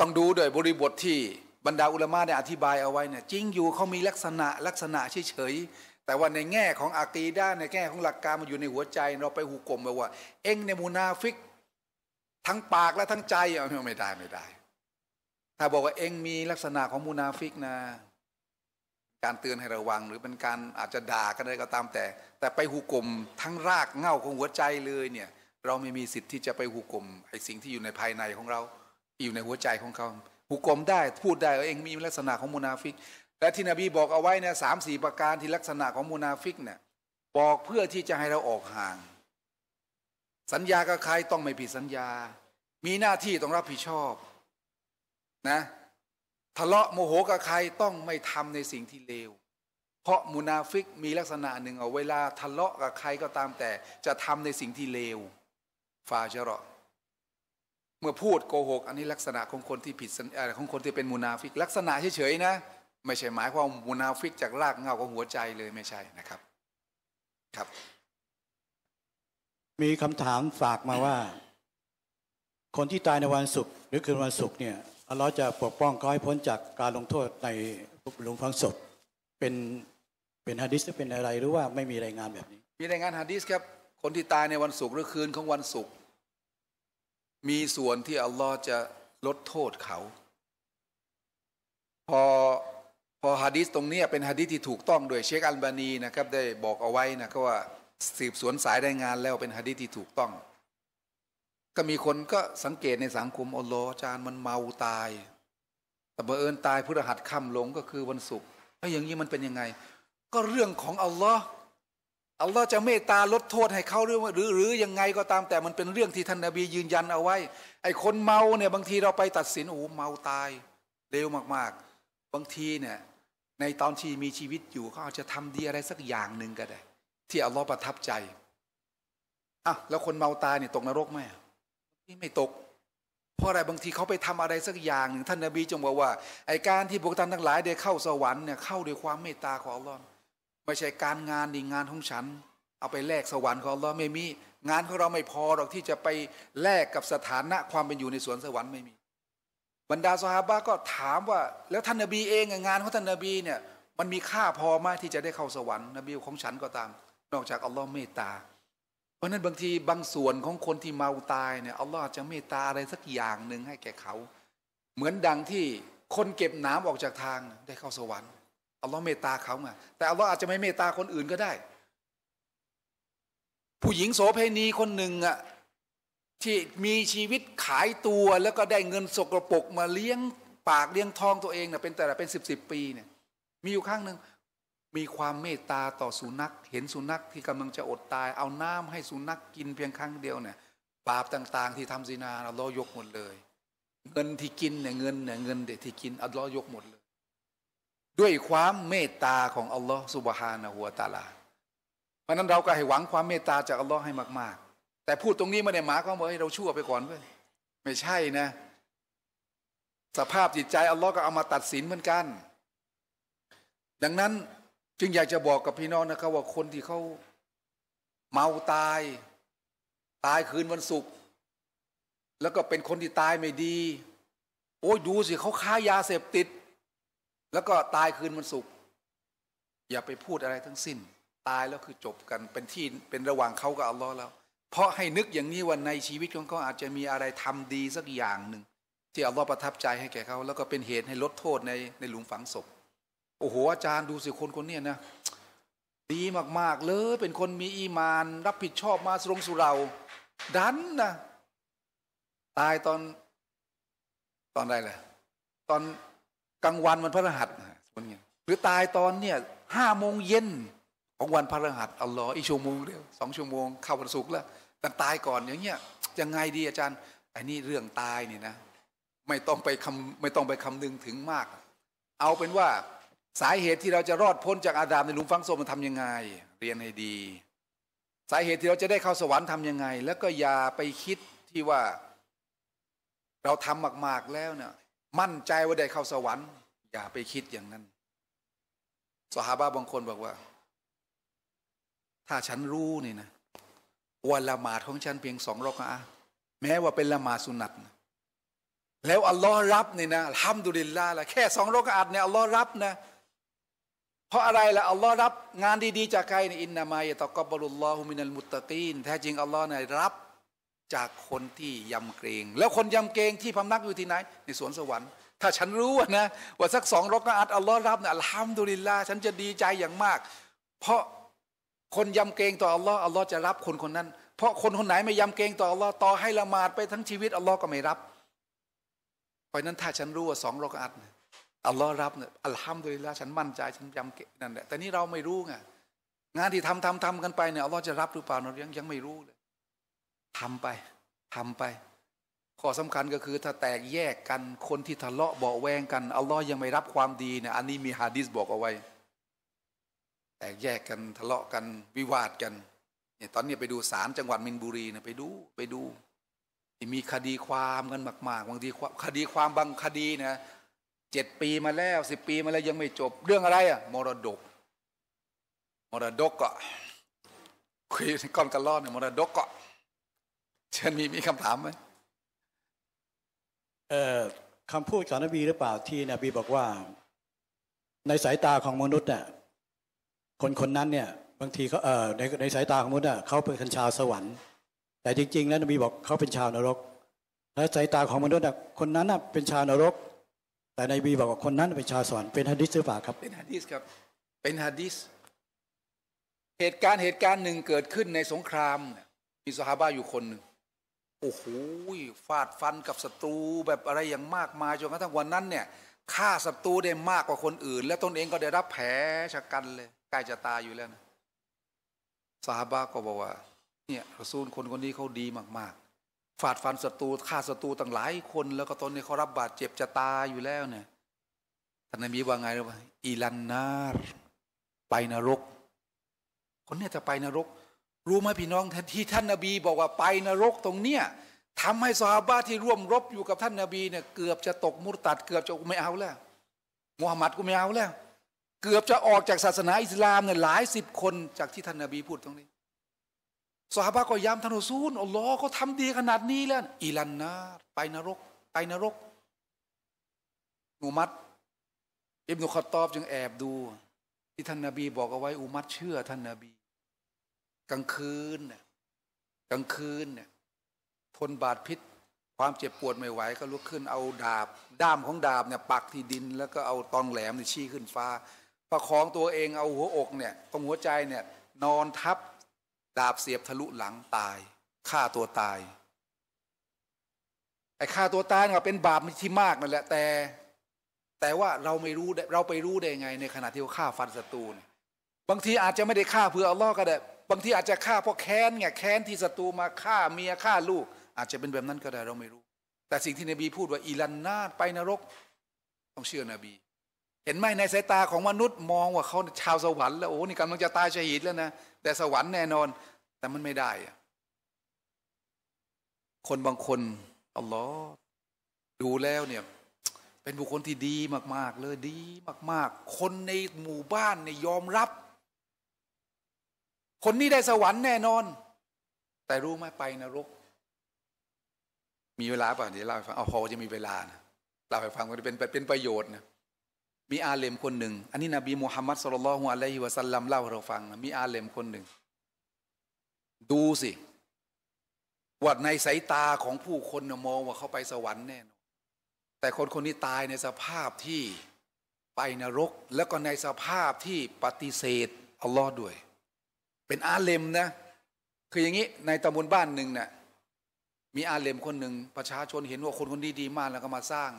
ต้องดูด้วยบริบทที่บรรดาอุลามะได้อธิบายเอาไว้เนี่ยจริงอยู่เขามีลักษณะลักษณะเฉยๆแต่ว่าในแง่ของอากีด้านในแง่ของหลักการมันอยู่ในหัวใจเราไปหูกลมไปว่า เองในมูนาฟิก ทั้งปากและทั้งใจเอาไม่ได้ไม่ได้ ถ้าบอกว่าเองมีลักษณะของมูนาฟิกนะการเตือนให้ระวังหรือเป็นการอาจจะด่ากันอะไรก็ตามแต่ แต่ไปหุกกลม ทั้งรากเง่าของหัวใจเลย เนี่ย เราไม่มีสิทธิ์ที่จะไปหุกกลมไอ้สิ่งที่อยู่ในภายในของเรา อยู่ในหัวใจของเขาหุกกลมได้พูดได้เองมีลักษณะของมูนาฟิก และที่นบีบอกเอาไว้เนี่ยสามสี่ประการที่ลักษณะของมูนาฟิกเนี่ย บอกเพื่อที่จะให้เราออกห่าง สัญญากับใครต้องไม่ผิดสัญญา มีหน้าที่ต้องรับผิดชอบ นะทะเลาะโมโหกับใครต้องไม่ทำในสิ่งที่เลว เพราะมุนาฟิกมีลักษณะหนึ่งเอาเวลาทะเลาะกับใครก็ตามแต่จะทำในสิ่งที่เลวฟาเจรอเมื่อพูดโกหก อันนี้ลักษณะของคนที่ผิดของคนที่เป็นมุนาฟิก ลักษณะเฉยๆนะ ไม่ใช่หมายความมุนาฟิกจากรากเงาของหัวใจเลยไม่ใช่นะครับครับ มีคำถามฝากมาว่า คนที่ตายในวันศุกร์หรือคืนวันศุกร์เนี่ยอัลลอฮ์จะปกป้องเขาให้พ้นจากการลงโทษในหลุมฝังศพเป็น เป็นฮะดิษเป็นอะไรหรือว่าไม่มีรายงานแบบนี้ มีรายงานฮะดิษครับ คนที่ตายในวันศุกร์หรือคืนของวันศุกร์ มีส่วนที่อัลลอฮ์จะลดโทษเขา พอ พอฮะดิษตรงนี้เป็นฮะดิษที่ถูกต้องโดยเชคอัลบานีนะครับได้บอกเอาไว้นะก็ว่าสืบสวนสายรายงานแล้วเป็นฮะดิษที่ถูกต้องก็มีคนก็สังเกตในสังคมอัลลอฮ์อาจารย์มันเมาตาย แต่บังเอิญตายพฤหัสค่ำลงก็คือวันศุกร์ไอ้อย่างนี้มันเป็นยังไง ก็เรื่องของอัลลอฮ์อัลลอฮ์จะเมตตาลดโทษให้เขาหรือหรือ หรือยังไงก็ตามแต่มันเป็นเรื่องที่ท่านนาบียืนยันเอาไว้ไอ้คนเมาเนี่ยบางทีเราไปตัดสินโอ้เมาตายเร็วมากๆ บางทีเนี่ย ในตอนที่มีชีวิตอยู่เขาอาจจะทำดีอะไรสักอย่างหนึ่งก็ได้ ที่อัลลอฮ์ประทับใจอ่ะแล้วคนเมาตายเนี่ยตกนรกไหมี่ไม่ตก เพราะอะไรบางทีเขาไปทำอะไรสักอย่างหนึ่งท่านนบีจงบอกว่าไอการที่พวกท่านทั้งหลายได้เข้าสวรรค์เนี่ยเข้าด้วยความเมตตาของอัลลอฮ์ไม่ใช่การงานดีงานของฉัน เอาไปแลกสวรรค์ของอัลลอฮ์ไม่มีงานของเราไม่พอหรอกที่จะไปแลกกับสถานะความเป็นอยู่ในสวนสวรรค์ไม่มี บรรดาสฮาบะก็ถามว่าแล้วท่านนบีเองงานของท่านนบีเนี่ยมันมีค่าพอไหมที่จะได้เข้าสวรรค์นบีของฉันก็ตามนอกจากอัลลอฮ์เมตตาเพราะนั้นบางทีบางส่วนของคนที่เมาตายเนี่ยอัลลอฮ์จะเมตตาอะไรสักอย่างหนึ่งให้แก่เขา เหมือนดังที่คนเก็บน้ำออกจากทางได้เข้าสวรรค์อัลลอฮ์เมตตาเขาไงแต่อัลลอฮ์อาจจะไม่เมตตาคนอื่นก็ได้ ผู้หญิงโสเภณีคนหนึ่งอะที่มีชีวิตขายตัวแล้วก็ได้เงินสกรปรกมาเลี้ยงปากเลี้ยงทองตัวเองเนะเป็นแต่ละเป็นสิบสิบปีเนี่ย มีอยู่ข้างหนึ่งมีความเมตตาต่อสุนัขเห็นสุนัขที่กำลังจะอดตายเอาน้ำให้สุนัขกกินเพียงครั้งเดียวเนี่ยบาปต่าง ๆ ที่ทำซินาเราลอยกหมดเลย เงินที่กินเนี่ย เงินเนี่ยเงินเด็ดที่กิน อัลลอฮ์ยกหมดเลย ด้วยความเมตตาของอัลลอฮ์สุบฮานะหัวตาลา เพราะนั้นเราก็ให้หวังความเมตตาจากอัลลอฮ์ให้มาก ๆ แต่พูดตรงนี้ไม่ได้หมายความว่าเราชั่วไปก่อนเพื่อนไม่ใช่นะ สภาพจิตใจอัลลอฮ์ก็เอามาตัดสินเหมือนกัน ดังนั้นจึงอยากจะบอกกับพี่น้องนะครับว่าคนที่เขาเมาตาย ตายคืนวันศุกร์แล้วก็เป็นคนที่ตายไม่ดี โอ้ยดูสิเขาค้ายาเสพติด แล้วก็ตายคืนวันศุกร์อย่าไปพูดอะไรทั้งสิ้น ตายแล้วคือจบกันเป็นที่เป็นระหว่างเขากับอัลลอฮ์แล้ว เพราะให้นึกอย่างนี้ว่าในชีวิตของเขาอาจจะมีอะไรทำดีสักอย่างหนึ่งที่อัลลอฮ์ประทับใจให้แก่เขาแล้วก็เป็นเหตุให้ลดโทษในในหลุมฝังศพโอ้โหอาจารย์ดูสิคนคนนี้นะดีมากๆเลยเป็นคนมีอีมาน รับผิดชอบมาสรงสุเราดันนะตายตอน ตอนใดไรล่ะตอนกลางวันวันพระรหัสคนเงี้ยหรือตายตอนเนี่ยห้าโมงเย็นของวันพระรหัสอัลลอฮ์อีชั่วโมงเดียวสองชั่วโมงเข้าวันศุกร์แล้ว แต่ตายก่อนอย่างเงี้ยยังไงดีอาจารย์ไอ้นี่เรื่องตายนี่นะ ไม่ต้องไปคำไม่ต้องไปคำนึงถึงมาก เอาเป็นว่าสาเหตุที่เราจะรอดพ้นจากอาดามในหลุมฝังศพมันทำยังไง เรียนให้ดี สาเหตุที่เราจะได้เข้าสวรรค์ทำยังไง แล้วก็อย่าไปคิดที่ว่า เราทำมากๆแล้วเนี่ยมั่นใจว่าได้เข้าสวรรค์ อย่าไปคิดอย่างนั้นสหาบาบางคนบอกว่า ถ้าฉันรู้นี่นะวันละหมาดของฉันเพียงสองรอกอะ แม้ว่าเป็นละหมาดสุนัตนะแล้วอัลลอฮ์รับนี่นะทำดุลิลลาละแค่สองรอกอาดเนี่ยอัลลอฮ์รับนะเพราะอะไรล่ะ อัลลอฮ์รับงานดีๆจากใครในอินนามายตะกบรุลลอฮุมินัลมุตตะกีน แท้จริงอัลลอฮ์เนี่ยรับจากคนที่ยำเกรง แล้วคนยำเกรงที่พำนักอยู่ที่ไหน ในสวนสวรรค์ ถ้าฉันรู้นะว่าสักสองรอกอัดอัลลอฮ์รับนะอัลฮัมดุลิลลาฉันจะดีใจอย่างมาก เพราะคนยำเกรงต่ออัลลอฮ์อัลลอฮ์จะรับคนคนนั้นเพราะคนคนไหนไม่ยำเกรงต่ออัลลอฮ์ต่อให้ละหมาดไปทั้งชีวิตอัลลอฮ์ก็ไม่รับเพราะนั้นถ้าฉันรู้ว่าสองรอกอัดนะอัลลอฮ์รับเนี่ยอัลฮัมดุลิลล์ฉันมั่นใจฉันยำเกนั่นแหละแต่นี่เราไม่รู้ไงงานที่ทำทำทำกันไปเนี่ยอัลลอฮ์จะรับหรือเปล่าเรายังยังไม่รู้เลยทำไปทำไปข้อสำคัญก็คือ ถ้าแตกแยกกันคนที่ทะเลาะเบาแวงกันอัลลอฮ์ยังไม่รับความดีเนี่ย อันนี้มีฮะดิษบอกเอาไว้ แตกแยกกันทะเลาะกันวิวาทกันเนี่ยตอนนี้ไปดูศาลจังหวัดมินบุรีเนี่ยไปดูไปดูมีคดีความกันมากๆบางทีคดีความบางคดีนะเจ็ดปีมาแล้วสิบปีมาแล้วยังไม่จบเรื่องอะไรอะมรดก มรดกก็คุยก้อนกระลอนเนี่ยมรดกก็เชิญมีมีคำถามไหมเอ่อคำพูดของนบีหรือเปล่าที่นบีบอกว่า ในสายตาของมนุษย์เนี่ยคนคนนั้นเนี่ย บางทีเขาเอ่อในในสายตาของมนุษย์อ่ะเขาเป็นชาวสวรรค์แต่ จริงๆแล้วนบีบอกเขาเป็นชาวนรก และสายตาของมนุษย์อ่ะคนนั้นอ่ะเป็นชาวนรกแต่ในบีบอกว่าคนนั้นเป็นชาสอนเป็นฮะดิษหรือเปล่าครับ เป็นฮะดิษครับ เป็นฮะดิษเหตุการณ์เหตุการณ์หนึ่งเกิดขึ้นในสงครามมีสหายอยู่คนหนึ่งโอ้โหฟาดฟันกับศัตรูแบบอะไรอย่างมากมายจนกระทั่งวันนั้นเนี่ยฆ่าศัตรูได้มากกว่าคนอื่น และตนเองก็ได้รับแผลชะกันเลยใกล้จะตายอยู่แล้วนะสหายก็บอกว่า เนี่ยรสูลคนคนนี้เขาดีมาก ๆฟาดฟันศัตรูฆ่าศัตรูต่างหลายคน แล้วก็ตอนนี้เขารับบาดเจ็บจะตายอยู่แล้วเนี่ยท่านนบีว่าไงรู้ไ่าอีลันนาร์ไปนรก คนเนี้ยจะไปนรก รู้ไหมพี่น้องที่ท่านนบีบอกว่าไปนรกตรงเนี้ยทำให้ซอฮาบะที่ร่วมรบอยู่กับท่านนบีเนี่ยเกือบจะตกมุตัด เกือบจะไม่เอาแล้วมูฮัมหมัดกูไม่เอาแล้ว เกือบจะออกจากศาสนาอิสลามเนี่ยหลายสิบคนจากที่ท่านนบีพูดตรงนี้สหบะก็ย้ำท่านอุซูลอัลลอฮ์ก็ทำดีขนาดนี้แล้ว อีลันนาไปนรก ไปนรก อุมัดอิบนุขตอบจึงแอบดู ที่ท่านนาบีบอกเอาไว้อุมัดเชื่อท่านนาบีกลางคืนเนี่ยกลางคืนเนี่ยทนบาดพิษ ความเจ็บปวดไม่ไหวก็ลุกขึ้นเอาดาบ ด้ามของดาบเนี่ยปักที่ดิน แล้วก็เอาตองแหลมเนี่ยชี้ขึ้นฟ้าประคองตัวเองเอาหัวอก เนี่ยตรงหัวใจเนี่ย นอนทับดาบเสียบทะลุหลังตายฆ่าตัวตายไอ้ฆ่าตัวตายก็เป็นบาปที่มากนั่นแหละแต่แต่ว่าเราไม่รู้เราไปรู้ได้ไงในขณะที่เขาฆ่าฟันศัตรูบางทีอาจจะไม่ได้ฆ่าเพื่ออัลลอฮ์ก็ได้ บางทีอาจจะฆ่าเพราะแค้นไงแค้นที่ศัตรูมาฆ่าเมียฆ่าลูก อาจจะเป็นแบบนั้นก็ได้เราไม่รู้ แต่สิ่งที่นบีพูดว่าอีลันนาดไปนรกต้องเชื่อนบีเห็นไหมในสายตาของมนุษย์มองว่าเขาชาวสวรรค์แล้วโอ้นี่กำลังจะตายชหีดแล้วนะแต่สวรรค์แน่นอน แต่มันไม่ได้อะคนบางคนอัลลอฮ์ดูแล้วเนี่ย เป็นบุคคลที่ดีมาก ๆ เลยดีมากๆ คนในหมู่บ้านเนี่ยยอมรับ คนนี้ได้สวรรค์แน่นอน แต่รู้ไหมไปนรกมีเวลาป่ะเดี๋ยวเล่าให้ฟังเอาพอจะมีเวลานะเล่าให้ฟังมันเป็นเป็นประโยชน์นะมี อาเลมคนหนึ่ง อันนี้นบีมูฮัมมัดสุลลัลฮุอะลัยฮิวะสัลลัมเล่าให้เราฟัง มี อาเลมคนหนึ่งดูสิว่าในสายตาของผู้คนมองว่าเขาไปสวรรค์แน่นอน แต่คนคนนี้ตายในสภาพที่ไปนรก แล้วก็ในสภาพที่ปฏิเสธอัลลอฮ์ด้วย เป็นอาเลมนะ คืออย่างนี้ ในตำบลบ้านหนึ่งนะ่ะ มีอาเลมคนหนึ่งประชาชนเห็นว่าคนคนดีดีมากแล้วก็มาสร้าง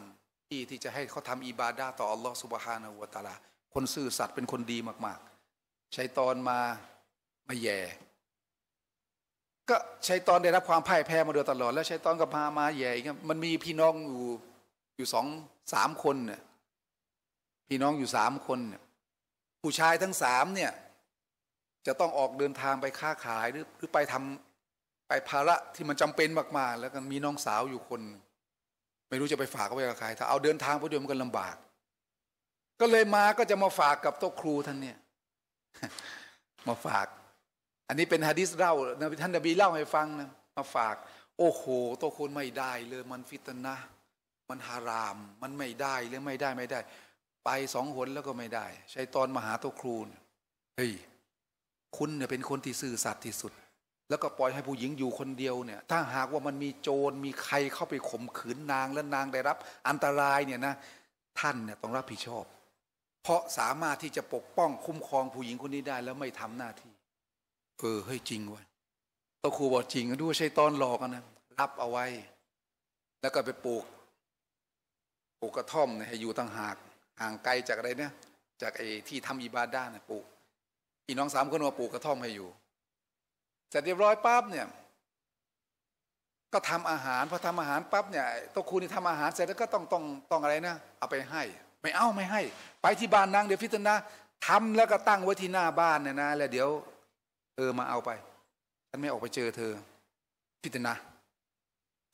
ที่ที่จะให้เขาทำอิบาดาต่ออัลลอฮฺสุบฮานาอูตาลาคนซื่อสัตย์เป็นคนดีมากๆ ชัยตอนมามาแย่ ก็ชัยตอนได้รับความพ่ายแพ้มาโดยตลอด แล้วชัยตอนก็พามาแย่มันมีพี่น้องอยู่อยู่สองสามคนเนี่ย พี่น้องอยู่สามคนเนี่ย ผู้ชายทั้งสามเนี่ย จะต้องออกเดินทางไปค้าขายหรือหรือไปทำไปภาระที่มันจำเป็นมากๆ แล้วก็มีน้องสาวอยู่คนไม่รู้จะไปฝากไว้กับใครถ้า เอาเดินทางไปด้วยมันก็ลำบาก ก็เลยมาก็จะมาฝากกับโต๊ะครูท่านเนี่ย มาฝาก อันนี้เป็นฮะดิษเล่าท่านนบีเล่าให้ฟังนะ มาฝาก โอ้โหโต๊ะคนไม่ได้ เลย มันฟิตนะ มันฮารามมันไม่ได้เลยไม่ได้ไม่ได้ ไปสองหนแล้วก็ไม่ได้ ใช้ตอนมาหาโต๊ะครู เฮ้ย คุณเนี่ยเป็นคนที่ซื่อสัตย์ที่สุดแล้วก็ปล่อยให้ผู้หญิงอยู่คนเดียวเนี่ย ถ้าหากว่ามันมีโจรมีใครเข้าไปข่มขืนนางและนางได้รับอันตรายเนี่ยนะท่านเนี่ยต้องรับผิดชอบ เพราะสามารถที่จะปกป้องคุ้มครองผู้หญิงคนนี้ได้ แล้วไม่ทำหน้าที่เออเฮ้ยจริงวะตวครูบอกจริงด้วยใช่ตอนหลอกนะรับเอาไว้ แล้วก็ไปปลูกปลูกกระท่อมเนี่ยให้อยู่ต่างหากห่างไกลจากอะไรเนี่ย จากไอ้ที่ทำอิบาด้าเนี่ยปลูกพี่น้องสามคนมาปลูกกระท่อมให้อยู่เสร็จเรียบร้อยปั๊บเนี่ย ก็ทำอาหารพอทำอาหารปั๊บเนี่ยตัวครูนี่ทำอาหาร เสร็จแล้วก็ต้องต้องต้องอะไรนะเอาไปให้ ไม่เอาไม่ให้ ไปที่บ้านนางเดี๋ยวพิจารณาทำแล้วก็ตั้งไว้ที่หน้าบ้านเนี่ยนะแล้วเดี๋ยวเออมาเอาไป ฉันไม่ออกไปเจอเธอ พิจารณา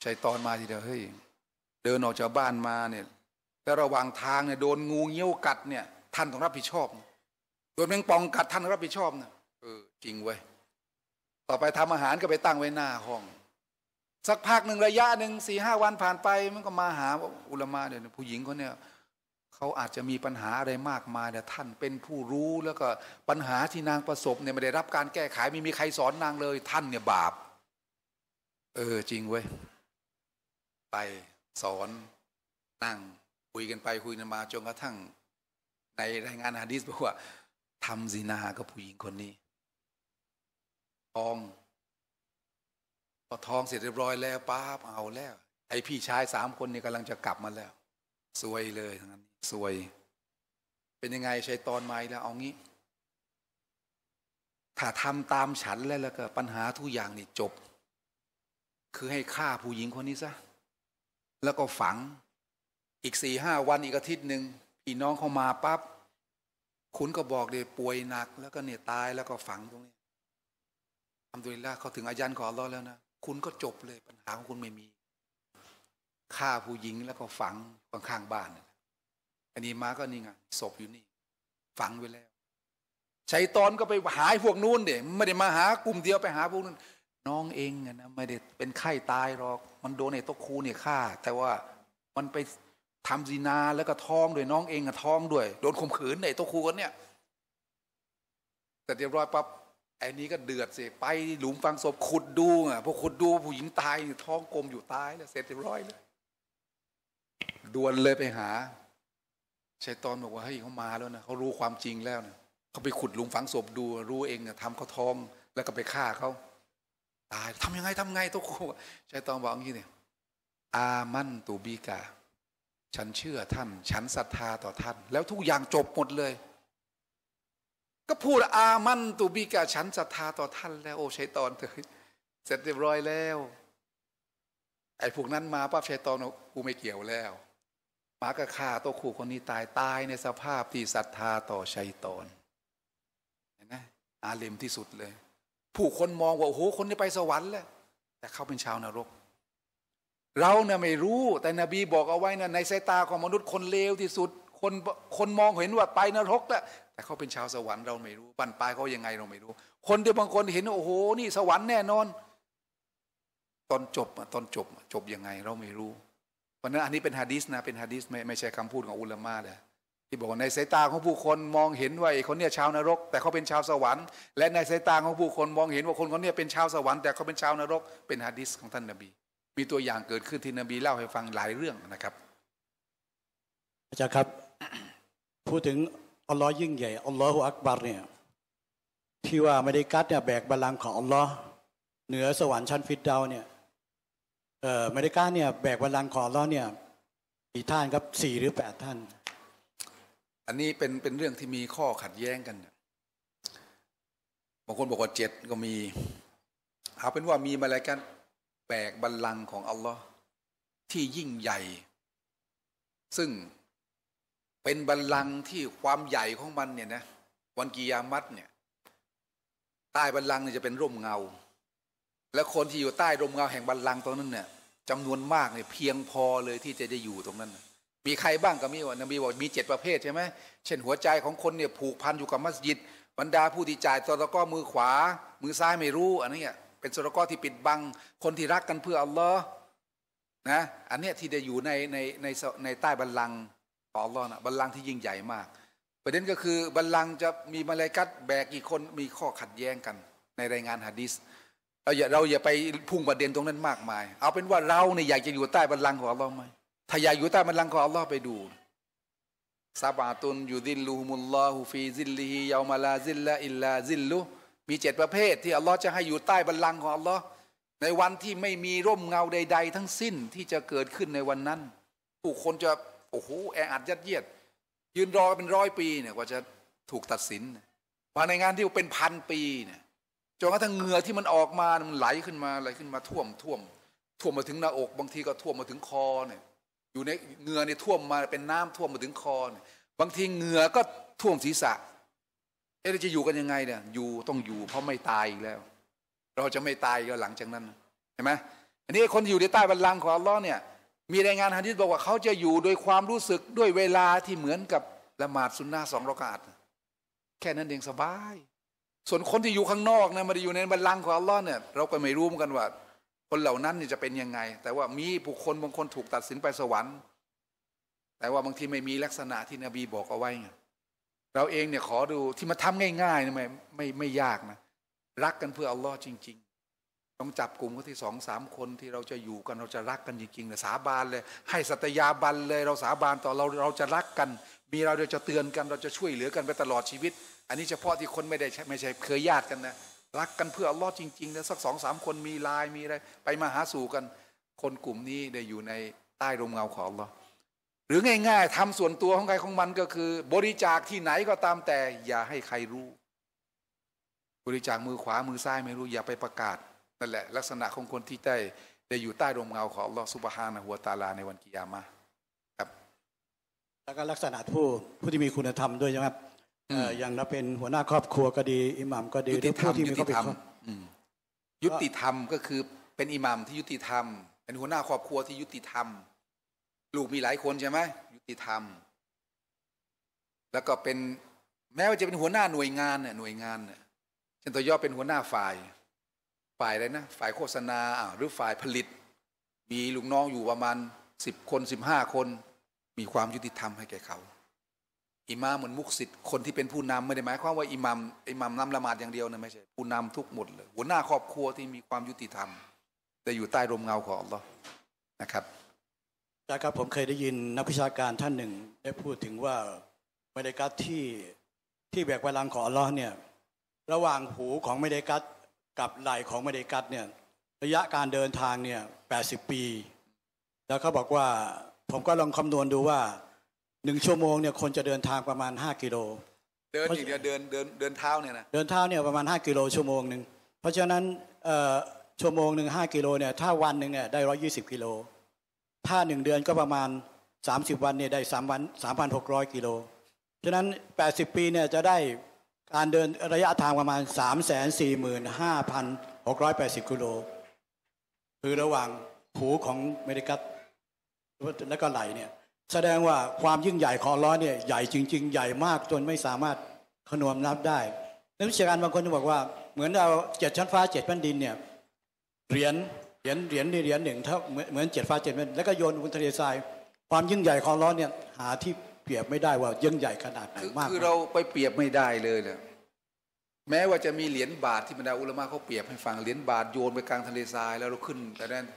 ชัยตอนมาทีเดียวเฮ้ยเดินออกจากบ้านมาเนี่ยแล้วระหว่างทางเนี่ยโดนงูเงี้ยวกัดเนี่ยท่านต้องรับผิดชอบโดนแมงป่องกัดท่านรับผิดชอบนะเออจริงเว้ยต่อไปทำอาหารก็ไปตั้งไว้หน้าห้อง สักพักหนึ่งระยะหนึ่งสี่ห้าวันผ่านไป มันก็มาหาอุลมะเนี่ยผู้หญิงคนเนี่ยเขาอาจจะมีปัญหาอะไรมากมายแต่ท่านเป็นผู้รู้แล้วก็ปัญหาที่นางประสบเนี่ยไม่ได้รับการแก้ไขไม่มีใครสอนนางเลยท่านเนี่ยบาป เออ จริงเว้ยไปสอนนั่งคุยกันไป คุยกันมาจนกระทั่งในรายงานฮะดิษบอกว่าทำซีนากับผู้หญิงคนนี้ทองพอทองเสร็จเรียบร้อยแล้วป้าบเอาแล้ว ไอพี่ชายสามคนนี่กำลังจะกลับ มา แล้ว สวยเลยทั้งนั้นสวย เป็นยังไงใช้ตอนไม้แล้ว เอา งี้ ถ้าทำตามฉันแล้ว แล้ว ก็ปัญหาทุกอย่าง นี่จบ คือให้ฆ่าผู้หญิงคนนี้ ซะ แล้วก็ฝัง อีกสี่ห้า วันอีก อาทิตย์หนึ่งพี่น้องเขามาปับ๊บคุณก็บอกเดี๋ยป่วยหนัก แล้วก็เนี่ยตายแล้วก็ฝังตรงนี้ัมดุลิลลาเขาถึงอายันของอัลลอฮ์แล้วนะ คุณก็จบเลยปัญหาของคุณไม่มีฆ่าผู้หญิงแล้วก็ฝังข้างบ้านอันนี้มาก็นี่ไงศพอยู่นี่ ฝังไว้แล้วชัยตอนก็ไปหาพวกนู้นเด็๋ไม่ได้มาหากลุ่มเดียวไปหาพวกนั้นน้องเองนะ ไม่ได้เป็นไข้ตายหรอก มันโดนไอ้ตกคูเนี่ยฆ่าแต่ว่ามันไปทำีนาแล้วก็ท้องด้วยน้องเองก็ท้องด้วยโดนข่มขืนไอ้ตกคูคนเนี่ยแต่เรียบร้อยปั๊บอ้นี้ก็เดือดสิไปหลุมฟังศพขุดดูอ่ะพอขุดดูผู้หญิงตายท้องกลมอยู่ตายแล้วเสร็จเรียบร้อยเลยดวนเลยไปหาชัยตอนบอกว่าเฮ้ยเขามาแล้วนะเขารู้ความจริงแล้วนะเขาไปขุดหลุมฝังศพดู รู้เองนะทำเขาท้องแล้วก็ไปฆ่าเขาตายทำยังไงทำไงตัวกูชัยตอนบอกอย่างนี้เนี่ย อามั่นตูบีกาฉันเชื่อท่าน ฉันศรัทธาต่อท่าน แล้วทุกอย่างจบหมดเลยก็พูดอามันตุบีกะฉันศรัทธาต่อท่านแล้ว โอ้ชัยตอนเถอะเสร็จเรียบร้อยแล้ว ไอ้พวกนั้นมาป้าชัยตอนกูไม่เกี่ยวแล้วมากระฆ่าตัวขู่คนนี้ตายตายในสภาพที่ศรัทธาต่อชัยตอนเห็นไหมอาเลมที่สุดเลย ผู้คนมองว่าโอ้โหคนนี้ไปสวรรค์แล้วแต่เขาเป็นชาวนรก เราเนี่ยไม่รู้ แต่นบี บอกเอาไว้นะในสายตาของมนุษย์คนเลวที่สุด คนคนมองเห็นว่าไปนรกแล้วแต่เขาเป็นชาวสวรรค์เราไม่รู้บันปลายเขายังไงเราไม่รู้ คนที่บางคนเห็นโอ้โห นี่สวรรค์แน่นอน ตอนจบตอนจบจบยังไงเราไม่รู้ เพราะนั้นอันนี้เป็นฮะดีสนะเป็นฮะดีสไม่ไม่ใช่คำพูดของอุลามะเลยที่บอกในสายตาของผู้คนมองเห็นว่าไอ้คนเนี้ยชาวนรก แต่เขาเป็นชาวสวรรค์และในสายตาของผู้คนมองเห็นว่าคนคนนี้เป็นชาวสวรรค์แต่เขาเป็นชาวนรก เป็นฮะดีสของท่านนบีมีตัวอย่างเกิดขึ้นที่นบี เล่าให้ฟังหลายเรื่องนะครับอาจารย์ครับพูดถึงอัลลอฮ์ยิ่งใหญ่อัลลอฮฺอักบารเนี่ยที่ว่าไม่ได้กัดเนี่ยแบกบาลังของอัลลอฮ์เหนือสวรรค์ชั้นฟิดดาวเนี่ยเออไม่ได้กัดเนี่ยแบกบาลังของอัลลอฮ์เนี่ยกี่ท่านครับสี่หรือแปดท่าน อันนี้เป็นเป็นเรื่องที่มีข้อขัดแย้งกันบางคนบอกว่าเจ็ดก็มีเอาเป็นว่ามีมาะไรกัน แบกบาลังของอัลลอฮ์ที่ยิ่งใหญ่ ซึ่งเป็นบัลลังก์ที่ความใหญ่ของมันเนี่ยนะวันกิยามัตเนี่ยใต้บัลลังก์เนี่ยจะเป็นร่มเงา และคนที่อยู่ใต้ร่มเงาแห่งบัลลังก์ตรงนั้นเนี่ยจำนวนมากเนี่ยเพียงพอเลยที่จะได้อยู่ตรงนั้น มีใครบ้างก็มีว่านบีบอกมีเจ็ดประเภทใช่ไหมเช่นหัวใจของคนเนี่ยผูกพันอยู่กับมัสยิดบรรดาผู้ที่จ่ายตะก้อมือขวา มือซ้ายไม่รู้ อันนี้เป็นสตะก้อที่ปิดบังคนที่รักกันเพื่ออัลลอฮ์นะอันนี้ที่จะอยู่ในในในในใต้บัลลังก์อัลลอ์นะบัลลังก์ที่ยิ่งใหญ่มาก ประเด็นก็คือบัลลังก์จะมีมาลากัดแบกกี่คนมีข้อขัดแย้งกัน ในรายงานฮะดิษเราอย่าเราอย่าไป พุ่งประเด็นตรงนั้นมากมาย เอาเป็นว่าเราเนี่ยอยากจะอยู่ใต้บัลลังก์ของอัลลอฮ์ไหมถ้าอยากอยู่ใต้บัลลังก์ของอัลลอฮ์ไปดูซาบะตุนยูดิลลูฮุมุลลอฮูฟีซิลลิฮิยามาลาซิลละอิลลาซิลลุมีเจ็ดประเภท ที่อัลลอฮ์จะให้อยู่ใต้บัลลังก์ของอัลลอฮ์ในวันที่ไม่มีร่มเงาใดๆ ทั้งสิ้นที่จะเกิดขึ้นในวันนั้น ผู้คนจะโอ้โหแออัดยัดเยียด ยืนรอเป็นร้อยปีเนี่ยกว่าจะถูกตัดสินมาในงานที่เป็นพันปีเนี่ยจนกระทั่งเหงื่อที่มันออกมา มันไหลขึ้นมาไหลขึ้นมาท่วมท่วมท่วมมาถึงหน้าอก บางทีก็ท่วมมาถึงคอเนี่ยอยู่ในเหงื่อเนี่ยท่วมมาเป็นน้ำท่วมมาถึงคอเนี่ยบางทีเหงื่อก็ท่วมศีรษะเอ๊ะจะอยู่กันยังไงเนี่ย อยู่ต้องอยู่เพราะไม่ตายอีกแล้ว เราจะไม่ตายก็หลังจากนั้น เห็นไหมอันนี้คนอยู่ในใต้บัลลังก์ของอัลลอฮ์เนี่ยมีรายงานฮะดิษบอกว่าเขาจะอยู่โดยความรู้สึกด้วยเวลาที่เหมือนกับละหมาดสุนนะสองรอกาตแค่นั้นเองสบาย ส่วนคนที่อยู่ข้างนอกนะมาอยู่ในบัลลังก์ของอัลลอฮ์เนี่ยเราก็ไม่รู้เหมือนกันว่า คนเหล่านั้นนี่จะเป็นยังไง แต่ว่ามีบุคคลบางคนถูกตัดสินไปสวรรค์ แต่ว่าบางทีไม่มีลักษณะที่นบีบอกเอาไว้เราเองเนี่ยขอดูที่มาทำง่ายๆนไม่ไม่ไม่ยากนะรักกันเพื่ออัลลอฮ์จริงต้องจับกลุ่มกนที่สองสามคนที่เราจะอยู่กันเราจะรักกัน จริงๆเลยสาบานเลย ให้สัตยาบันเลยเราสาบานต่อเราเราจะรักกัน มีเราเราจะเตือนกันเราจะช่วยเหลือกันไปตลอดชีวิต อันนี้เฉพาะที่คนไม่ได้ไม่ใช่เคยญาติกันนะ รักกันเพื่ออัลลอฮ์จริงๆนะสักสองสามคนมีลายมีอะไรไปมาหาสู่กัน คนกลุ่มนี้ ได้อยู่ในใต้ร่มเงาของอัลลอฮ์หรือง่าย ๆ ทำส่วนตัวของใครของมันก็คือ บริจาคที่ไหนก็ตามแต่อย่าให้ใครรู้ บริจาคมือขวามือซ้ายไม่รู้อย่าไปประกาศนั่นแหละลักษณะของคนที่ได้ได้อยู่ใต้ร่มเงาของอัลลอฮฺสุบฮานะหัวตาลาในวันกิยามะครับ แล้วก็ลักษณะผู้ผู้ที่มีคุณธรรมด้วยใช่ไหมครับอย่างเราเป็นหัวหน้าครอบครัวก็ดีอิหมัมก็ดีหรืผู้ที่มีความริดยุติธรรมก็คือ เป็นอิหมัมที่ยุติธรรม เป็นหัวหน้าครอบครัวที่ยุติธรรม ลูกมีหลายคนใช่ไหมยุติธรรม แล้วก็เป็น แม้ว่าจะเป็นหัวหน้าหน่วยงานเนี่ยหน่วยงานเนี่ยเช่นตัวยอเป็นหัวหน้าฝ่ายฝ่ายอะไรนะฝ่ายโฆษณาหรือฝ่ายผลิต มีลูกน้องอยู่ประมาณสิบคนสิบห้าคนมีความยุติธรรมให้แก่เขาอิมามเหมือนมุกสิทธิ์คนที่เป็นผู้นำไม่ได้หมายความว่าอิมามอิมามนำละหมาดอย่างเดียวนะไม่ใช่ผู้นำทุกหมดเลยหัวหน้าครอบครัวที่มีความยุติธรรม แต่อยู่ใต้ร่มเงาของอัลลอฮ์นะครับจาครับผมเคยได้ยินนักวิชาการท่านหนึ่งได้พูดถึงว่าไม่ไย้กัดที่ที่แบกพลังของอัลลอฮ์เนี่ยระหว่างหูของไม่ไย้กัดกับไหลของเมเดกัสเนี่ยระยะการเดินทางเนี่ยแปปี แล้วเขาบอกว่าผมก็ลองคำนวณดูว่าหนึ่งชั่วโมงเนี่ยคนจะเดินทางประมาณ 5 กิโล เดินอีกเดียวเดินเดินเดินเท้าเนี่ยนะ เดินเท้าเนี่ยประมาณ 5 กิโลชั่วโมงหนึ่ง เพราะฉะนั้นชั่วโมงหนึ่งหกิโลเนี่ยถ้าวันหนึ่งเนี่ยได้ร้อยยี่สิบกิโล ถ้าหนึ่งเดือนก็ประมาณสามสิบวันเนี่ยได้สามวันสามพันหกร้อยกิโล ฉะนั้นแปดสิบปีเนี่ยจะได้การเดินระยะทางประมาณ345,680กิโลคือระหว่างหูของเมริกัสและก็ไหลเนี่ย แสดงว่าความยิ่งใหญ่ของล้อเนี่ยใหญ่จริง ๆใหญ่มากจนไม่สามารถคนวณนับได้นักวิชาการบางคนจะบอกว่าเหมือนเราเจ็ดชั้นฟ้าเจ็ดแผ่นดินเนี่ยเหรียญเหรียญเหรียญนี่เหรียญหนึ่งเท่าเหมือนเจ็ดฟ้าเจ็ดแผ่นแล้วก็โยนบนทะเลทรายความยิ่งใหญ่ของล้อเนี่ยหาที่เปรียบไม่ได้ว่ายิ่งใหญ่ขนาดไหนมากคือเราไปเปรียบไม่ได้เลยเลยแม้ว่าจะมีเหรียญบาทที่บรรดาอุลมะเขาเปรียบ ให้ฟังเหรียญบาทโยนไปกลางทะเลทรายแล้วเราขึ้น แต่นั้น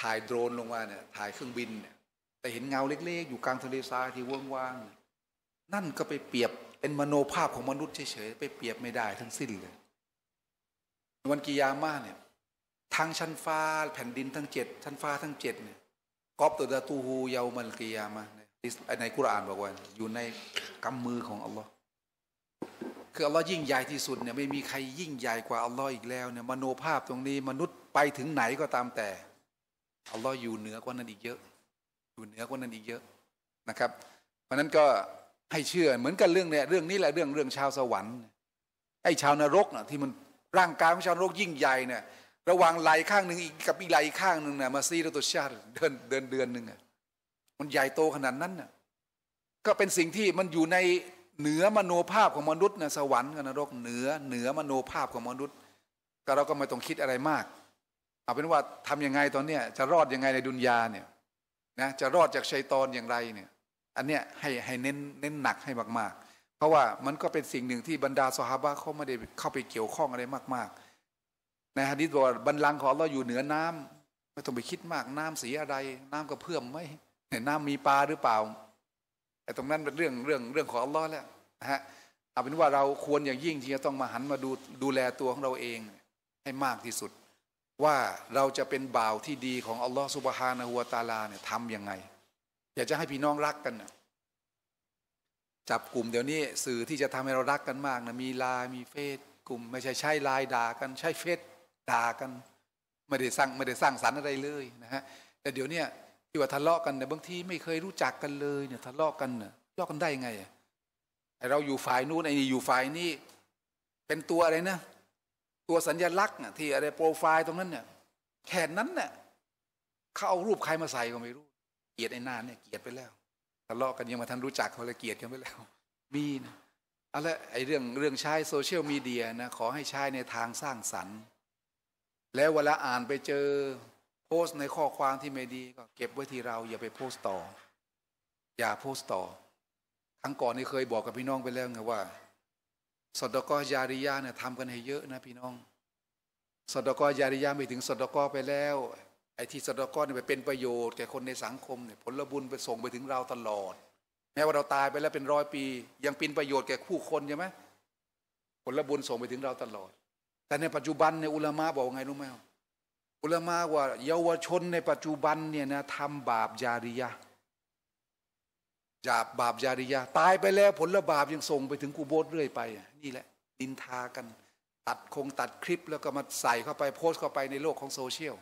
ถ่ายโดรนลงมาเนี่ย ถ่ายเครื่องบินเนี่ยแต่เห็นเงาเล็ก ๆ อยู่กลางทะเลทรายที่ว่างๆนั่นก็ไปเปรียบเป็นมโนภาพของมนุษย์เฉยๆไปเปรียบไม่ได้ทั้งสิ้นเลยวันกิยามาเนี่ยทางชั้นฟ้า แผ่นดินทั้งเจ็ดชั้นฟ้าทั้งเจ็ดเนี่ยกอบตัวาตูฮูเยามันกิยามาในกุรานบอกว่า อยู่ในกำมือของอัลลอฮ์คืออัลลอฮ์ยิ่งใหญ่ที่สุดเนี่ยไม่มีใครยิ่งใหญ่กว่าอัลลอฮ์อีกแล้วเนี่ยมโนภาพตรงนี้มนุษย์ไปถึงไหนก็ตามแต่อัลลอฮ์อยู่เหนือกว่านั้นอีกเยอะ อยู่เหนือกว่านั้นอีกเยอะนะครับ เพราะนั้นก็ให้เชื่อเหมือนกันเรื่องเนี่ยเรื่องนี้แหละเรื่องเรื่องชาวสวรรค์ไอ้ชาวนรกน่ะที่มันร่างกายของชาวนรกยิ่งใหญ่เนี่ย ระวังไหลข้างหนึ่งกับอีกไหลข้างหนึ่งเนี่ยมาซีรตุชาติเดินเดอนเดือนหนึ่งอะมันใหญ่โตขนาดนั้นน่ะก็เป็นสิ่งที่มันอยู่ในเหนือมโนภาพของมนุษย์นะสวรรค์กับนรกเหนือเหนือมโนภาพของมนุษย์แต่เราก็ไม่ต้องคิดอะไรมากเอาเป็นว่าทํำยังไงตอนเนี้ยจะรอดยังไงในดุนยาเนี่ยนะจะรอดจากชัยตอนอย่างไรเนี่ย อันเนี้ยให้ให้เน้นเน้นหนักให้มากๆ เพราะว่ามันก็เป็นสิ่งหนึ่งที่บรรดาสฮาบะเขาไม่ได้เข้าไปเกี่ยวข้องอะไรมากๆในฮะดิษบอกบรรลังของเราอยู่เหนือน้ำไม่ต้องไปคิดมากน้ำสีอะไรน้ำกระเพื่อมไหมเนี่ยน้ำมีปลาหรือเปล่าไอ้ตรงนั้นเป็นเรื่องเรื่องเรื่องของอัลลอฮ์แล้วนะฮะเอาเป็นว่าเราควรอย่างยิ่งที่จะต้องมาหันมาดูดูแลตัวของเราเอง ให้มากที่สุด ว่าเราจะเป็นบ่าวที่ดีของอัลลอฮ์สุบฮานะฮัวตาลาเนี่ยทำยังไง อยากจะให้พี่น้องรักกันนะจับกลุ่มเดี๋ยวนี้สื่อที่จะทำให้เรารักกันมากนะมีลายมีเฟซกลุ่ม ไม่ใช่ใช้ลายด่ากันใช้เฟซด่ากัน ไม่ได้สร้างไม่ได้สร้างสรรค์อะไรเลยนะฮะแต่เดี๋ยวนี้ที่ว่าทะเลาะกันเนี่ยบางทีไม่เคยรู้จักกันเลยเนี่ยทะเลาะกันเนี่ยทะเลาะกันได้ไงไอเราอยู่ฝ่ายนู้นไอ้นี่อยู่ฝ่ายนี้ เป็นตัวอะไรนะ ตัวสัญญลักษณ์ที่อะไรโปรไฟล์ ตรงนั้นเนี่ยแขนนั้นเนี่ยเขาเอารูปใครมาใส่ก็ไม่รู้เกียดไอ้นาาเนี่ย เกียดไปแล้วทะเลาะกันยังมาทันรู้จักเขาเลยเกียดกันไปแล้ว มีนะเอาละไอ้เรื่องเรื่องใช้โซเชียลมีเดียนะขอให้ใช้ในทางสร้างสรรค์ แล้วเวลาอ่านไปเจอโพสในข้อความที่ไม่ดี ก็เก็บไว้ที่เราอย่าไปโพสต่อ อย่าโพสต่อครั้งก่อนนี่เคยบอกกับพี่น้องไปแล้วไงว่าสดกอยาริยาเนี่ยทำกันให้เยอะนะ พี่น้องสดกอยาริยาไปถึงสดกอไปแล้ว ไอ้ที่สดกอเนี่ยไปเป็นประโยชน์แก่คนในสังคมเนี่ยผลบุญไปส่งไปถึงเราตลอด แม้ว่าเราตายไปแล้วเป็นร้อยปี ยังเป็นประโยชน์แก่ผู้คน ใช่ไหมผลบุญส่งไปถึงเราตลอด แต่ในปัจจุบันเนี่ยอุลามะบอกไงรู้ไหมครับอุลมาว่าเยาวชนในปัจจุบันเนี่ยนะทำบาปยาริยาจาบบาปยาริยาตายไปแล้วผละบาปยังส่งไปถึงกูโบสเรื่อยไปนี่แหละดินทากัน ตัดคง ตัดคลิปแล้วก็มาใส่เข้าไปโพสต์เข้าไปในโลกของโซเชียล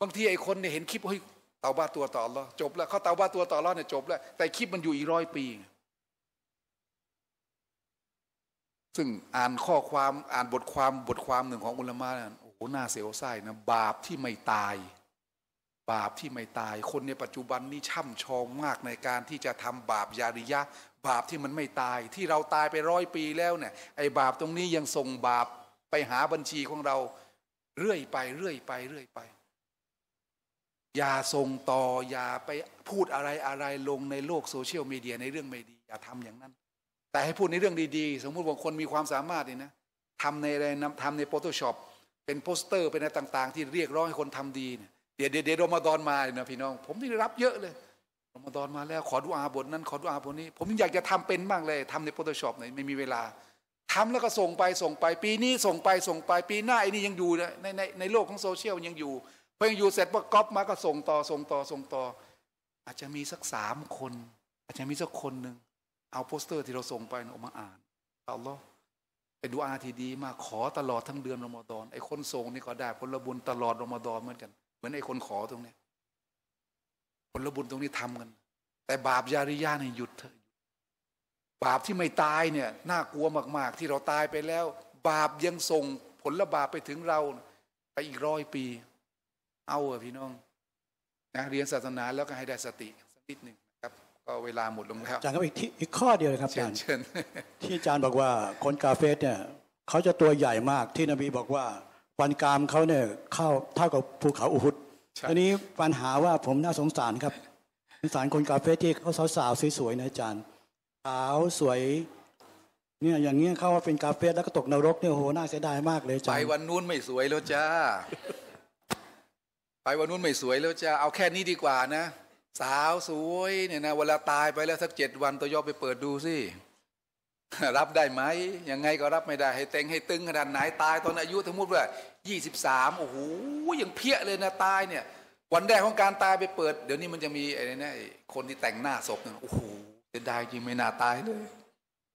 บางทีไอ้คนเนี่ยเห็นคลิปเฮ้ยเตาบ้าตัวต่อรอจบแล้วเขาเตาบ้าตัวต่อรอเนี่ยจบแล้ว แต่คลิปมันอยู่อีกร้อยปี ซึ่งอ่านข้อความอ่านบทความบทความหนึ่งของอุลมามะหน้าเสียวไส้นะบาปที่ไม่ตาย บาปที่ไม่ตาย คนในปัจจุบันนี่ช่ำชองมากในการที่จะทำบาปยาริยะ บาปที่มันไม่ตาย ที่เราตายไปร้อยปีแล้วเนี่ย ไอ้บาปตรงนี้ยังส่งบาปไปหาบัญชีของเราเรื่อยไปเรื่อยไปเรื่อยไป อย่าส่งต่อ อย่าไปพูดอะไรอะไรลงในโลกโซเชียลมีเดียในเรื่องไม่ดี อย่าทำอย่างนั้น แต่ให้พูดในเรื่องดีๆ สมมติบางคนมีความสามารถนี่นะทำในอะไรทำในโปรโตช็อปเป็นโปสเตอร์เป็นอะไรต่าง ๆที่เรียกร้องให้คนทำดีเนี่ยเดี๋ยวเดี๋ยวรอมฎอนมาเนะพี่น้อง ผมนี่รับเยอะเลยรอมฎอนมาแล้วขอดูอาบทนั้นขอดูอาบทนี้ ผมอยากจะทำเป็นบ้างเลยทำในโพสต์ช h o p เนี่ยไม่มีเวลา ทำแล้วก็ส่งไปส่งไปปีนี้ส่งไปส่งไป ปีหน้าไอ้นี่ยังอยู่ในในในโลกของโซเชียลยังอยู่พอยังอยู่เสร็จว่าก๊อปมาก็ส่งต่อส่งต่อ ส่งต่อ อาจจะมีสักสามคน อาจจะมีสักคนหนึ่งเอาโปสเตอร์ที่เราส่งไปออกมาอ่านอัลลอฮ์ไอ้ดูอาที่ดีมากขอตลอดทั้งเดือนรอมฎอนไอ้คนส่งนี่ก็ได้ ผลบุญตลอดรอมฎอนเหมือนกันเหมือนไอ้คนขอตรงเนี้ย ผลบุญตรงนี้ทำกันแต่บาปยาริยาเนี่ยหยุดเถอะบาปที่ไม่ตายเนี่ยน่ากลัวมาก ๆ ที่เราตายไปแล้ว บาปยังส่งผลบาป ไปถึงเราไปอีกร้อยปี เอาเอะพี่น้องนะเรียนศาสนาแล้วก็ให้ได้สติสักนิดหนึ่งก็เวลาหมดลงแล้วอาจารย์ครับอีกที่อีกข้อเดียวเลยครับอาจารย์ที่อาจารย์บอกว่าคนกาเฟสเนี่ยเขาจะตัวใหญ่มากที่นบีบอกว่าฟันกรามเขาเนี่ยเข้าเท่ากับภูเขาอุฮุดอันนี้ปัญหาว่าผมน่าสงสารครับสงสารคนกาเฟสที่เขาสาววสวยๆนะ อาจารย์สาวสวย เนี่ยอย่างเงี้ยเข้ามาเป็นกาเฟสแล้วก็ตกนรกเนี่ยโหน่าเสียดายมาก เลยจ้าไปวันนู้นไม่สวยแล้วจ้าไปวันนู้นไม่สวยแล้วจ้าเอาแค่นี้ดีกว่านะสาวสวย เนี่ยนะเวลาตายไปแล้วสักเจ็ดวัน ตัวยอไปเปิดดูสิรับได้ไหมยังไงก็รับไม่ได้ ให้เต็งให้ตึงขนาดไหนตายตอนอายุทั้งหมดว่ายี่สิบสามโอ้โหยังเพี้ยเลยนะตายเนี่ย วันแรกของการตายไปเปิด เดี๋ยวนี้มันจะมีไอ้นี่คนที่แต่งหน้าศพเนี่ยโอ้โหจะได้จริงไม่น่าตายเลย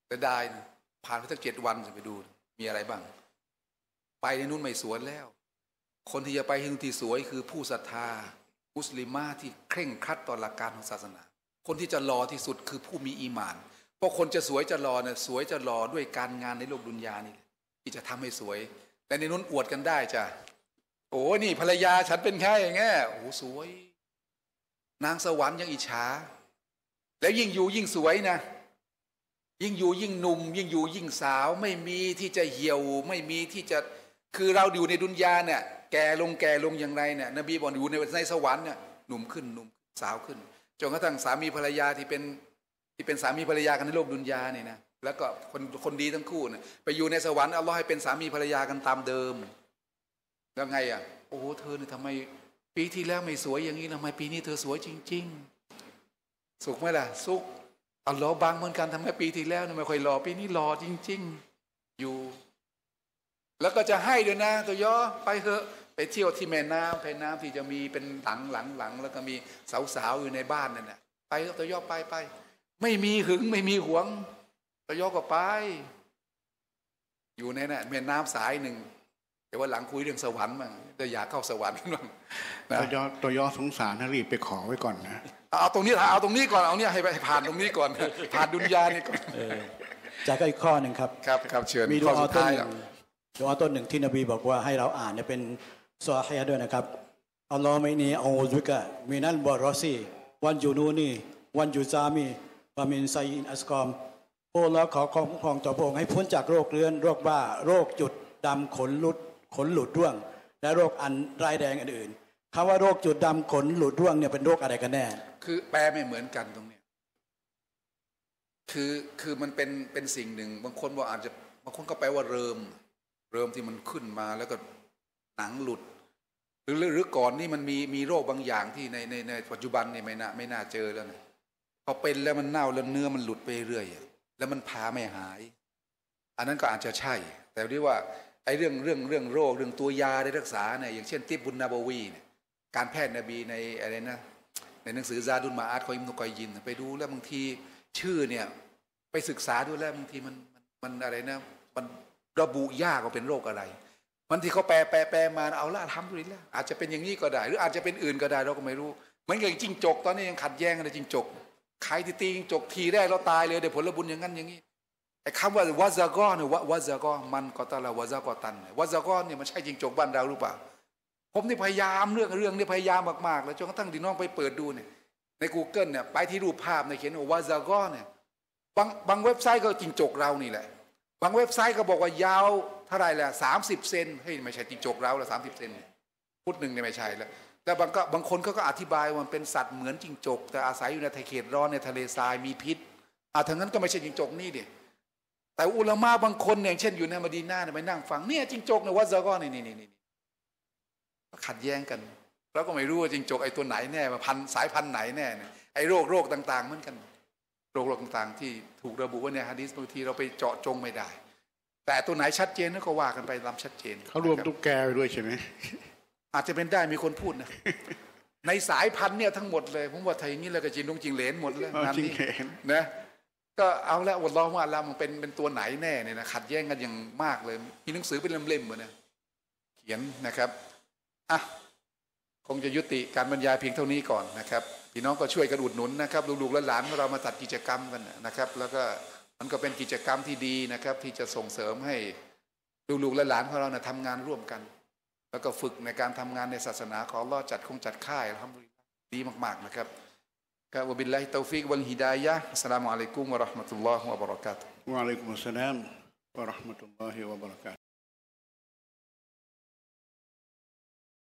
จะได้ผ่านไปสักเจ็ดวันจะไปดู มีอะไรบ้างไปในนู้นไม่สวนแล้ว คนที่จะไปทึ่ที่สวยคือผู้ศรัทธามุสลิมาที่เคร่งครัดต่อหลักการของศาสนา คนที่จะรอที่สุดคือผู้มีอีมานเพราะคนจะสวยจะรอเนี่ยสวยจะรอด้วยการงานในโลกดุนยานี่ ที่จะทำให้สวย แต่ในนู้นอวดกันได้จ้ะ โอ้นี่ ภรรยาฉันเป็นแค่อย่างเงี้ยโอ้สวย นางสวรรค์ยังอิจฉา แล้วยิ่งอยู่ยิ่งสวยนะ ยิ่งอยู่ยิ่งหนุ่มยิ่งอยู่ยิ่งสาวไม่มีที่จะเหี่ยวไม่มีที่จะคือเราอยู่ในดุนยาเนี่ยแก่ลงแก่ลงอย่างไรเนี่ยนบีบอกอยู่ในในสวรรค์เนี่ยหนุ่มขึ้นหนุ่มสาวขึ้นจนกระทั่งสามีภรรยาที่เป็น ที่เป็นสามีภรรยากันในโลกดุนยาเนี่ยนะแล้วก็คนคนดีทั้งคู่เนี่ยไปอยู่ในสวรรค์อัลลอฮ์ให้เป็นสามีภรรยากันตามเดิมแล้วไง อ่ะ โอ้ เธอเนี่ยทำไมปีที่แล้วไม่สวยอย่างนี้ทำไมปีนี้เธอสวยจริง ๆ สุขไหมล่ะสุขอัลลอฮ์บางเหมือนกันทำไมปีที่แล้วไม่ค่อยหล่อปีนี้หล่อจริง ๆอยู่แล้วก็จะให้ด้วยนะตัวยอไปเถอะไปเที่ยวที่แม่น้ำแม่น้ำที่จะมีเป็นหลังหลังหลังแล้วก็มีสาวๆอยู่ในบ้านนั่นแหละไปตัวยอไปไปไม่มีหึงไม่มีหวงตัวยอก็ไป อยู่ในน่นแม่น้ำสายหนึ่งเดี๋ยวว่าหลังคุยเรื่องสวรรค์มั้งจะอยากเข้าสวรรค์ั้งตัวยอตัวยอสงสารนะรีบไปขอไว้ก่อนนะเอาตรงนี้เอาตรงนี้ก่อนเอาเนี่ยให้ไปผ่านตรงนี้ก่อน ผ่านดุนยานี่ก่อนจาก็อีกข้อหนึ่งครับ ครับครับเชิญมีดูออต้นดูอาต้นหนึ่งที่นบีบอกว่าให้เราอ่านเนี่ยเป็นซอฮีฮ์ด้วยนะครับอัลลอฮ์ไม่นีอูซุกะมีนันบอรอซีวันยูนูนีวันยูซามีบามินไซอินอัสกอมโอ้แล้วขอของพองต่อพงให้พ้นจากโรคเรื้อนโรคบ้า โรคจุดดำขนลุดขนหลุดร่วง และโรคอันร้ายแรงอื่นๆคำว่าโรคจุดดำขนหลุดร่วงเนี่ยเป็นโรคอะไรกันแน่คือแปลไม่เหมือนกันตรงนี้คือคือมันเป็นเป็นสิ่งหนึ่ง บางคนบอกอาจจะบางคนก็แปลว่าเริมเริ่มที่มันขึ้นมาแล้วก็หนังหลุดหรือหรือก่อนนี่มันมีมีโรคบางอย่างที่ในในในปัจจุบันนี่ไม่น่าไม่น่าเจอแล้วนะพอเป็นแล้วมันเน่าแล้วเนื้อมันหลุดไปเรื่อยแล้วมันพาไม่หาย อันนั้นก็อาจจะใช่ แต่เรียกว่าไอ้เรื่องเรื่องเรื่องโรคเรื่องตัวยาได้รักษาเนี่ยอย่างเช่นติบุญนาบวีเนี่ยการแพทย์นบีในอะไรนะ ในหนังสือซาดุนมาอาร์ตคอยมุกอยยิน ไปดูแล้วบางทีชื่อเนี่ยไปศึกษาดูแล้วบางทีมันมันอะไรนะมันระบุยากว่าเป็นโรคอะไร มันที่เขาแปลแปลแปลมาเอาละทำดูดิละอาจจะเป็นอย่างนี้ก็ได้ หรืออาจจะเป็นอื่นก็ได้เราก็ไม่รู้เหมือนกับจิงจกตอนนี้ยังขัดแย้งกันเลยจิงจกใครที่ตีจิงจกทีแรกเราตายเลยเดี๋ยวผลบุญอย่างนั้นอย่างนี้ไอ้คำว่าวาซากอนเนี่ยวาวาซากอนมันก็ตาละวาซากอตันวาซากอนเนี่ยมันใช่จิงจกบ้านเราหรือเปล่าผมนี่พยายามเรื่องเรื่องนี่พยายามมากๆแล้วจนกระทั่งดิน้องไปเปิดดูเนี่ยใน Google เนี่ยไปที่รูปภาพในเขียนว่าวาซากอนเนี่ยบางบางเว็บไซต์ก็จิงจกเรานี่แหละบางเว็บไซต์ก็บอกว่ายาวเท่าไรแหละสามสิบเซนเฮ้ยไม่ใช่จิงจกเราละสามสิบเซนพุดหนึ่งเนี่ยไม่ใช่แล้ว แต่บางก็บางคนเขาก็อธิบายว่ามันเป็นสัตว์เหมือนจิงจก แต่อาศัยอยู่ในเขตร้อนในทะเลทรายมีพิษอ่ะทั้งนั้นก็ไม่ใช่จิงจกนี่ดิ แต่อุลามะบางคนอย่างเช่นอยู่ในมดีนาเนี่ยไปนั่งฟังเนี่ยจิงจกเนี่ยวัดซะก้อนี่นี่นี่นี่ขัดแย้งกัน แล้วก็ไม่รู้ว่าจิงจกไอ้ตัวไหนแน่พันสายพันธุ์ไหนแน่เนี่ยไอ้โรคโรคต่าง ๆ เหมือนกันโรคต่างๆที่ถูกระบุว่าในฮะดิษบางทีเราไปเจาะจงไม่ได้ แต่ตัวไหนชัดเจนนั่ก็ว่ากันไปำชัดเจน เขารวมตุ๊กแกไปด้วยใช่ไหม อาจจะเป็นได้มีคนพูดนะ ในสายพันธุ์เนี่ยทั้งหมดเลยผมว่าไทยนี่แล้วก็จีนลงจิงเหลนหมดแล้วนั่นนี่นะก็เอาละวัดร้อว่าละมันเป็นเป็นตัวไหนแน่เนี่ยนะขัดแย้งกันอย่างมากเลยมีหนังสือเป็นเล่มๆเหมือนนะเขียนนะครับอ่ะคงจะยุติการบรรยายเพียงเท่านี้ก่อนนะครับพี่น้องก็ช่วยกันอุดหนุนนะครับลูกๆและหลานเรามาตัดกิจกรรมกันนะครับ แล้วก็มันก็เป็นกิจกรรมที่ดีนะครับที่จะส่งเสริมให้ลูกๆและหลานของเรานะทำงานร่วมกัน แล้วก็ฝึกในการทำงานในศาสนาของลอจัดคงจัดค่ายทำดีมาก ๆนะครับกะวบิลลาฮิตอฟิกวันฮิดายะอัสลามุอะลัยกุมวะราะห์มะตุลลอฮ์วะบะเราะกาตุฮ์วะอะลัยกุมอัสสลามวะราะห์มะตุลลอฮิวะบะเราะกาตุ